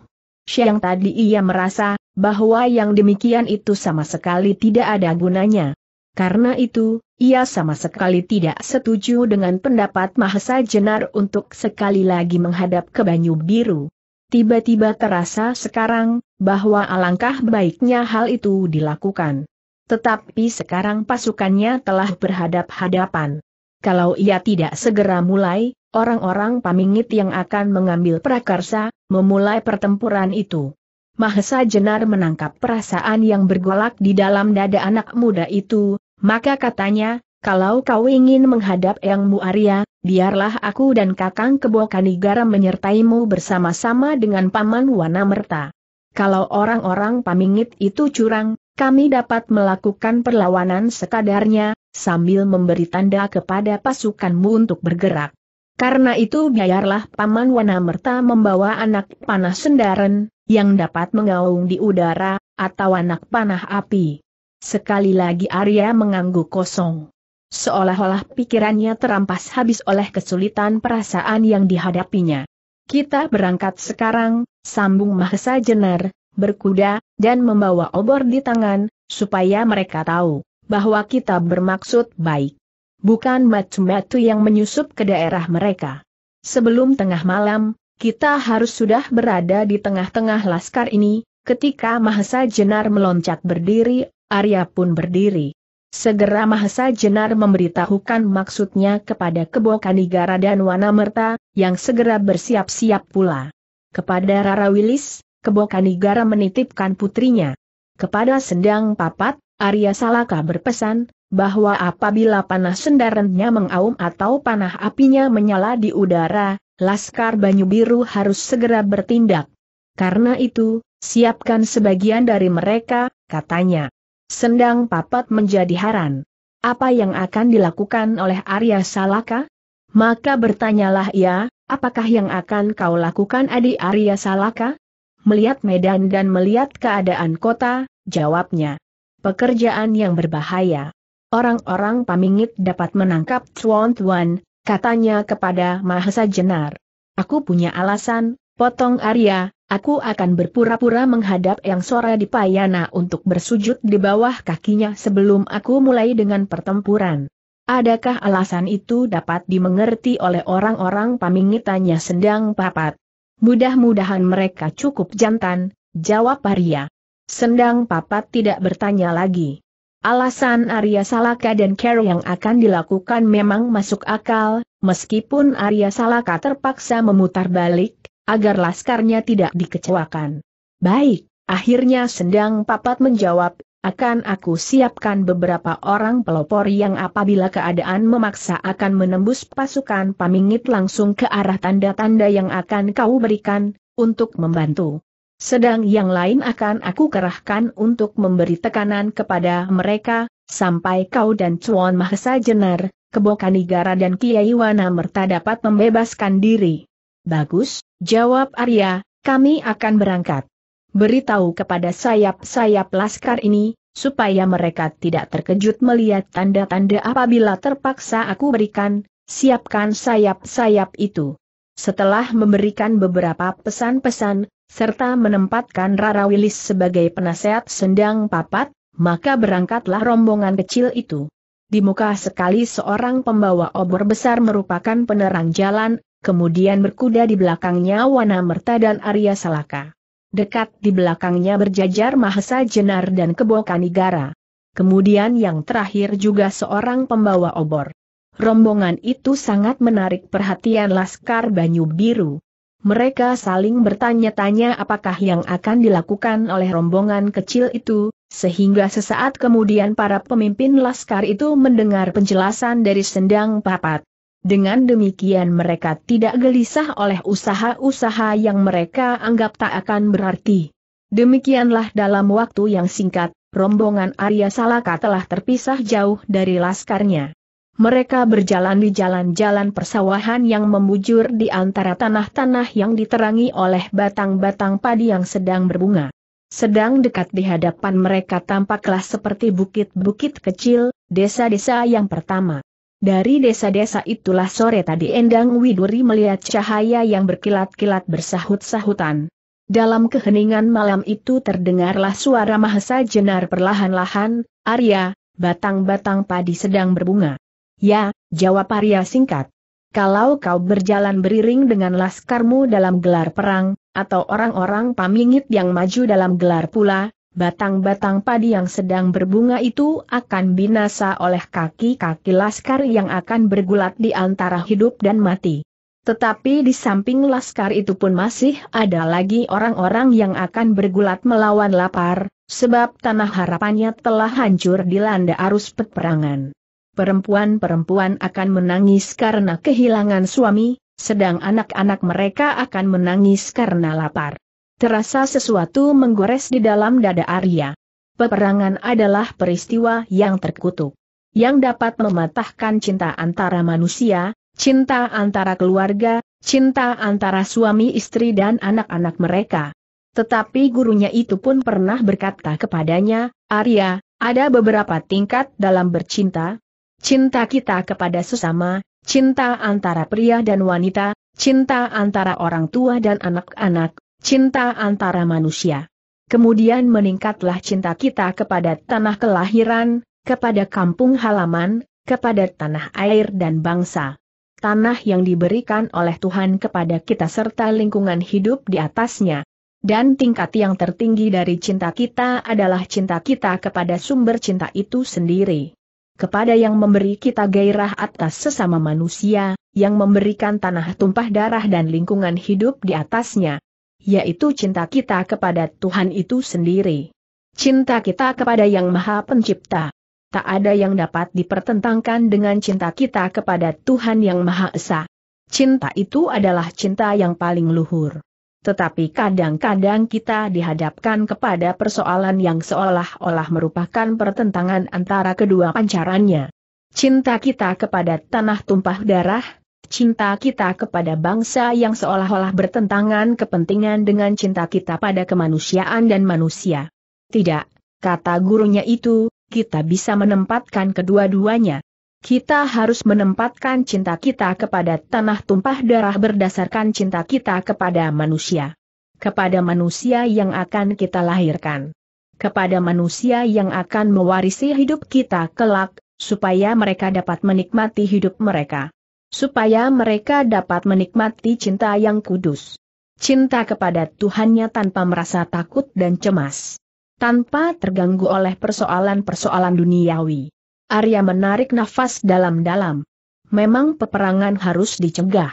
Siang tadi ia merasa, bahwa yang demikian itu sama sekali tidak ada gunanya. Karena itu, ia sama sekali tidak setuju dengan pendapat Mahesa Jenar untuk sekali lagi menghadap ke Banyu Biru. Tiba-tiba terasa sekarang, bahwa alangkah baiknya hal itu dilakukan. Tetapi sekarang pasukannya telah berhadap-hadapan. Kalau ia tidak segera mulai, orang-orang pamingit yang akan mengambil prakarsa, memulai pertempuran itu. Mahesa Jenar menangkap perasaan yang bergolak di dalam dada anak muda itu, maka katanya, kalau kau ingin menghadap Yang Arya, biarlah aku dan Kakang Kebo Kanigara menyertaimu bersama-sama dengan Paman Wanamerta. Kalau orang-orang pamingit itu curang, kami dapat melakukan perlawanan sekadarnya, sambil memberi tanda kepada pasukanmu untuk bergerak. Karena itu biarlah Paman Wana Merta membawa anak panah sendaren, yang dapat mengaung di udara, atau anak panah api. Sekali lagi Arya mengangguk kosong. Seolah-olah pikirannya terampas habis oleh kesulitan perasaan yang dihadapinya. Kita berangkat sekarang, sambung Mahesa Jenar, berkuda, dan membawa obor di tangan, supaya mereka tahu, bahwa kita bermaksud baik bukan matu-matu yang menyusup ke daerah mereka. Sebelum tengah malam, kita harus sudah berada di tengah-tengah laskar ini, ketika Mahesa Jenar meloncat berdiri, Arya pun berdiri. Segera Mahesa Jenar memberitahukan maksudnya kepada Kebo Kanigara dan Wanamerta, yang segera bersiap-siap pula. Kepada Rara Wilis, Kebo Kanigara menitipkan putrinya. Kepada Sendang Papat, Arya Salaka berpesan, bahwa apabila panah sendarannya mengaum atau panah apinya menyala di udara, Laskar Banyu Biru harus segera bertindak. Karena itu, siapkan sebagian dari mereka, katanya. Sendang Papat menjadi haran. Apa yang akan dilakukan oleh Arya Salaka? Maka bertanyalah ia, apakah yang akan kau lakukan Adi Arya Salaka? Melihat medan dan melihat keadaan kota, jawabnya. Pekerjaan yang berbahaya. Orang-orang pamingit dapat menangkap Tuan Tuan, katanya kepada Mahesa Jenar. Aku punya alasan, potong Arya, aku akan berpura-pura menghadap yang sore di payana untuk bersujud di bawah kakinya sebelum aku mulai dengan pertempuran. Adakah alasan itu dapat dimengerti oleh orang-orang pamingitannya sendang papat? Mudah-mudahan mereka cukup jantan, jawab Arya. Sendang Papat tidak bertanya lagi. Alasan Arya Salaka dan Carol yang akan dilakukan memang masuk akal, meskipun Arya Salaka terpaksa memutar balik, agar laskarnya tidak dikecewakan. Baik, akhirnya Sendang Papat menjawab, akan aku siapkan beberapa orang pelopor yang apabila keadaan memaksa akan menembus pasukan pamingit langsung ke arah tanda-tanda yang akan kau berikan, untuk membantu. Sedang yang lain akan aku kerahkan untuk memberi tekanan kepada mereka, sampai kau dan Cuan Mahesa Jenar, Kebokanigara dan Kiai Wanamerta dapat membebaskan diri. Bagus, jawab Arya, kami akan berangkat. Beritahu kepada sayap-sayap laskar ini, supaya mereka tidak terkejut melihat tanda-tanda apabila terpaksa aku berikan, siapkan sayap-sayap itu. Setelah memberikan beberapa pesan-pesan, serta menempatkan Rara Wilis sebagai penasehat sendang papat, maka berangkatlah rombongan kecil itu. Di muka sekali seorang pembawa obor besar merupakan penerang jalan, kemudian berkuda di belakangnya Wana Merta dan Arya Salaka. Dekat di belakangnya berjajar Mahesa Jenar dan Kebo Kanigara. Kemudian yang terakhir juga seorang pembawa obor. Rombongan itu sangat menarik perhatian Laskar Banyu Biru. Mereka saling bertanya-tanya apakah yang akan dilakukan oleh rombongan kecil itu, sehingga sesaat kemudian para pemimpin laskar itu mendengar penjelasan dari sendang papat. Dengan demikian mereka tidak gelisah oleh usaha-usaha yang mereka anggap tak akan berarti. Demikianlah dalam waktu yang singkat, rombongan Arya Salaka telah terpisah jauh dari laskarnya mereka berjalan di jalan-jalan persawahan yang membujur di antara tanah-tanah yang diterangi oleh batang-batang padi yang sedang berbunga. Sedang dekat di hadapan mereka tampaklah seperti bukit-bukit kecil, desa-desa yang pertama. Dari desa-desa itulah sore tadi Endang Widuri melihat cahaya yang berkilat-kilat bersahut-sahutan. Dalam keheningan malam itu terdengarlah suara mahesa jenar perlahan-lahan, Arya, batang-batang padi sedang berbunga. Ya, jawab Arya singkat. Kalau kau berjalan beriring dengan laskarmu dalam gelar perang, atau orang-orang pamingit yang maju dalam gelar pula, batang-batang padi yang sedang berbunga itu akan binasa oleh kaki-kaki laskar yang akan bergulat di antara hidup dan mati. Tetapi di samping laskar itu pun masih ada lagi orang-orang yang akan bergulat melawan lapar, sebab tanah harapannya telah hancur dilanda arus peperangan perempuan-perempuan akan menangis karena kehilangan suami, sedang anak-anak mereka akan menangis karena lapar. Terasa sesuatu menggores di dalam dada Arya. Peperangan adalah peristiwa yang terkutuk. Yang dapat mematahkan cinta antara manusia, cinta antara keluarga, cinta antara suami istri dan anak-anak mereka. Tetapi gurunya itu pun pernah berkata kepadanya, Arya, ada beberapa tingkat dalam bercinta, cinta kita kepada sesama, cinta antara pria dan wanita, cinta antara orang tua dan anak-anak, cinta antara manusia. Kemudian meningkatlah cinta kita kepada tanah kelahiran, kepada kampung halaman, kepada tanah air dan bangsa. Tanah yang diberikan oleh Tuhan kepada kita serta lingkungan hidup di atasnya. Dan tingkat yang tertinggi dari cinta kita adalah cinta kita kepada sumber cinta itu sendiri kepada yang memberi kita gairah atas sesama manusia, yang memberikan tanah tumpah darah dan lingkungan hidup di atasnya, yaitu cinta kita kepada Tuhan itu sendiri. Cinta kita kepada Yang Maha Pencipta. Tak ada yang dapat dipertentangkan dengan cinta kita kepada Tuhan Yang Maha Esa. Cinta itu adalah cinta yang paling luhur tetapi kadang-kadang kita dihadapkan kepada persoalan yang seolah-olah merupakan pertentangan antara kedua pancarannya. Cinta kita kepada tanah tumpah darah, cinta kita kepada bangsa yang seolah-olah bertentangan kepentingan dengan cinta kita pada kemanusiaan dan manusia. Tidak, kata gurunya itu, kita bisa menempatkan kedua-duanya. Kita harus menempatkan cinta kita kepada tanah tumpah darah berdasarkan cinta kita kepada manusia. Kepada manusia yang akan kita lahirkan. Kepada manusia yang akan mewarisi hidup kita kelak, supaya mereka dapat menikmati hidup mereka. Supaya mereka dapat menikmati cinta yang kudus. Cinta kepada Tuhannya tanpa merasa takut dan cemas tanpa terganggu oleh persoalan-persoalan duniawi. Arya menarik nafas dalam-dalam. Memang peperangan harus dicegah.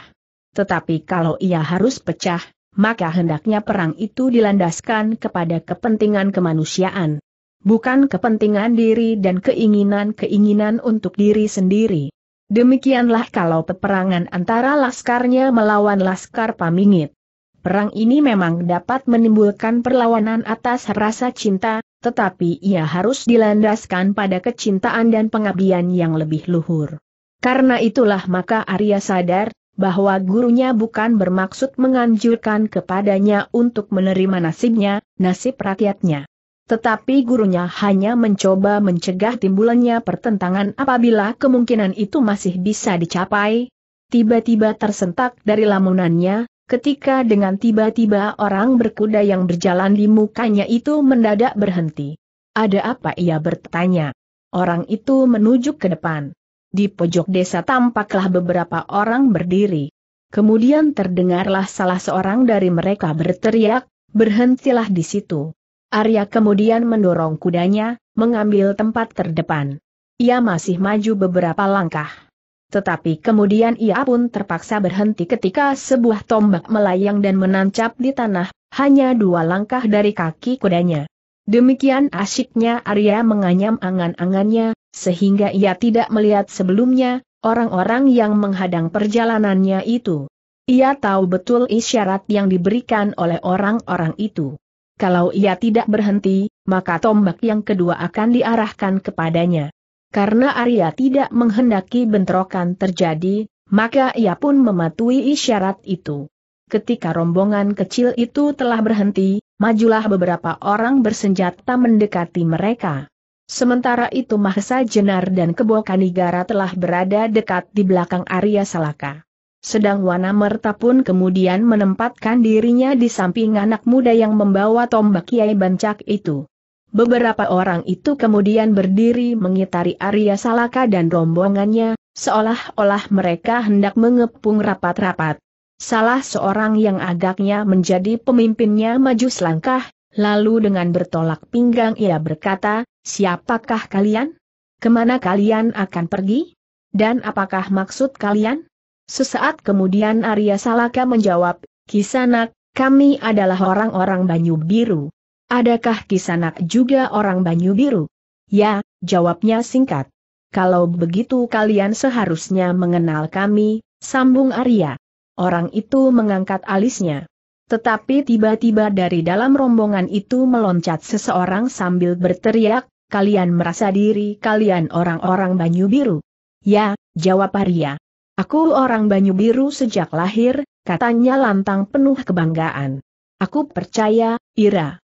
Tetapi kalau ia harus pecah, maka hendaknya perang itu dilandaskan kepada kepentingan kemanusiaan. Bukan kepentingan diri dan keinginan-keinginan untuk diri sendiri. Demikianlah kalau peperangan antara laskarnya melawan laskar pamingit. Perang ini memang dapat menimbulkan perlawanan atas rasa cinta, tetapi ia harus dilandaskan pada kecintaan dan pengabdian yang lebih luhur. Karena itulah maka Arya sadar, bahwa gurunya bukan bermaksud menganjurkan kepadanya untuk menerima nasibnya, nasib rakyatnya. Tetapi gurunya hanya mencoba mencegah timbulannya pertentangan apabila kemungkinan itu masih bisa dicapai. Tiba-tiba tersentak dari lamunannya, ketika dengan tiba-tiba orang berkuda yang berjalan di mukanya itu mendadak berhenti. Ada apa ia bertanya? Orang itu menuju ke depan. Di pojok desa tampaklah beberapa orang berdiri. Kemudian terdengarlah salah seorang dari mereka berteriak, berhentilah di situ. Arya kemudian mendorong kudanya, mengambil tempat terdepan. Ia masih maju beberapa langkah. Tetapi kemudian ia pun terpaksa berhenti ketika sebuah tombak melayang dan menancap di tanah, hanya dua langkah dari kaki kudanya. Demikian asyiknya Arya menganyam angan-angannya, sehingga ia tidak melihat sebelumnya, orang-orang yang menghadang perjalanannya itu. Ia tahu betul isyarat yang diberikan oleh orang-orang itu. Kalau ia tidak berhenti, maka tombak yang kedua akan diarahkan kepadanya. Karena Arya tidak menghendaki bentrokan terjadi, maka ia pun mematuhi isyarat itu. Ketika rombongan kecil itu telah berhenti, majulah beberapa orang bersenjata mendekati mereka. Sementara itu Mahesa Jenar dan Kebo Kanigara telah berada dekat di belakang Arya Salaka. Sedang Wana Merta pun kemudian menempatkan dirinya di samping anak muda yang membawa tombak Kiai Bancak itu. Beberapa orang itu kemudian berdiri mengitari Arya Salaka dan rombongannya, seolah-olah mereka hendak mengepung rapat-rapat. Salah seorang yang agaknya menjadi pemimpinnya maju selangkah, lalu dengan bertolak pinggang ia berkata, Siapakah kalian? Kemana kalian akan pergi? Dan apakah maksud kalian? Sesaat kemudian Arya Salaka menjawab, Kisanak, kami adalah orang-orang Banyu Biru. Adakah kisanak juga orang Banyu Biru? Ya, jawabnya singkat. Kalau begitu kalian seharusnya mengenal kami, sambung Arya. Orang itu mengangkat alisnya. Tetapi tiba-tiba dari dalam rombongan itu meloncat seseorang sambil berteriak, kalian merasa diri kalian orang-orang Banyu Biru. Ya, jawab Arya. Aku orang Banyu Biru sejak lahir, katanya lantang penuh kebanggaan. Aku percaya, Ira.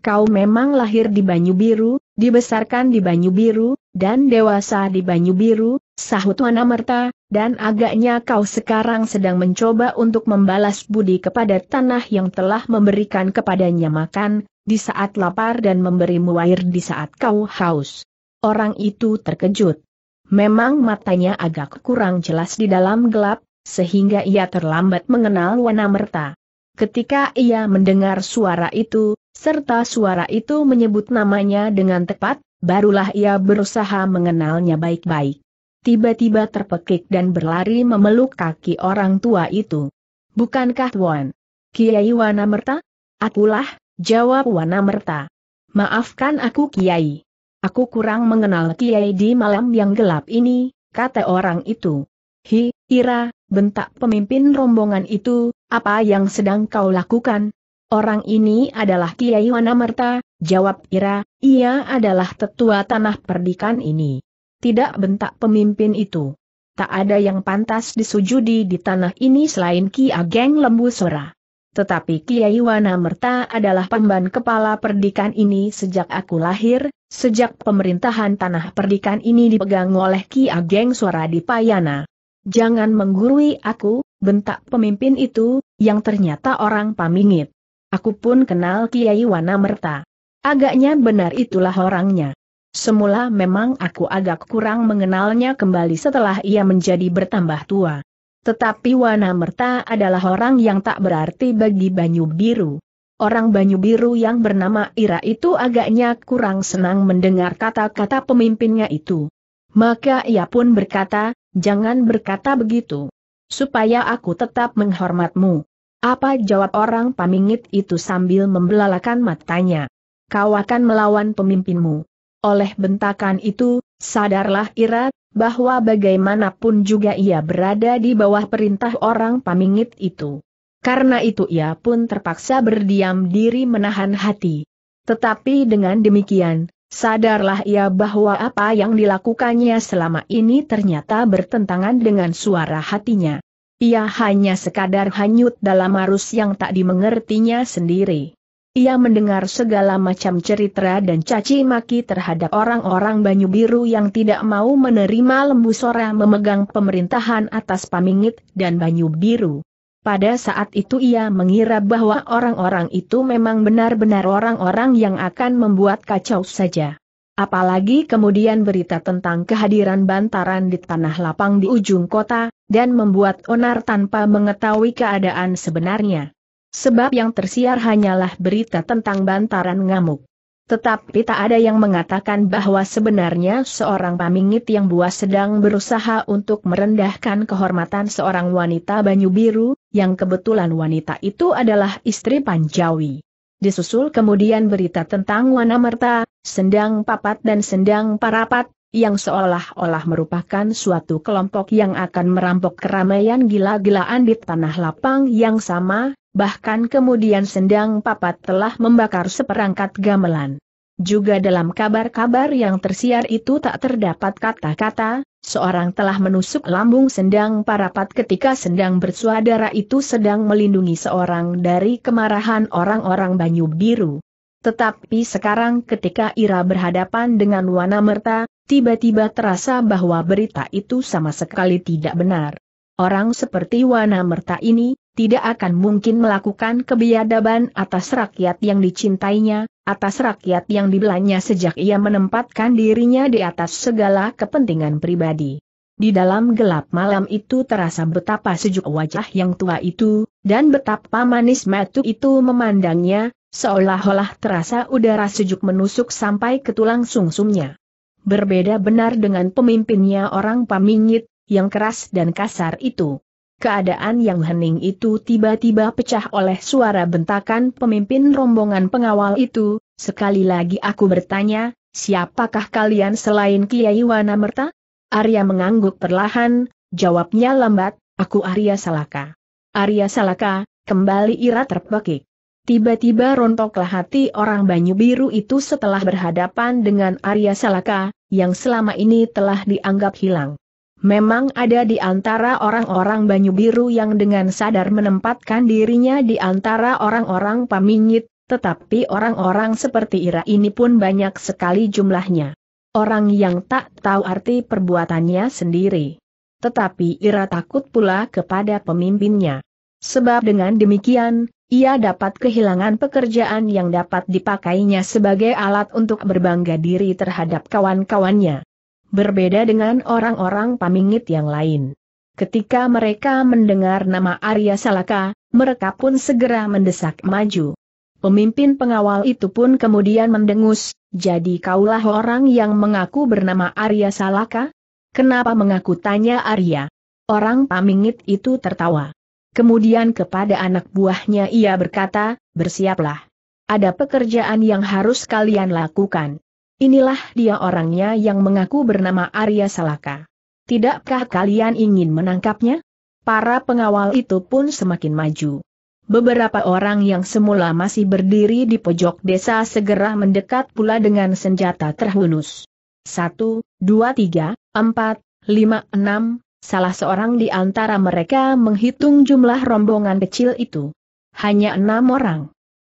Kau memang lahir di Banyu Biru, dibesarkan di Banyu Biru, dan dewasa di Banyu Biru, sahut Wanamerta, dan agaknya kau sekarang sedang mencoba untuk membalas budi kepada tanah yang telah memberikan kepadanya makan, di saat lapar dan memberimu air di saat kau haus. Orang itu terkejut. Memang matanya agak kurang jelas di dalam gelap, sehingga ia terlambat mengenal Wanamerta. Ketika ia mendengar suara itu, serta suara itu menyebut namanya dengan tepat, barulah ia berusaha mengenalnya baik-baik. Tiba-tiba terpekik dan berlari memeluk kaki orang tua itu. Bukankah Wan? Kiai Wanamerta? Akulah, jawab Wanamerta. Maafkan aku Kiai. Aku kurang mengenal Kiai di malam yang gelap ini, kata orang itu. Hi, Ira, bentak pemimpin rombongan itu, apa yang sedang kau lakukan? Orang ini adalah Kiai Wanamerta, jawab Ira, ia adalah tetua tanah perdikan ini. Tidak bentak pemimpin itu. Tak ada yang pantas disujudi di tanah ini selain Ki Ageng Lembu Sora. Tetapi Kiai Wanamerta adalah pemban kepala perdikan ini sejak aku lahir, sejak pemerintahan tanah perdikan ini dipegang oleh Ki Ageng Sora di Payana. Jangan menggurui aku, bentak pemimpin itu, yang ternyata orang pamingit. Aku pun kenal Kiai Wana Merta. Agaknya benar itulah orangnya. Semula memang aku agak kurang mengenalnya kembali setelah ia menjadi bertambah tua. Tetapi Wana Merta adalah orang yang tak berarti bagi Banyu Biru. Orang Banyu Biru yang bernama Ira itu agaknya kurang senang mendengar kata-kata pemimpinnya itu. Maka ia pun berkata, jangan berkata begitu. Supaya aku tetap menghormatmu. Apa jawab orang pamingit itu sambil membelalakan matanya? Kau akan melawan pemimpinmu. Oleh bentakan itu, sadarlah Ira, bahwa bagaimanapun juga ia berada di bawah perintah orang pamingit itu. Karena itu ia pun terpaksa berdiam diri menahan hati. Tetapi dengan demikian, sadarlah ia bahwa apa yang dilakukannya selama ini ternyata bertentangan dengan suara hatinya. Ia hanya sekadar hanyut dalam arus yang tak dimengertinya sendiri. Ia mendengar segala macam cerita dan caci maki terhadap orang-orang Banyu Biru yang tidak mau menerima lembu sora memegang pemerintahan atas Pamingit dan Banyu Biru. Pada saat itu ia mengira bahwa orang-orang itu memang benar-benar orang-orang yang akan membuat kacau saja. Apalagi kemudian berita tentang kehadiran bantaran di tanah lapang di ujung kota, dan membuat onar tanpa mengetahui keadaan sebenarnya. Sebab yang tersiar hanyalah berita tentang bantaran ngamuk. Tetapi tak ada yang mengatakan bahwa sebenarnya seorang pamingit yang buas sedang berusaha untuk merendahkan kehormatan seorang wanita banyu biru, yang kebetulan wanita itu adalah istri Panjawi. Disusul kemudian berita tentang Wanamerta, Sendang Papat dan Sendang Parapat, yang seolah-olah merupakan suatu kelompok yang akan merampok keramaian gila-gilaan di tanah lapang yang sama, bahkan kemudian sendang papat telah membakar seperangkat gamelan. Juga dalam kabar-kabar yang tersiar itu tak terdapat kata-kata, seorang telah menusuk lambung sendang parapat ketika sendang bersuadara itu sedang melindungi seorang dari kemarahan orang-orang Banyu Biru. Tetapi sekarang ketika Ira berhadapan dengan Wanamerta tiba-tiba terasa bahwa berita itu sama sekali tidak benar. Orang seperti Wana Merta ini, tidak akan mungkin melakukan kebiadaban atas rakyat yang dicintainya, atas rakyat yang dibelanya sejak ia menempatkan dirinya di atas segala kepentingan pribadi. Di dalam gelap malam itu terasa betapa sejuk wajah yang tua itu, dan betapa manis matu itu memandangnya, seolah-olah terasa udara sejuk menusuk sampai ke tulang sungsumnya. Berbeda benar dengan pemimpinnya orang pamingit, yang keras dan kasar itu. Keadaan yang hening itu tiba-tiba pecah oleh suara bentakan pemimpin rombongan pengawal itu, sekali lagi aku bertanya, siapakah kalian selain Kiai Wanamerta? Arya mengangguk perlahan, jawabnya lambat, aku Arya Salaka. Arya Salaka, kembali Ira terpekik. Tiba-tiba rontoklah hati orang Banyu Biru itu setelah berhadapan dengan Arya Salaka, yang selama ini telah dianggap hilang. Memang ada di antara orang-orang Banyu Biru yang dengan sadar menempatkan dirinya di antara orang-orang Pamingit, tetapi orang-orang seperti Ira ini pun banyak sekali jumlahnya. Orang yang tak tahu arti perbuatannya sendiri. Tetapi Ira takut pula kepada pemimpinnya. Sebab dengan demikian, ia dapat kehilangan pekerjaan yang dapat dipakainya sebagai alat untuk berbangga diri terhadap kawan-kawannya. Berbeda dengan orang-orang pamingit yang lain. Ketika mereka mendengar nama Arya Salaka, mereka pun segera mendesak maju. Pemimpin pengawal itu pun kemudian mendengus, jadi kaulah orang yang mengaku bernama Arya Salaka? Kenapa mengaku tanya Arya? Orang pamingit itu tertawa. Kemudian kepada anak buahnya ia berkata, bersiaplah. Ada pekerjaan yang harus kalian lakukan. Inilah dia orangnya yang mengaku bernama Arya Salaka. Tidakkah kalian ingin menangkapnya? Para pengawal itu pun semakin maju. Beberapa orang yang semula masih berdiri di pojok desa segera mendekat pula dengan senjata terhunus. Satu, dua tiga, empat, lima enam, Salah seorang di antara mereka menghitung jumlah rombongan kecil itu. Hanya enam orang.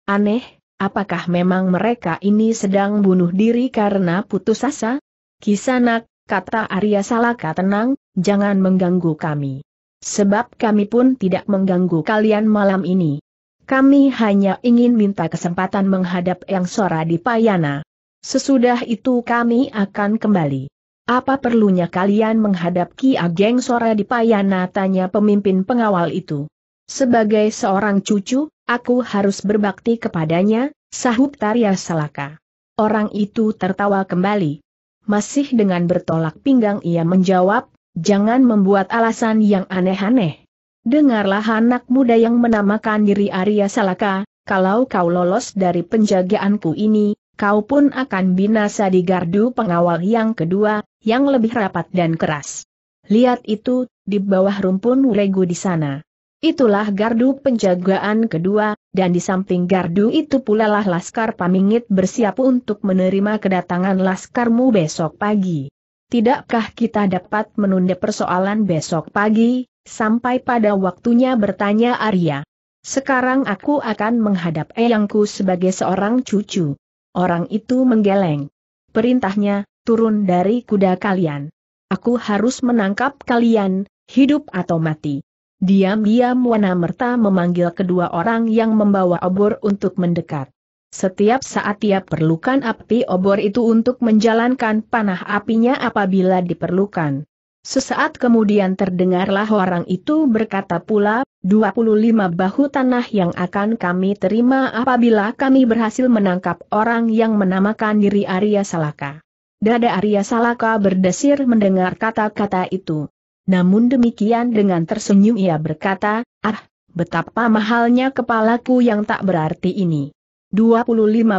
Aneh, apakah memang mereka ini sedang bunuh diri karena putus asa? Kisanak, kata Arya Salaka tenang, jangan mengganggu kami. Sebab kami pun tidak mengganggu kalian malam ini. Kami hanya ingin minta kesempatan menghadap Yang Sora di Payana. Sesudah itu kami akan kembali. Apa perlunya kalian menghadap Ki Ageng Sora di Payana tanya pemimpin pengawal itu. Sebagai seorang cucu, aku harus berbakti kepadanya, sahut Tarya Salaka. Orang itu tertawa kembali. Masih dengan bertolak pinggang ia menjawab, jangan membuat alasan yang aneh-aneh. Dengarlah anak muda yang menamakan diri Arya Salaka, kalau kau lolos dari penjagaanku ini, kau pun akan binasa di gardu pengawal yang kedua, yang lebih rapat dan keras. Lihat itu, di bawah rumpun regu di sana. Itulah gardu penjagaan kedua, dan di samping gardu itu pula lah Laskar Pamingit bersiap untuk menerima kedatangan Laskarmu besok pagi. Tidakkah kita dapat menunda persoalan besok pagi, sampai pada waktunya bertanya Arya? Sekarang aku akan menghadap eyangku sebagai seorang cucu. Orang itu menggeleng. Perintahnya, turun dari kuda kalian. Aku harus menangkap kalian, hidup atau mati. Diam-diam Wana Merta memanggil kedua orang yang membawa obor untuk mendekat. Setiap saat ia perlukan api obor itu untuk menjalankan panah apinya apabila diperlukan. Sesaat kemudian terdengarlah orang itu berkata pula, 25 bahu tanah yang akan kami terima apabila kami berhasil menangkap orang yang menamakan diri Arya Salaka. Dada Arya Salaka berdesir mendengar kata-kata itu. Namun demikian dengan tersenyum ia berkata, ah, betapa mahalnya kepalaku yang tak berarti ini. 25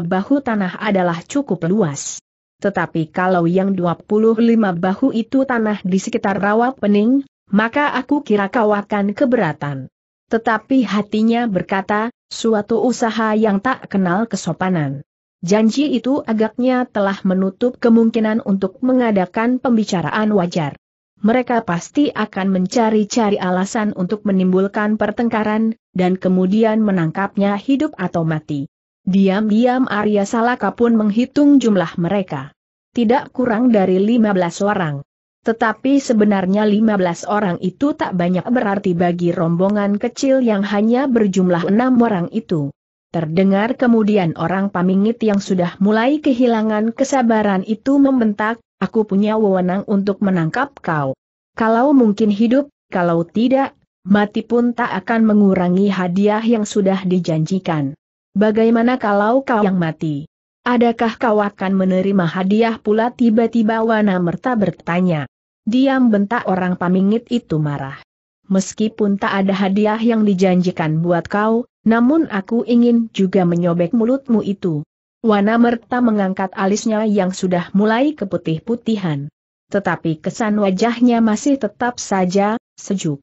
bahu tanah adalah cukup luas. Tetapi kalau yang 25 bahu itu tanah di sekitar rawa pening, maka aku kira kau akan keberatan. Tetapi hatinya berkata, suatu usaha yang tak kenal kesopanan. Janji itu agaknya telah menutup kemungkinan untuk mengadakan pembicaraan wajar. Mereka pasti akan mencari-cari alasan untuk menimbulkan pertengkaran, dan kemudian menangkapnya hidup atau mati. Diam-diam Arya Salaka pun menghitung jumlah mereka. Tidak kurang dari 15 orang. Tetapi sebenarnya 15 orang itu tak banyak berarti bagi rombongan kecil yang hanya berjumlah enam orang itu. Terdengar kemudian orang pamingit yang sudah mulai kehilangan kesabaran itu membentak, aku punya wewenang untuk menangkap kau. Kalau mungkin hidup, kalau tidak, mati pun tak akan mengurangi hadiah yang sudah dijanjikan. Bagaimana kalau kau yang mati? Adakah kau akan menerima hadiah pula tiba-tiba Wana Merta bertanya. Diam bentak orang pamingit itu marah. Meskipun tak ada hadiah yang dijanjikan buat kau, namun aku ingin juga menyobek mulutmu itu. Wana Merta mengangkat alisnya yang sudah mulai keputih-putihan. Tetapi kesan wajahnya masih tetap saja, sejuk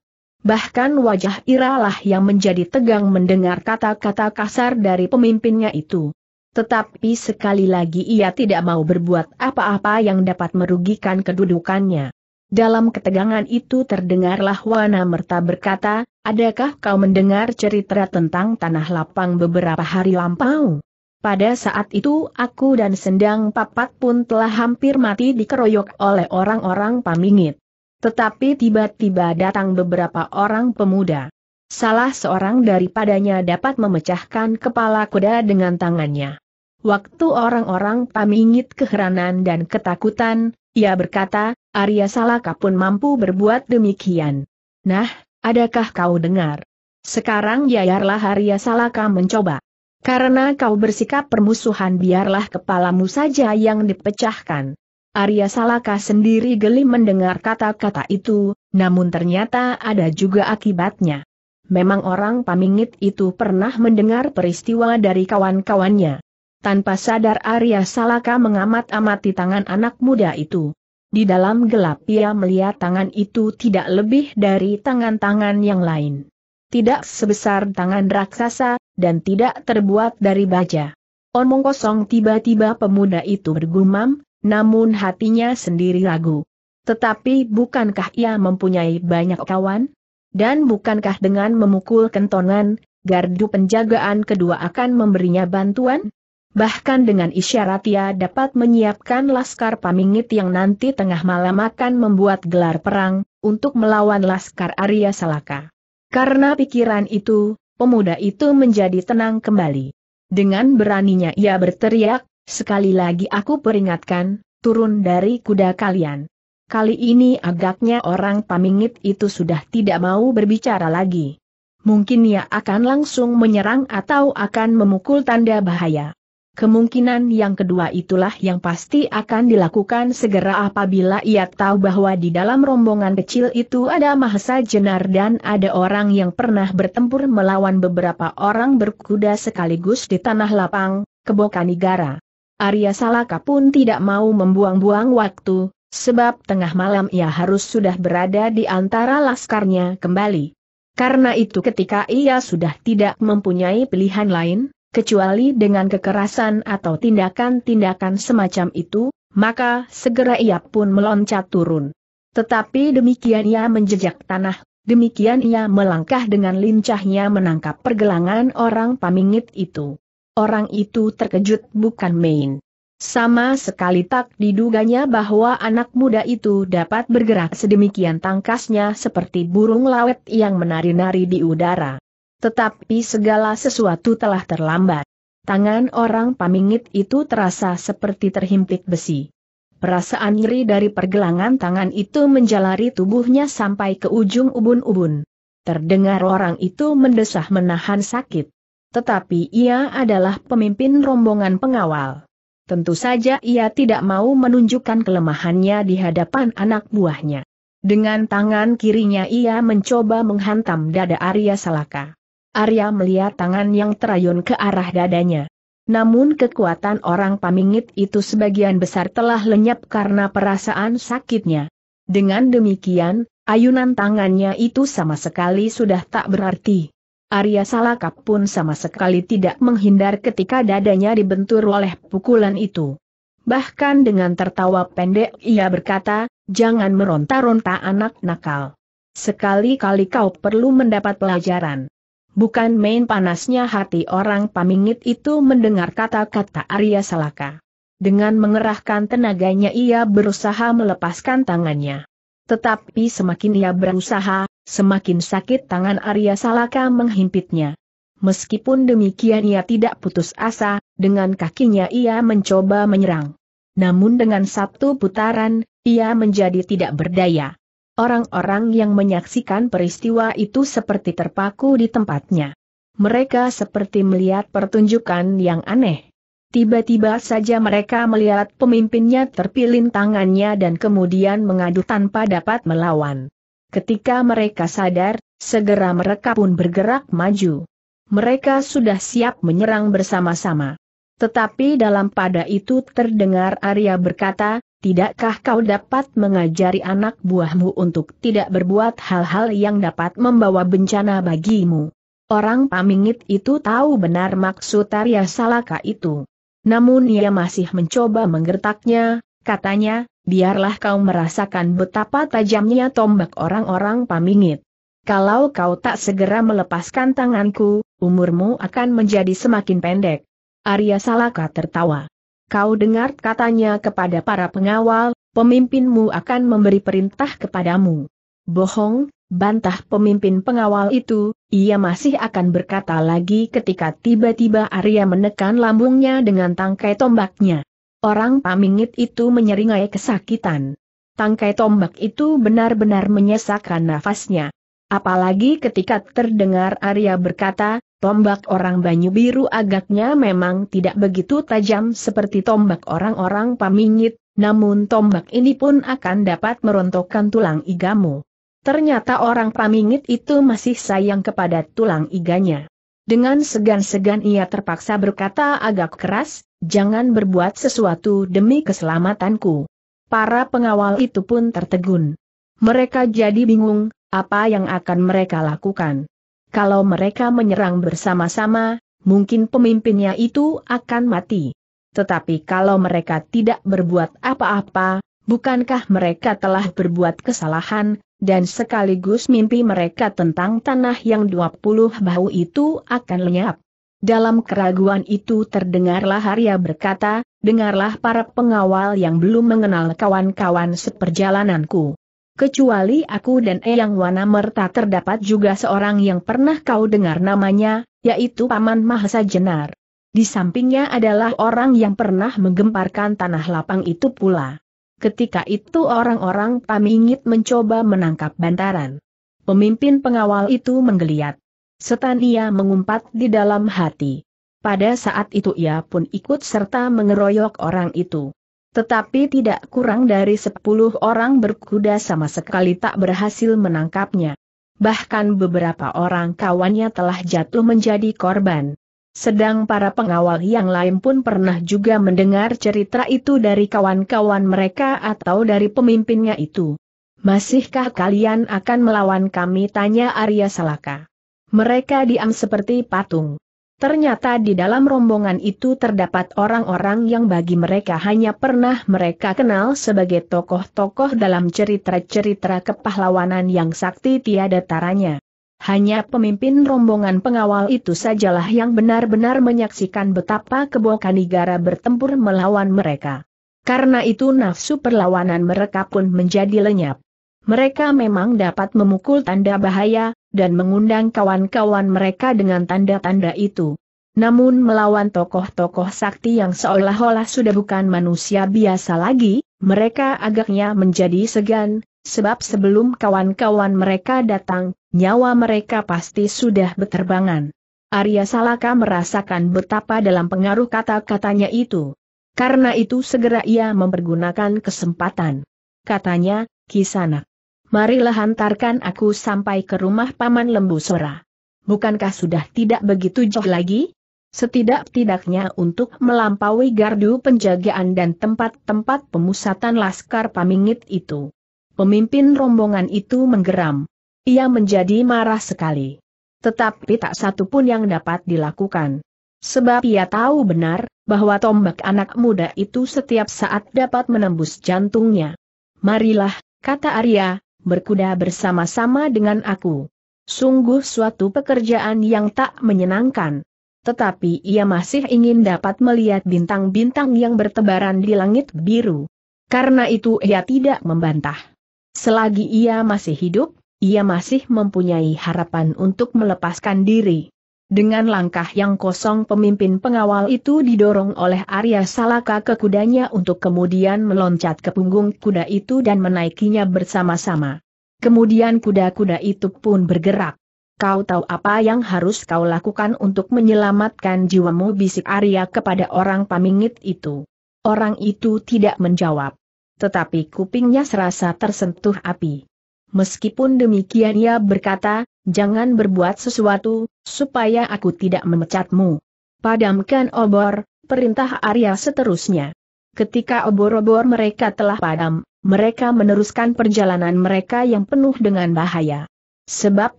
bahkan wajah Iralah yang menjadi tegang mendengar kata-kata kasar dari pemimpinnya itu. Tetapi sekali lagi ia tidak mau berbuat apa-apa yang dapat merugikan kedudukannya. Dalam ketegangan itu terdengarlah Wana Merta berkata, Adakah kau mendengar cerita tentang tanah lapang beberapa hari lampau? Pada saat itu aku dan Sendang Papat pun telah hampir mati dikeroyok oleh orang-orang pamingit. Tetapi tiba-tiba datang beberapa orang pemuda. Salah seorang daripadanya dapat memecahkan kepala kuda dengan tangannya. Waktu orang-orang pamingit keheranan dan ketakutan, ia berkata, Arya Salaka pun mampu berbuat demikian. Nah, adakah kau dengar? Sekarang biarlah Arya Salaka mencoba. Karena kau bersikap permusuhan biarlah kepalamu saja yang dipecahkan. Arya Salaka sendiri geli mendengar kata-kata itu, namun ternyata ada juga akibatnya. Memang orang pamingit itu pernah mendengar peristiwa dari kawan-kawannya. Tanpa sadar Arya Salaka mengamat-amati tangan anak muda itu. Di dalam gelap ia melihat tangan itu tidak lebih dari tangan-tangan yang lain. Tidak sebesar tangan raksasa, dan tidak terbuat dari baja. Omong kosong tiba-tiba pemuda itu bergumam, namun hatinya sendiri ragu. Tetapi bukankah ia mempunyai banyak kawan? Dan bukankah dengan memukul kentongan, gardu penjagaan kedua akan memberinya bantuan? Bahkan dengan isyarat ia dapat menyiapkan Laskar Pamingit yang nanti tengah malam akan membuat gelar perang, untuk melawan Laskar Arya Salaka. Karena pikiran itu, pemuda itu menjadi tenang kembali. Dengan beraninya ia berteriak, Sekali lagi aku peringatkan, turun dari kuda kalian. Kali ini agaknya orang pamingit itu sudah tidak mau berbicara lagi. Mungkin ia akan langsung menyerang atau akan memukul tanda bahaya. Kemungkinan yang kedua itulah yang pasti akan dilakukan segera apabila ia tahu bahwa di dalam rombongan kecil itu ada Mahesa Jenar dan ada orang yang pernah bertempur melawan beberapa orang berkuda sekaligus di tanah lapang, kebokanigara. negara. Arya Salaka pun tidak mau membuang-buang waktu, sebab tengah malam ia harus sudah berada di antara laskarnya kembali. Karena itu ketika ia sudah tidak mempunyai pilihan lain, kecuali dengan kekerasan atau tindakan-tindakan semacam itu, maka segera ia pun meloncat turun. Tetapi demikian ia menjejak tanah, demikian ia melangkah dengan lincahnya menangkap pergelangan orang pamingit itu. Orang itu terkejut bukan main. Sama sekali tak diduganya bahwa anak muda itu dapat bergerak sedemikian tangkasnya seperti burung lawet yang menari-nari di udara. Tetapi segala sesuatu telah terlambat. Tangan orang pamingit itu terasa seperti terhimpit besi. Perasaan nyeri dari pergelangan tangan itu menjalari tubuhnya sampai ke ujung ubun-ubun. Terdengar orang itu mendesah menahan sakit tetapi ia adalah pemimpin rombongan pengawal. Tentu saja ia tidak mau menunjukkan kelemahannya di hadapan anak buahnya. Dengan tangan kirinya ia mencoba menghantam dada Arya Salaka. Arya melihat tangan yang terayun ke arah dadanya. Namun kekuatan orang pamingit itu sebagian besar telah lenyap karena perasaan sakitnya. Dengan demikian, ayunan tangannya itu sama sekali sudah tak berarti. Arya Salaka pun sama sekali tidak menghindar ketika dadanya dibentur oleh pukulan itu. Bahkan dengan tertawa pendek ia berkata, jangan meronta-ronta anak nakal. Sekali-kali kau perlu mendapat pelajaran. Bukan main panasnya hati orang pamingit itu mendengar kata-kata Arya Salaka. Dengan mengerahkan tenaganya ia berusaha melepaskan tangannya. Tetapi semakin ia berusaha, Semakin sakit tangan Arya Salaka menghimpitnya. Meskipun demikian ia tidak putus asa, dengan kakinya ia mencoba menyerang. Namun dengan satu putaran, ia menjadi tidak berdaya. Orang-orang yang menyaksikan peristiwa itu seperti terpaku di tempatnya. Mereka seperti melihat pertunjukan yang aneh. Tiba-tiba saja mereka melihat pemimpinnya terpilin tangannya dan kemudian mengadu tanpa dapat melawan. Ketika mereka sadar, segera mereka pun bergerak maju. Mereka sudah siap menyerang bersama-sama. Tetapi dalam pada itu terdengar Arya berkata, Tidakkah kau dapat mengajari anak buahmu untuk tidak berbuat hal-hal yang dapat membawa bencana bagimu? Orang pamingit itu tahu benar maksud Arya Salaka itu. Namun ia masih mencoba menggertaknya, katanya, biarlah kau merasakan betapa tajamnya tombak orang-orang pamingit. Kalau kau tak segera melepaskan tanganku, umurmu akan menjadi semakin pendek. Arya Salaka tertawa. Kau dengar katanya kepada para pengawal, pemimpinmu akan memberi perintah kepadamu. Bohong, bantah pemimpin pengawal itu, ia masih akan berkata lagi ketika tiba-tiba Arya menekan lambungnya dengan tangkai tombaknya. Orang pamingit itu menyeringai kesakitan. Tangkai tombak itu benar-benar menyesakkan nafasnya. Apalagi ketika terdengar Arya berkata, tombak orang Banyu Biru agaknya memang tidak begitu tajam seperti tombak orang-orang pamingit, namun tombak ini pun akan dapat merontokkan tulang igamu. Ternyata orang pamingit itu masih sayang kepada tulang iganya. Dengan segan-segan ia terpaksa berkata agak keras, jangan berbuat sesuatu demi keselamatanku. Para pengawal itu pun tertegun. Mereka jadi bingung, apa yang akan mereka lakukan. Kalau mereka menyerang bersama-sama, mungkin pemimpinnya itu akan mati. Tetapi kalau mereka tidak berbuat apa-apa, bukankah mereka telah berbuat kesalahan, dan sekaligus mimpi mereka tentang tanah yang dua puluh bahu itu akan lenyap. Dalam keraguan itu terdengarlah Arya berkata, dengarlah para pengawal yang belum mengenal kawan-kawan seperjalananku. Kecuali aku dan Eyang Wana Merta terdapat juga seorang yang pernah kau dengar namanya, yaitu Paman Mahasa Jenar. Di sampingnya adalah orang yang pernah menggemparkan tanah lapang itu pula. Ketika itu orang-orang pamingit mencoba menangkap bantaran. Pemimpin pengawal itu menggeliat. Setan ia mengumpat di dalam hati. Pada saat itu ia pun ikut serta mengeroyok orang itu. Tetapi tidak kurang dari sepuluh orang berkuda sama sekali tak berhasil menangkapnya. Bahkan beberapa orang kawannya telah jatuh menjadi korban. Sedang para pengawal yang lain pun pernah juga mendengar cerita itu dari kawan-kawan mereka atau dari pemimpinnya itu. Masihkah kalian akan melawan kami? Tanya Arya Salaka. Mereka diam seperti patung. Ternyata di dalam rombongan itu terdapat orang-orang yang bagi mereka hanya pernah mereka kenal sebagai tokoh-tokoh dalam cerita-cerita kepahlawanan yang sakti tiada taranya. Hanya pemimpin rombongan pengawal itu sajalah yang benar-benar menyaksikan betapa negara bertempur melawan mereka. Karena itu nafsu perlawanan mereka pun menjadi lenyap. Mereka memang dapat memukul tanda bahaya, dan mengundang kawan-kawan mereka dengan tanda-tanda itu. Namun melawan tokoh-tokoh sakti yang seolah-olah sudah bukan manusia biasa lagi, mereka agaknya menjadi segan, sebab sebelum kawan-kawan mereka datang, nyawa mereka pasti sudah beterbangan. Arya Salaka merasakan betapa dalam pengaruh kata-katanya itu. Karena itu segera ia mempergunakan kesempatan. Katanya, Kisanak, marilah hantarkan aku sampai ke rumah Paman Lembu Sora. Bukankah sudah tidak begitu jauh lagi? Setidak-tidaknya untuk melampaui gardu penjagaan dan tempat-tempat pemusatan Laskar Pamingit itu. Pemimpin rombongan itu menggeram. Ia menjadi marah sekali. Tetapi tak satu pun yang dapat dilakukan. Sebab ia tahu benar, bahwa tombak anak muda itu setiap saat dapat menembus jantungnya. Marilah, kata Arya, berkuda bersama-sama dengan aku. Sungguh suatu pekerjaan yang tak menyenangkan. Tetapi ia masih ingin dapat melihat bintang-bintang yang bertebaran di langit biru. Karena itu ia tidak membantah. Selagi ia masih hidup, ia masih mempunyai harapan untuk melepaskan diri. Dengan langkah yang kosong pemimpin pengawal itu didorong oleh Arya Salaka ke kudanya untuk kemudian meloncat ke punggung kuda itu dan menaikinya bersama-sama. Kemudian kuda-kuda itu pun bergerak. Kau tahu apa yang harus kau lakukan untuk menyelamatkan jiwamu bisik Arya kepada orang pamingit itu. Orang itu tidak menjawab tetapi kupingnya serasa tersentuh api. Meskipun demikian ia berkata, jangan berbuat sesuatu, supaya aku tidak memecatmu. Padamkan obor, perintah Arya seterusnya. Ketika obor-obor mereka telah padam, mereka meneruskan perjalanan mereka yang penuh dengan bahaya. Sebab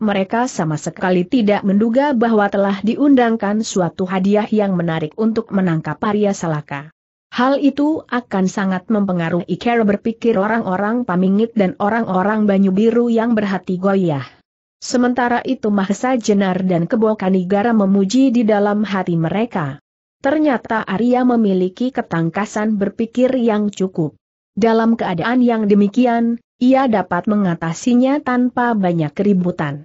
mereka sama sekali tidak menduga bahwa telah diundangkan suatu hadiah yang menarik untuk menangkap Arya Salaka. Hal itu akan sangat mempengaruhi cara berpikir orang-orang Pamingit dan orang-orang Banyu Biru yang berhati goyah. Sementara itu Mahesa Jenar dan Kebo Kanigara memuji di dalam hati mereka. Ternyata Arya memiliki ketangkasan berpikir yang cukup. Dalam keadaan yang demikian, ia dapat mengatasinya tanpa banyak keributan.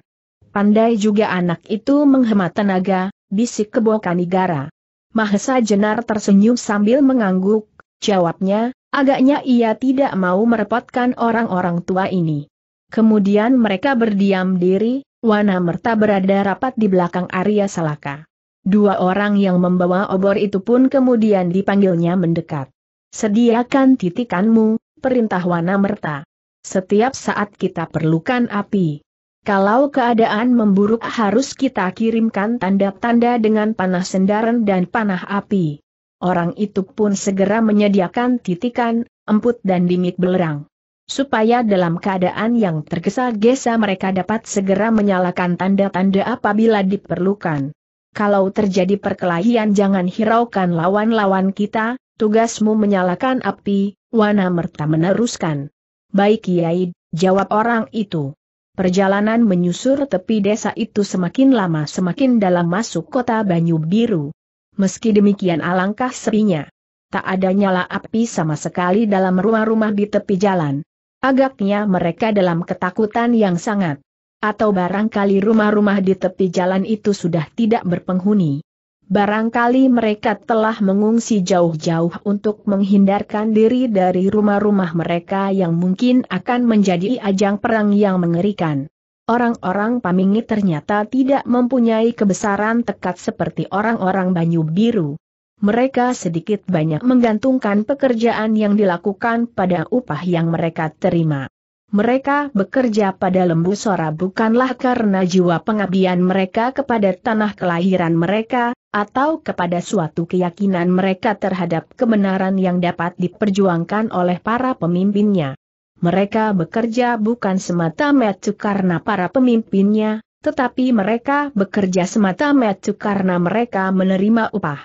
Pandai juga anak itu menghemat tenaga, bisik Kebo Kanigara. Mahesa Jenar tersenyum sambil mengangguk, jawabnya, agaknya ia tidak mau merepotkan orang-orang tua ini. Kemudian mereka berdiam diri, Wana Merta berada rapat di belakang Arya Salaka. Dua orang yang membawa obor itu pun kemudian dipanggilnya mendekat. Sediakan titikanmu, perintah Wana Merta. Setiap saat kita perlukan api. Kalau keadaan memburuk harus kita kirimkan tanda-tanda dengan panah sendaran dan panah api. Orang itu pun segera menyediakan titikan, emput dan dimit belerang. Supaya dalam keadaan yang tergesa-gesa mereka dapat segera menyalakan tanda-tanda apabila diperlukan. Kalau terjadi perkelahian jangan hiraukan lawan-lawan kita, tugasmu menyalakan api, Wana Merta meneruskan. Baik Kiai, jawab orang itu. Perjalanan menyusur tepi desa itu semakin lama semakin dalam masuk kota Banyu Biru. Meski demikian alangkah sepinya. Tak ada nyala api sama sekali dalam rumah-rumah di tepi jalan. Agaknya mereka dalam ketakutan yang sangat. Atau barangkali rumah-rumah di tepi jalan itu sudah tidak berpenghuni. Barangkali mereka telah mengungsi jauh-jauh untuk menghindarkan diri dari rumah-rumah mereka yang mungkin akan menjadi ajang perang yang mengerikan. Orang-orang Pamingi ternyata tidak mempunyai kebesaran tekad seperti orang-orang Banyu Biru. Mereka sedikit banyak menggantungkan pekerjaan yang dilakukan pada upah yang mereka terima mereka bekerja pada lembu sora bukanlah karena jiwa pengabdian mereka kepada tanah kelahiran mereka, atau kepada suatu keyakinan mereka terhadap kebenaran yang dapat diperjuangkan oleh para pemimpinnya. Mereka bekerja bukan semata-mata karena para pemimpinnya, tetapi mereka bekerja semata-mata karena mereka menerima upah.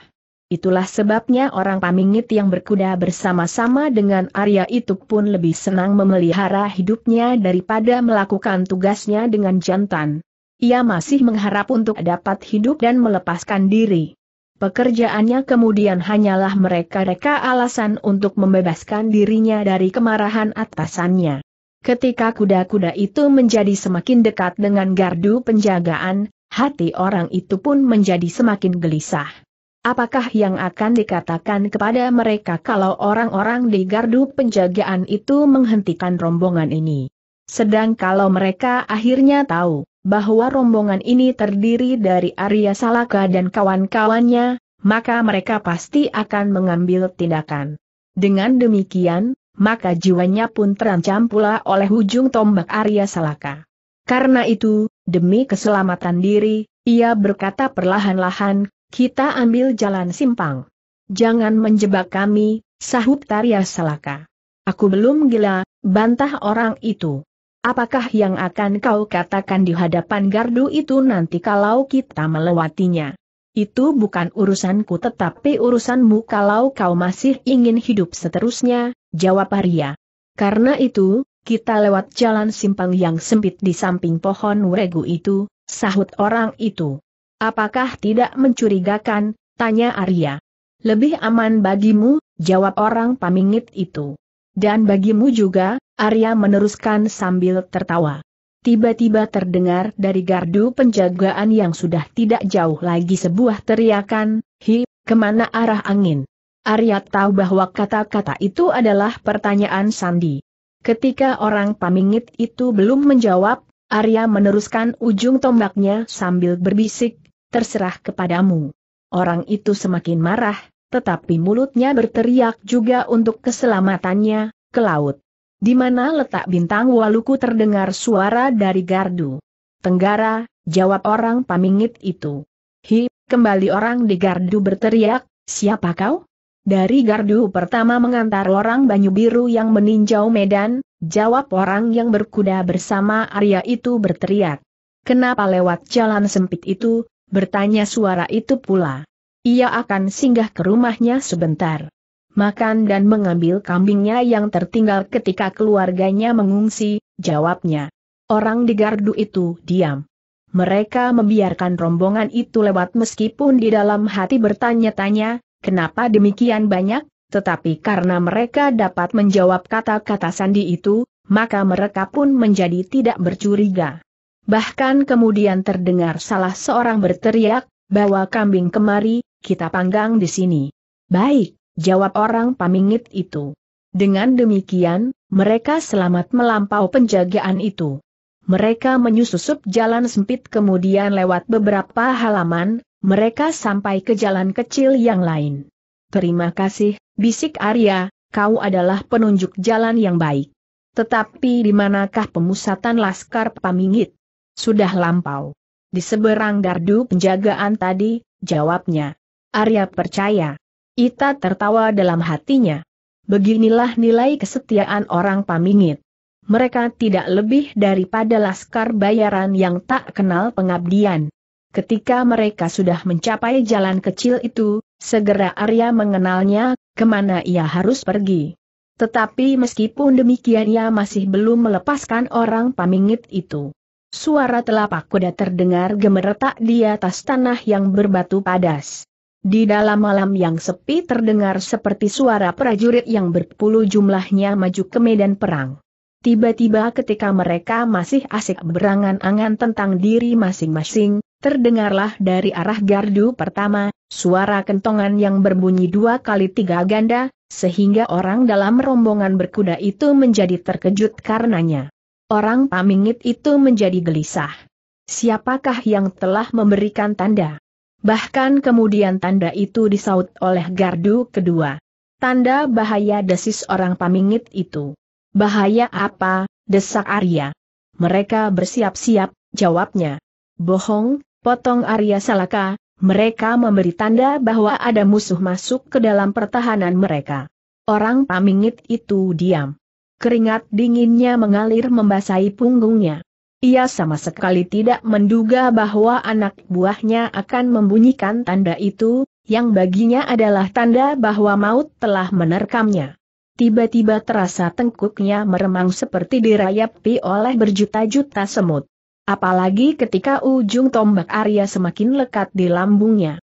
Itulah sebabnya orang pamingit yang berkuda bersama-sama dengan Arya itu pun lebih senang memelihara hidupnya daripada melakukan tugasnya dengan jantan. Ia masih mengharap untuk dapat hidup dan melepaskan diri. Pekerjaannya kemudian hanyalah mereka-reka alasan untuk membebaskan dirinya dari kemarahan atasannya. Ketika kuda-kuda itu menjadi semakin dekat dengan gardu penjagaan, hati orang itu pun menjadi semakin gelisah. Apakah yang akan dikatakan kepada mereka kalau orang-orang di gardu penjagaan itu menghentikan rombongan ini? Sedang kalau mereka akhirnya tahu bahwa rombongan ini terdiri dari Arya Salaka dan kawan-kawannya, maka mereka pasti akan mengambil tindakan. Dengan demikian, maka jiwanya pun terancam pula oleh ujung tombak Arya Salaka. Karena itu, demi keselamatan diri, ia berkata perlahan-lahan kita ambil jalan simpang. Jangan menjebak kami, sahut Tarya Salaka. Aku belum gila, bantah orang itu. Apakah yang akan kau katakan di hadapan gardu itu nanti kalau kita melewatinya? Itu bukan urusanku tetapi urusanmu kalau kau masih ingin hidup seterusnya, jawab Arya. Karena itu, kita lewat jalan simpang yang sempit di samping pohon wregu itu, sahut orang itu. Apakah tidak mencurigakan? Tanya Arya. Lebih aman bagimu, jawab orang pamingit itu. Dan bagimu juga, Arya meneruskan sambil tertawa. Tiba-tiba terdengar dari gardu penjagaan yang sudah tidak jauh lagi sebuah teriakan, hi, kemana arah angin? Arya tahu bahwa kata-kata itu adalah pertanyaan Sandi. Ketika orang pamingit itu belum menjawab, Arya meneruskan ujung tombaknya sambil berbisik, terserah kepadamu. Orang itu semakin marah, tetapi mulutnya berteriak juga untuk keselamatannya, ke laut. Di mana letak bintang waluku terdengar suara dari gardu. Tenggara, jawab orang pamingit itu. Hi, kembali orang di gardu berteriak, siapa kau? Dari gardu pertama mengantar orang Banyu Biru yang meninjau medan, jawab orang yang berkuda bersama Arya itu berteriak. Kenapa lewat jalan sempit itu, bertanya suara itu pula. Ia akan singgah ke rumahnya sebentar. Makan dan mengambil kambingnya yang tertinggal ketika keluarganya mengungsi, jawabnya. Orang di gardu itu diam. Mereka membiarkan rombongan itu lewat meskipun di dalam hati bertanya-tanya, kenapa demikian banyak, tetapi karena mereka dapat menjawab kata-kata sandi itu, maka mereka pun menjadi tidak bercuriga. Bahkan kemudian terdengar salah seorang berteriak, bawa kambing kemari, kita panggang di sini. Baik, jawab orang pamingit itu. Dengan demikian, mereka selamat melampau penjagaan itu. Mereka menyusup jalan sempit kemudian lewat beberapa halaman, mereka sampai ke jalan kecil yang lain. Terima kasih, bisik Arya, kau adalah penunjuk jalan yang baik. Tetapi di manakah pemusatan Laskar Pamingit? Sudah lampau. Di seberang gardu penjagaan tadi, jawabnya. Arya percaya. Ita tertawa dalam hatinya. Beginilah nilai kesetiaan orang pamingit. Mereka tidak lebih daripada laskar bayaran yang tak kenal pengabdian. Ketika mereka sudah mencapai jalan kecil itu, segera Arya mengenalnya, kemana ia harus pergi. Tetapi meskipun demikian ia masih belum melepaskan orang pamingit itu. Suara telapak kuda terdengar gemeretak di atas tanah yang berbatu padas. Di dalam malam yang sepi terdengar seperti suara prajurit yang berpuluh jumlahnya maju ke medan perang. Tiba-tiba ketika mereka masih asik berangan-angan tentang diri masing-masing, terdengarlah dari arah gardu pertama, suara kentongan yang berbunyi dua kali tiga ganda, sehingga orang dalam rombongan berkuda itu menjadi terkejut karenanya orang pamingit itu menjadi gelisah. Siapakah yang telah memberikan tanda? Bahkan kemudian tanda itu disaut oleh gardu kedua. Tanda bahaya desis orang pamingit itu. Bahaya apa, desak Arya. Mereka bersiap-siap, jawabnya. Bohong, potong Arya Salaka, mereka memberi tanda bahwa ada musuh masuk ke dalam pertahanan mereka. Orang pamingit itu diam. Keringat dinginnya mengalir membasahi punggungnya. Ia sama sekali tidak menduga bahwa anak buahnya akan membunyikan tanda itu, yang baginya adalah tanda bahwa maut telah menerkamnya. Tiba-tiba terasa tengkuknya meremang seperti dirayapi oleh berjuta-juta semut. Apalagi ketika ujung tombak Arya semakin lekat di lambungnya.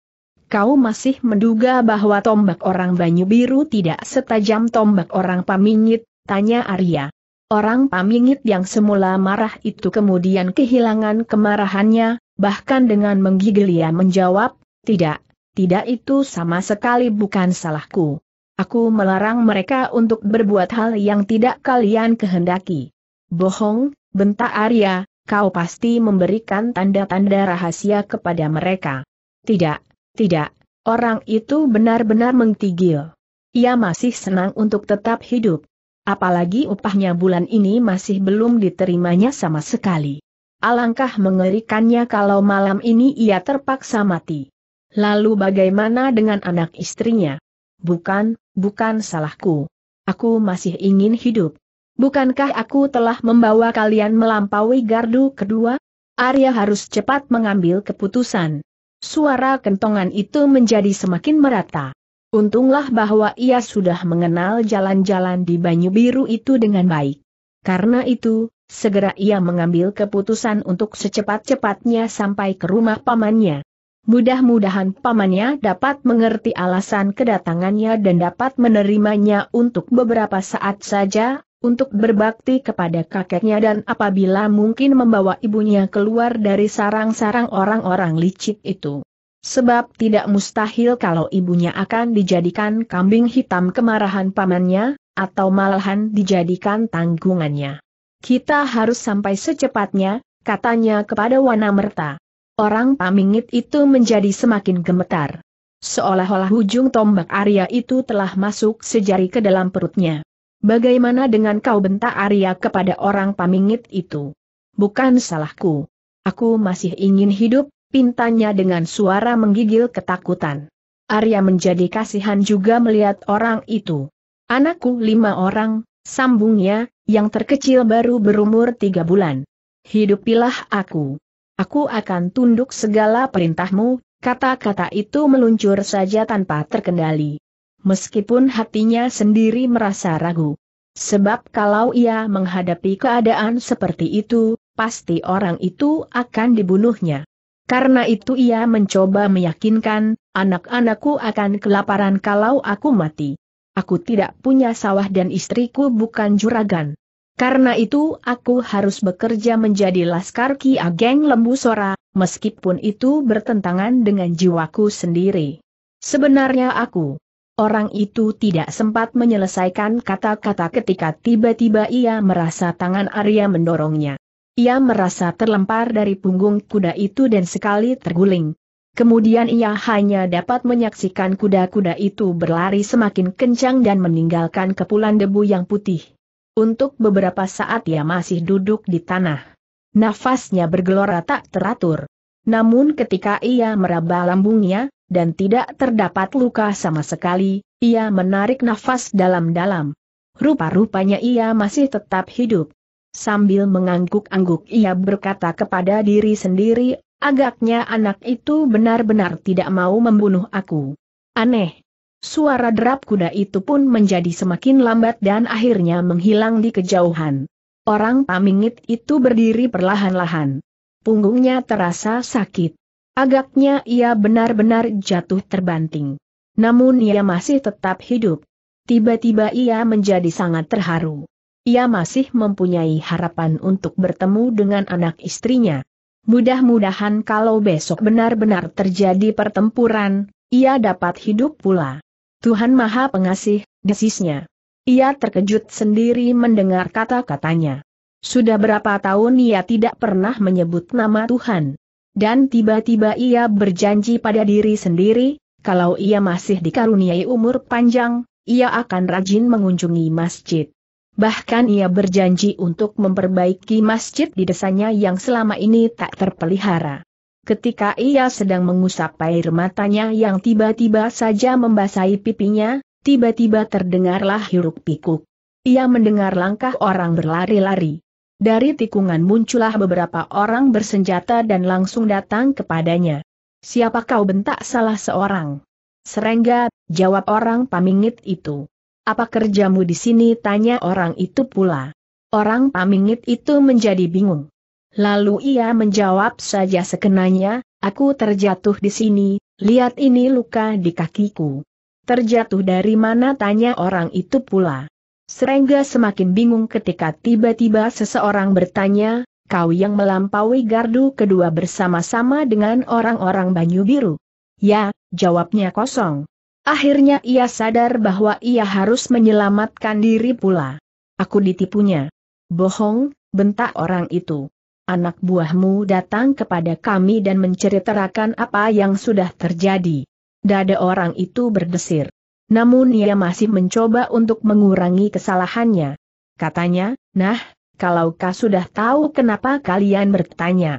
Kau masih menduga bahwa tombak orang Banyu Biru tidak setajam tombak orang Paminyit, Tanya Arya. Orang pamingit yang semula marah itu kemudian kehilangan kemarahannya, bahkan dengan menggigil ia menjawab, tidak, tidak itu sama sekali bukan salahku. Aku melarang mereka untuk berbuat hal yang tidak kalian kehendaki. Bohong, bentak Arya, kau pasti memberikan tanda-tanda rahasia kepada mereka. Tidak, tidak, orang itu benar-benar menggigil. Ia masih senang untuk tetap hidup. Apalagi upahnya bulan ini masih belum diterimanya sama sekali. Alangkah mengerikannya kalau malam ini ia terpaksa mati. Lalu bagaimana dengan anak istrinya? Bukan, bukan salahku. Aku masih ingin hidup. Bukankah aku telah membawa kalian melampaui gardu kedua? Arya harus cepat mengambil keputusan. Suara kentongan itu menjadi semakin merata. Untunglah bahwa ia sudah mengenal jalan-jalan di Banyu Biru itu dengan baik. Karena itu, segera ia mengambil keputusan untuk secepat-cepatnya sampai ke rumah pamannya. Mudah-mudahan pamannya dapat mengerti alasan kedatangannya dan dapat menerimanya untuk beberapa saat saja, untuk berbakti kepada kakeknya dan apabila mungkin membawa ibunya keluar dari sarang-sarang orang-orang licik itu. Sebab tidak mustahil kalau ibunya akan dijadikan kambing hitam kemarahan pamannya, atau malahan dijadikan tanggungannya. Kita harus sampai secepatnya, katanya kepada Wanamerta. Orang pamingit itu menjadi semakin gemetar. Seolah-olah ujung tombak Arya itu telah masuk sejari ke dalam perutnya. Bagaimana dengan kau bentak Arya kepada orang pamingit itu? Bukan salahku. Aku masih ingin hidup, pintanya dengan suara menggigil ketakutan. Arya menjadi kasihan juga melihat orang itu. Anakku lima orang, sambungnya, yang terkecil baru berumur tiga bulan. Hidupilah aku. Aku akan tunduk segala perintahmu, kata-kata itu meluncur saja tanpa terkendali. Meskipun hatinya sendiri merasa ragu. Sebab kalau ia menghadapi keadaan seperti itu, pasti orang itu akan dibunuhnya. Karena itu ia mencoba meyakinkan, anak-anakku akan kelaparan kalau aku mati. Aku tidak punya sawah dan istriku bukan juragan. Karena itu aku harus bekerja menjadi laskar Ki Ageng Lembu Sora, meskipun itu bertentangan dengan jiwaku sendiri. Sebenarnya aku, Orang itu tidak sempat menyelesaikan kata-kata ketika tiba-tiba ia merasa tangan Arya mendorongnya. Ia merasa terlempar dari punggung kuda itu dan sekali terguling. Kemudian ia hanya dapat menyaksikan kuda-kuda itu berlari semakin kencang dan meninggalkan kepulan debu yang putih. Untuk beberapa saat ia masih duduk di tanah. Nafasnya bergelora tak teratur. Namun ketika ia meraba lambungnya, dan tidak terdapat luka sama sekali, ia menarik nafas dalam-dalam. Rupa-rupanya ia masih tetap hidup. Sambil mengangguk-angguk ia berkata kepada diri sendiri, agaknya anak itu benar-benar tidak mau membunuh aku. Aneh. Suara derap kuda itu pun menjadi semakin lambat dan akhirnya menghilang di kejauhan. Orang pamingit itu berdiri perlahan-lahan. Punggungnya terasa sakit. Agaknya ia benar-benar jatuh terbanting. Namun ia masih tetap hidup. Tiba-tiba ia menjadi sangat terharu. Ia masih mempunyai harapan untuk bertemu dengan anak istrinya. Mudah-mudahan kalau besok benar-benar terjadi pertempuran, ia dapat hidup pula. Tuhan Maha Pengasih, desisnya. Ia terkejut sendiri mendengar kata-katanya. Sudah berapa tahun ia tidak pernah menyebut nama Tuhan. Dan tiba-tiba ia berjanji pada diri sendiri, kalau ia masih dikaruniai umur panjang, ia akan rajin mengunjungi masjid. Bahkan ia berjanji untuk memperbaiki masjid di desanya yang selama ini tak terpelihara. Ketika ia sedang mengusap air matanya yang tiba-tiba saja membasahi pipinya, tiba-tiba terdengarlah hiruk pikuk. Ia mendengar langkah orang berlari-lari. Dari tikungan muncullah beberapa orang bersenjata dan langsung datang kepadanya. Siapa kau bentak salah seorang? Serengga, jawab orang pamingit itu. Apa kerjamu di sini? Tanya orang itu pula. Orang pamingit itu menjadi bingung. Lalu ia menjawab saja sekenanya, aku terjatuh di sini, lihat ini luka di kakiku. Terjatuh dari mana tanya orang itu pula. Serengga semakin bingung ketika tiba-tiba seseorang bertanya, kau yang melampaui gardu kedua bersama-sama dengan orang-orang Banyu Biru. Ya, jawabnya kosong. Akhirnya ia sadar bahwa ia harus menyelamatkan diri pula. Aku ditipunya. Bohong, bentak orang itu. Anak buahmu datang kepada kami dan menceritakan apa yang sudah terjadi. Dada orang itu berdesir. Namun ia masih mencoba untuk mengurangi kesalahannya. Katanya, nah, kalau kau sudah tahu kenapa kalian bertanya.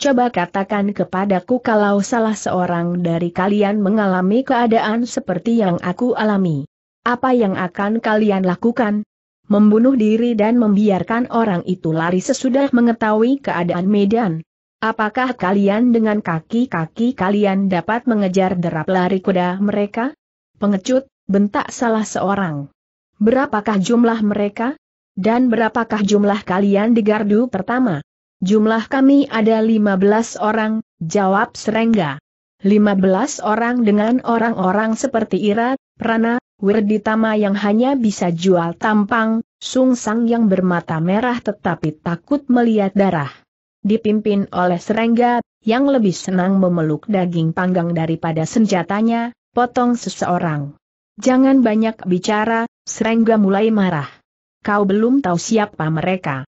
Coba katakan kepadaku kalau salah seorang dari kalian mengalami keadaan seperti yang aku alami. Apa yang akan kalian lakukan? Membunuh diri dan membiarkan orang itu lari sesudah mengetahui keadaan medan. Apakah kalian dengan kaki-kaki kalian dapat mengejar derap lari kuda mereka? Pengecut, bentak salah seorang. Berapakah jumlah mereka? Dan berapakah jumlah kalian di gardu pertama? Jumlah kami ada 15 orang, jawab Serengga. 15 orang dengan orang-orang seperti Ira, Prana, Wirditama yang hanya bisa jual tampang, Sung Sang yang bermata merah tetapi takut melihat darah. Dipimpin oleh Serengga, yang lebih senang memeluk daging panggang daripada senjatanya, potong seseorang. Jangan banyak bicara, Serengga mulai marah. Kau belum tahu siapa mereka.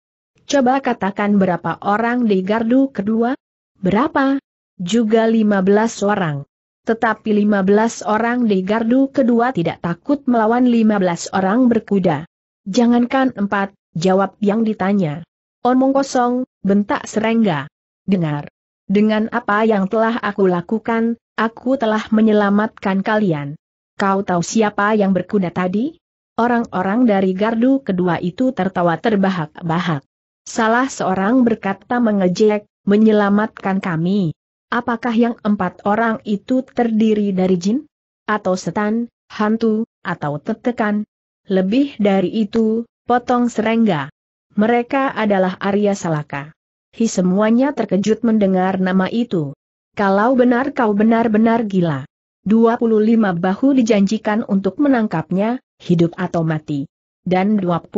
Coba katakan berapa orang di gardu kedua? Berapa? Juga 15 orang. Tetapi 15 orang di gardu kedua tidak takut melawan 15 orang berkuda. Jangankan empat, jawab yang ditanya. Omong kosong, bentak serengga. Dengar. Dengan apa yang telah aku lakukan, aku telah menyelamatkan kalian. Kau tahu siapa yang berkuda tadi? Orang-orang dari gardu kedua itu tertawa terbahak-bahak. Salah seorang berkata mengejek, menyelamatkan kami. Apakah yang empat orang itu terdiri dari jin? Atau setan, hantu, atau tetekan? Lebih dari itu, potong serengga. Mereka adalah Arya Salaka. Hi semuanya terkejut mendengar nama itu. Kalau benar kau benar-benar gila. 25 bahu dijanjikan untuk menangkapnya, hidup atau mati dan 25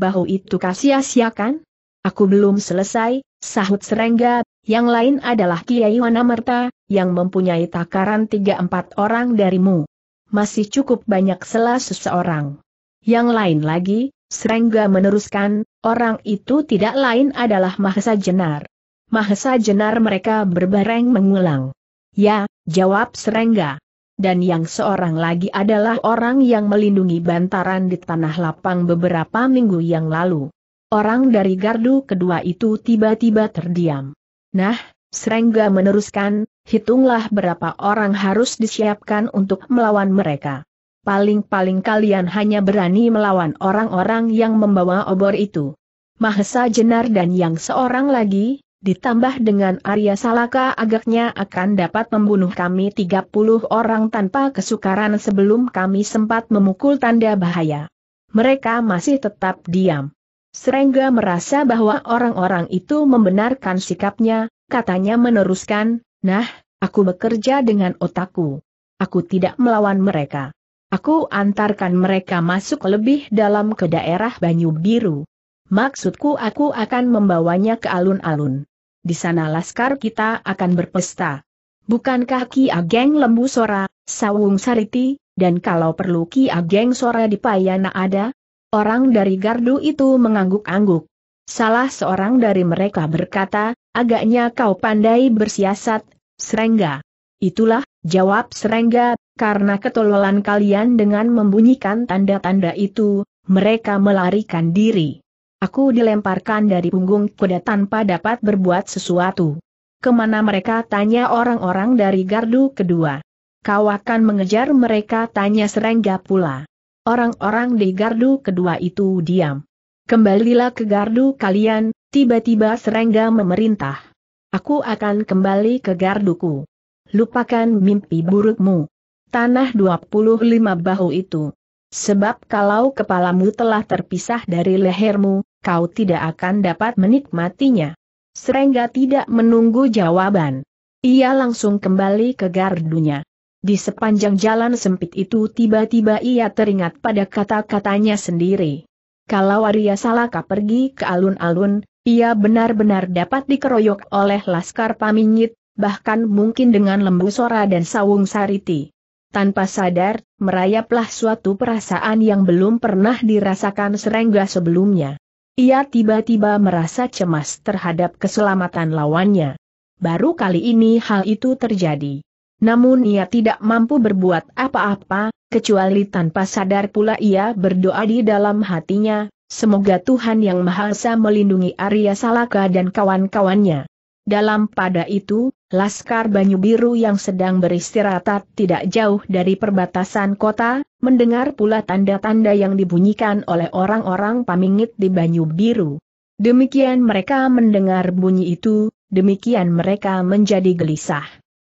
bahu itu kasia-siakan? Aku belum selesai, sahut Serengga, yang lain adalah Kiai Wanamerta, yang mempunyai takaran 3-4 orang darimu. Masih cukup banyak selah seseorang. Yang lain lagi, Serengga meneruskan, orang itu tidak lain adalah Mahesa Jenar. Mahesa Jenar mereka berbareng mengulang. Ya, jawab Serengga dan yang seorang lagi adalah orang yang melindungi bantaran di tanah lapang beberapa minggu yang lalu. Orang dari gardu kedua itu tiba-tiba terdiam. Nah, Serengga meneruskan, hitunglah berapa orang harus disiapkan untuk melawan mereka. Paling-paling kalian hanya berani melawan orang-orang yang membawa obor itu. Mahesa Jenar dan yang seorang lagi, Ditambah dengan Arya Salaka agaknya akan dapat membunuh kami 30 orang tanpa kesukaran sebelum kami sempat memukul tanda bahaya. Mereka masih tetap diam. Serengga merasa bahwa orang-orang itu membenarkan sikapnya, katanya meneruskan, nah, aku bekerja dengan otakku. Aku tidak melawan mereka. Aku antarkan mereka masuk lebih dalam ke daerah Banyu Biru. Maksudku aku akan membawanya ke alun-alun di sana laskar kita akan berpesta. Bukankah Ki Ageng Lembu Sora, Sawung Sariti, dan kalau perlu Ki Ageng Sora di Payana ada? Orang dari gardu itu mengangguk-angguk. Salah seorang dari mereka berkata, agaknya kau pandai bersiasat, Serengga. Itulah, jawab Serengga, karena ketololan kalian dengan membunyikan tanda-tanda itu, mereka melarikan diri. Aku dilemparkan dari punggung kuda tanpa dapat berbuat sesuatu. Kemana mereka tanya orang-orang dari gardu kedua. Kau akan mengejar mereka tanya serengga pula. Orang-orang di gardu kedua itu diam. Kembalilah ke gardu kalian, tiba-tiba serengga memerintah. Aku akan kembali ke garduku. Lupakan mimpi burukmu. Tanah 25 bahu itu. Sebab kalau kepalamu telah terpisah dari lehermu, kau tidak akan dapat menikmatinya. Serengga tidak menunggu jawaban. Ia langsung kembali ke gardunya. Di sepanjang jalan sempit itu tiba-tiba ia teringat pada kata-katanya sendiri. Kalau Arya Salaka pergi ke alun-alun, ia benar-benar dapat dikeroyok oleh Laskar Paminyit, bahkan mungkin dengan Lembu Sora dan Sawung Sariti. Tanpa sadar, merayaplah suatu perasaan yang belum pernah dirasakan serengga sebelumnya. Ia tiba-tiba merasa cemas terhadap keselamatan lawannya. Baru kali ini hal itu terjadi. Namun ia tidak mampu berbuat apa-apa, kecuali tanpa sadar pula ia berdoa di dalam hatinya, semoga Tuhan Yang Maha Esa melindungi Arya Salaka dan kawan-kawannya. Dalam pada itu, Laskar Banyu Biru yang sedang beristirahat tidak jauh dari perbatasan kota, mendengar pula tanda-tanda yang dibunyikan oleh orang-orang pamingit di Banyu Biru. Demikian mereka mendengar bunyi itu, demikian mereka menjadi gelisah.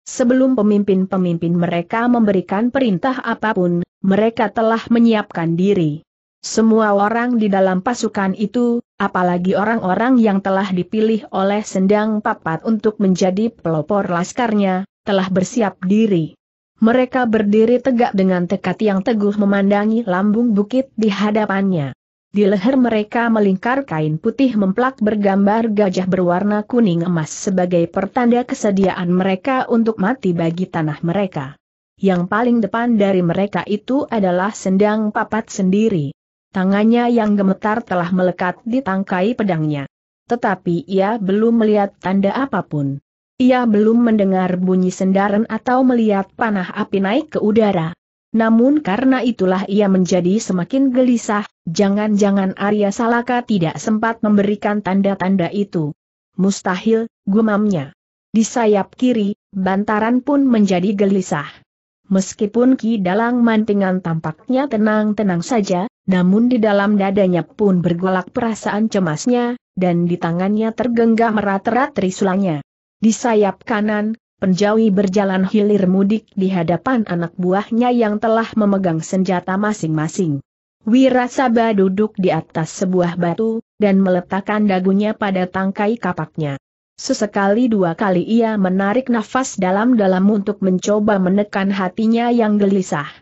Sebelum pemimpin-pemimpin mereka memberikan perintah apapun, mereka telah menyiapkan diri. Semua orang di dalam pasukan itu, apalagi orang-orang yang telah dipilih oleh Sendang Papat untuk menjadi pelopor laskarnya, telah bersiap diri. Mereka berdiri tegak dengan tekad yang teguh memandangi lambung bukit di hadapannya. Di leher mereka melingkar kain putih memplak bergambar gajah berwarna kuning emas sebagai pertanda kesediaan mereka untuk mati bagi tanah mereka. Yang paling depan dari mereka itu adalah sendang papat sendiri. Tangannya yang gemetar telah melekat di tangkai pedangnya. Tetapi ia belum melihat tanda apapun. Ia belum mendengar bunyi sendaran atau melihat panah api naik ke udara. Namun karena itulah ia menjadi semakin gelisah, jangan-jangan Arya Salaka tidak sempat memberikan tanda-tanda itu. Mustahil, gumamnya. Di sayap kiri, bantaran pun menjadi gelisah. Meskipun Ki Dalang Mantingan tampaknya tenang-tenang saja, namun di dalam dadanya pun bergolak perasaan cemasnya, dan di tangannya tergenggam erat-erat trisulanya. Di sayap kanan, penjawi berjalan hilir mudik di hadapan anak buahnya yang telah memegang senjata masing-masing. Wirasaba duduk di atas sebuah batu, dan meletakkan dagunya pada tangkai kapaknya. Sesekali dua kali ia menarik nafas dalam-dalam untuk mencoba menekan hatinya yang gelisah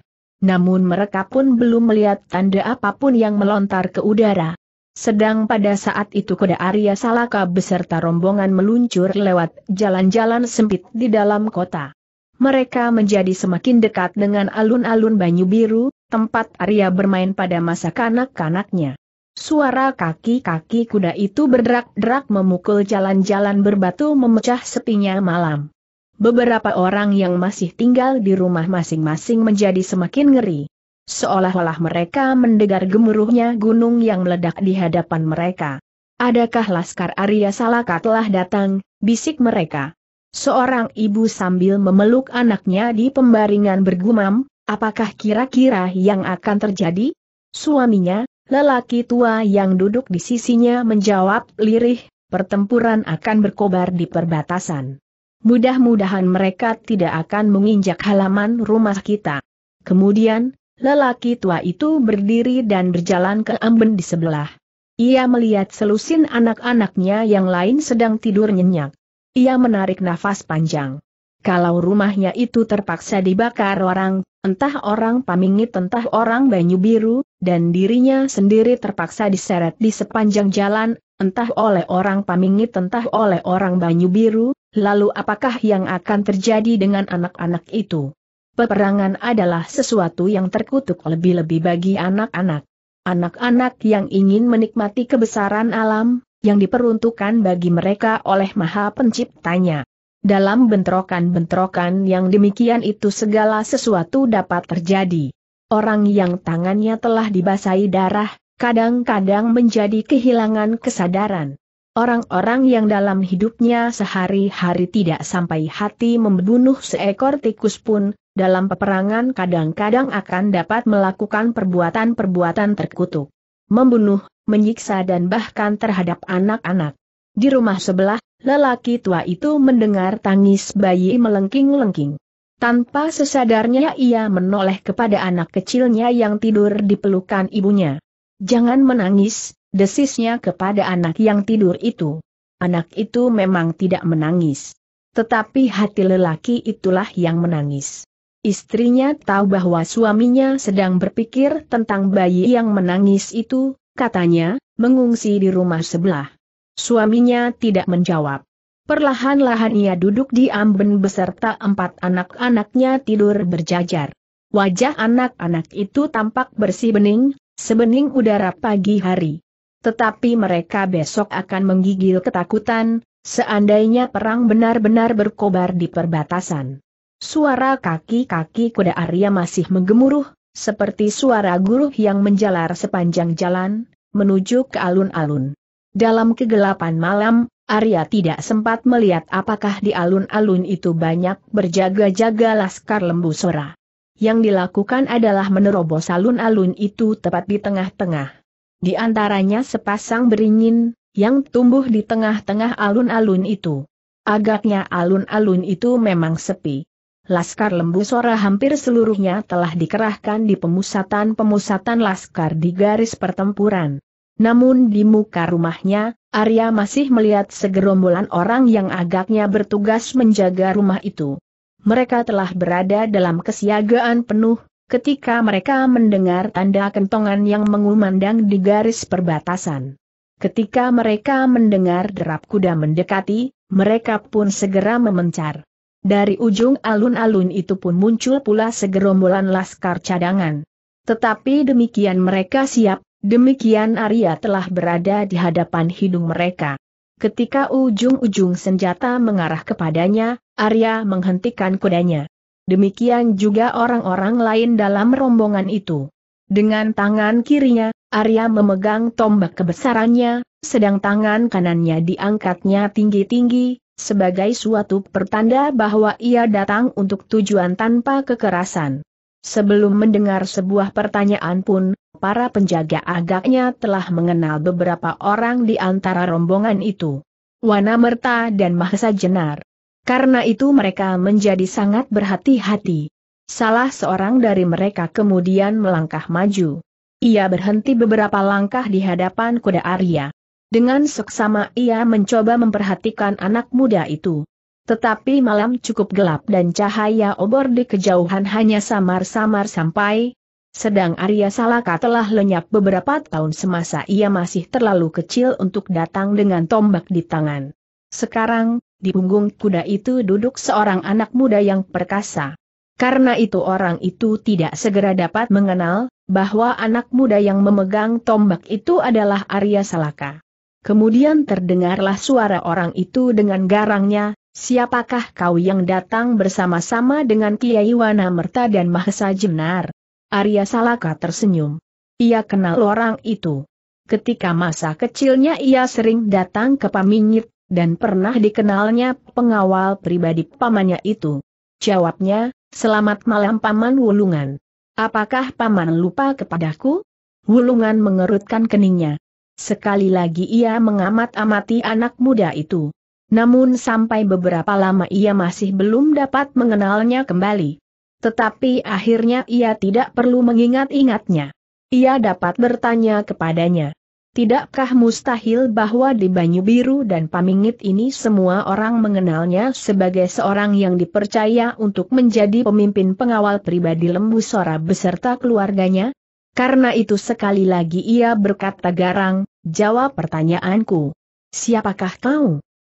namun mereka pun belum melihat tanda apapun yang melontar ke udara. Sedang pada saat itu kuda Arya Salaka beserta rombongan meluncur lewat jalan-jalan sempit di dalam kota. Mereka menjadi semakin dekat dengan alun-alun Banyu Biru, tempat Arya bermain pada masa kanak-kanaknya. Suara kaki-kaki kuda itu berderak-derak memukul jalan-jalan berbatu memecah sepinya malam beberapa orang yang masih tinggal di rumah masing-masing menjadi semakin ngeri. Seolah-olah mereka mendengar gemuruhnya gunung yang meledak di hadapan mereka. Adakah Laskar Arya Salaka telah datang, bisik mereka. Seorang ibu sambil memeluk anaknya di pembaringan bergumam, apakah kira-kira yang akan terjadi? Suaminya, lelaki tua yang duduk di sisinya menjawab lirih, pertempuran akan berkobar di perbatasan. Mudah-mudahan mereka tidak akan menginjak halaman rumah kita. Kemudian, lelaki tua itu berdiri dan berjalan ke amben di sebelah. Ia melihat selusin anak-anaknya yang lain sedang tidur nyenyak. Ia menarik nafas panjang. Kalau rumahnya itu terpaksa dibakar orang, entah orang Pamingit entah orang Banyu Biru, dan dirinya sendiri terpaksa diseret di sepanjang jalan, entah oleh orang Pamingit entah oleh orang Banyu Biru, Lalu apakah yang akan terjadi dengan anak-anak itu? Peperangan adalah sesuatu yang terkutuk lebih-lebih bagi anak-anak. Anak-anak yang ingin menikmati kebesaran alam, yang diperuntukkan bagi mereka oleh Maha Penciptanya. Dalam bentrokan-bentrokan yang demikian itu segala sesuatu dapat terjadi. Orang yang tangannya telah dibasahi darah, kadang-kadang menjadi kehilangan kesadaran. Orang-orang yang dalam hidupnya sehari-hari tidak sampai hati membunuh seekor tikus pun, dalam peperangan kadang-kadang akan dapat melakukan perbuatan-perbuatan terkutuk. Membunuh, menyiksa dan bahkan terhadap anak-anak. Di rumah sebelah, lelaki tua itu mendengar tangis bayi melengking-lengking. Tanpa sesadarnya ia menoleh kepada anak kecilnya yang tidur di pelukan ibunya. Jangan menangis, desisnya kepada anak yang tidur itu. Anak itu memang tidak menangis. Tetapi hati lelaki itulah yang menangis. Istrinya tahu bahwa suaminya sedang berpikir tentang bayi yang menangis itu, katanya, mengungsi di rumah sebelah. Suaminya tidak menjawab. Perlahan-lahan ia duduk di amben beserta empat anak-anaknya tidur berjajar. Wajah anak-anak itu tampak bersih bening, sebening udara pagi hari tetapi mereka besok akan menggigil ketakutan, seandainya perang benar-benar berkobar di perbatasan. Suara kaki-kaki kuda Arya masih menggemuruh, seperti suara guruh yang menjalar sepanjang jalan, menuju ke alun-alun. Dalam kegelapan malam, Arya tidak sempat melihat apakah di alun-alun itu banyak berjaga-jaga laskar lembu sora. Yang dilakukan adalah menerobos alun-alun itu tepat di tengah-tengah. Di antaranya sepasang beringin, yang tumbuh di tengah-tengah alun-alun itu. Agaknya alun-alun itu memang sepi. Laskar Lembu Sora hampir seluruhnya telah dikerahkan di pemusatan-pemusatan Laskar di garis pertempuran. Namun di muka rumahnya, Arya masih melihat segerombolan orang yang agaknya bertugas menjaga rumah itu. Mereka telah berada dalam kesiagaan penuh, ketika mereka mendengar tanda kentongan yang mengumandang di garis perbatasan. Ketika mereka mendengar derap kuda mendekati, mereka pun segera memencar. Dari ujung alun-alun itu pun muncul pula segerombolan laskar cadangan. Tetapi demikian mereka siap, demikian Arya telah berada di hadapan hidung mereka. Ketika ujung-ujung senjata mengarah kepadanya, Arya menghentikan kudanya. Demikian juga orang-orang lain dalam rombongan itu. Dengan tangan kirinya, Arya memegang tombak kebesarannya, sedang tangan kanannya diangkatnya tinggi-tinggi, sebagai suatu pertanda bahwa ia datang untuk tujuan tanpa kekerasan. Sebelum mendengar sebuah pertanyaan pun, para penjaga agaknya telah mengenal beberapa orang di antara rombongan itu. Wanamerta dan Mahesa Jenar. Karena itu mereka menjadi sangat berhati-hati. Salah seorang dari mereka kemudian melangkah maju. Ia berhenti beberapa langkah di hadapan kuda Arya. Dengan seksama ia mencoba memperhatikan anak muda itu. Tetapi malam cukup gelap dan cahaya obor di kejauhan hanya samar-samar sampai, sedang Arya Salaka telah lenyap beberapa tahun semasa ia masih terlalu kecil untuk datang dengan tombak di tangan. Sekarang, di punggung kuda itu duduk seorang anak muda yang perkasa. Karena itu orang itu tidak segera dapat mengenal, bahwa anak muda yang memegang tombak itu adalah Arya Salaka. Kemudian terdengarlah suara orang itu dengan garangnya, siapakah kau yang datang bersama-sama dengan Kiai Wana Merta dan Mahesa Jenar? Arya Salaka tersenyum. Ia kenal orang itu. Ketika masa kecilnya ia sering datang ke Pamingit, dan pernah dikenalnya pengawal pribadi pamannya itu. Jawabnya, selamat malam paman Wulungan. Apakah paman lupa kepadaku? Wulungan mengerutkan keningnya. Sekali lagi ia mengamat-amati anak muda itu. Namun sampai beberapa lama ia masih belum dapat mengenalnya kembali. Tetapi akhirnya ia tidak perlu mengingat-ingatnya. Ia dapat bertanya kepadanya, Tidakkah mustahil bahwa di Banyu Biru dan Pamingit ini semua orang mengenalnya sebagai seorang yang dipercaya untuk menjadi pemimpin pengawal pribadi Lembu Sora beserta keluarganya? Karena itu sekali lagi ia berkata garang, jawab pertanyaanku. Siapakah kau?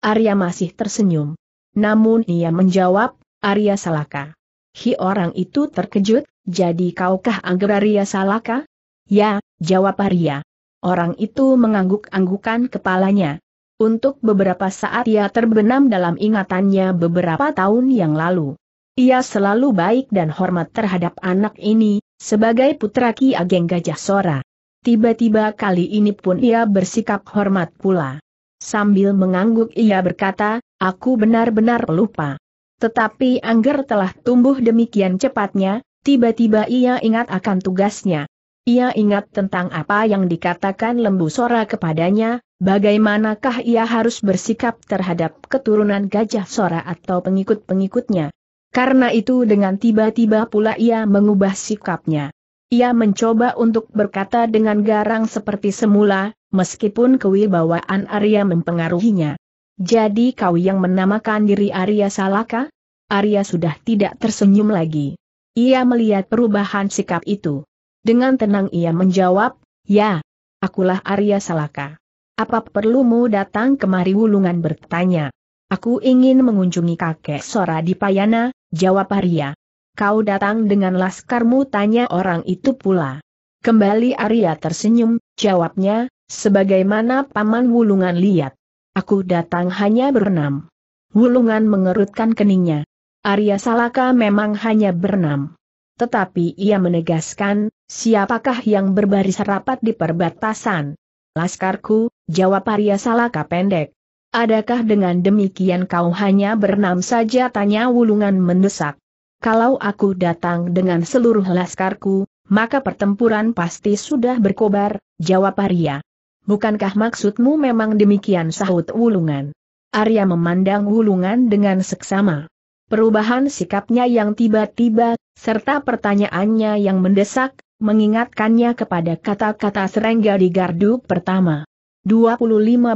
Arya masih tersenyum. Namun ia menjawab, Arya Salaka. Hi orang itu terkejut, jadi kaukah Anggar Arya Salaka? Ya, jawab Arya. Orang itu mengangguk-anggukan kepalanya. Untuk beberapa saat ia terbenam dalam ingatannya beberapa tahun yang lalu. Ia selalu baik dan hormat terhadap anak ini, sebagai putra Ki Ageng Gajah Sora. Tiba-tiba kali ini pun ia bersikap hormat pula. Sambil mengangguk ia berkata, aku benar-benar lupa. Tetapi Angger telah tumbuh demikian cepatnya, tiba-tiba ia ingat akan tugasnya. Ia ingat tentang apa yang dikatakan Lembu Sora kepadanya, bagaimanakah ia harus bersikap terhadap keturunan Gajah Sora atau pengikut-pengikutnya. Karena itu dengan tiba-tiba pula ia mengubah sikapnya. Ia mencoba untuk berkata dengan garang seperti semula, meskipun kewibawaan Arya mempengaruhinya. Jadi kau yang menamakan diri Arya Salaka? Arya sudah tidak tersenyum lagi. Ia melihat perubahan sikap itu. Dengan tenang ia menjawab, ya, akulah Arya Salaka. Apa perlumu datang kemari wulungan bertanya? Aku ingin mengunjungi kakek Sora di Payana, jawab Arya. Kau datang dengan laskarmu tanya orang itu pula. Kembali Arya tersenyum, jawabnya, sebagaimana paman Wulungan lihat. Aku datang hanya berenam. Wulungan mengerutkan keningnya. Arya Salaka memang hanya berenam. Tetapi ia menegaskan, siapakah yang berbaris rapat di perbatasan? Laskarku, jawab Arya Salaka pendek. Adakah dengan demikian kau hanya bernam saja tanya wulungan mendesak? Kalau aku datang dengan seluruh laskarku, maka pertempuran pasti sudah berkobar, jawab Arya. Bukankah maksudmu memang demikian sahut Wulungan? Arya memandang Wulungan dengan seksama. Perubahan sikapnya yang tiba-tiba, serta pertanyaannya yang mendesak, mengingatkannya kepada kata-kata serengga di gardu pertama. 25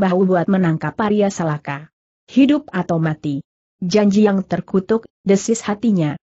bahu buat menangkap Arya Salaka. Hidup atau mati. Janji yang terkutuk, desis hatinya.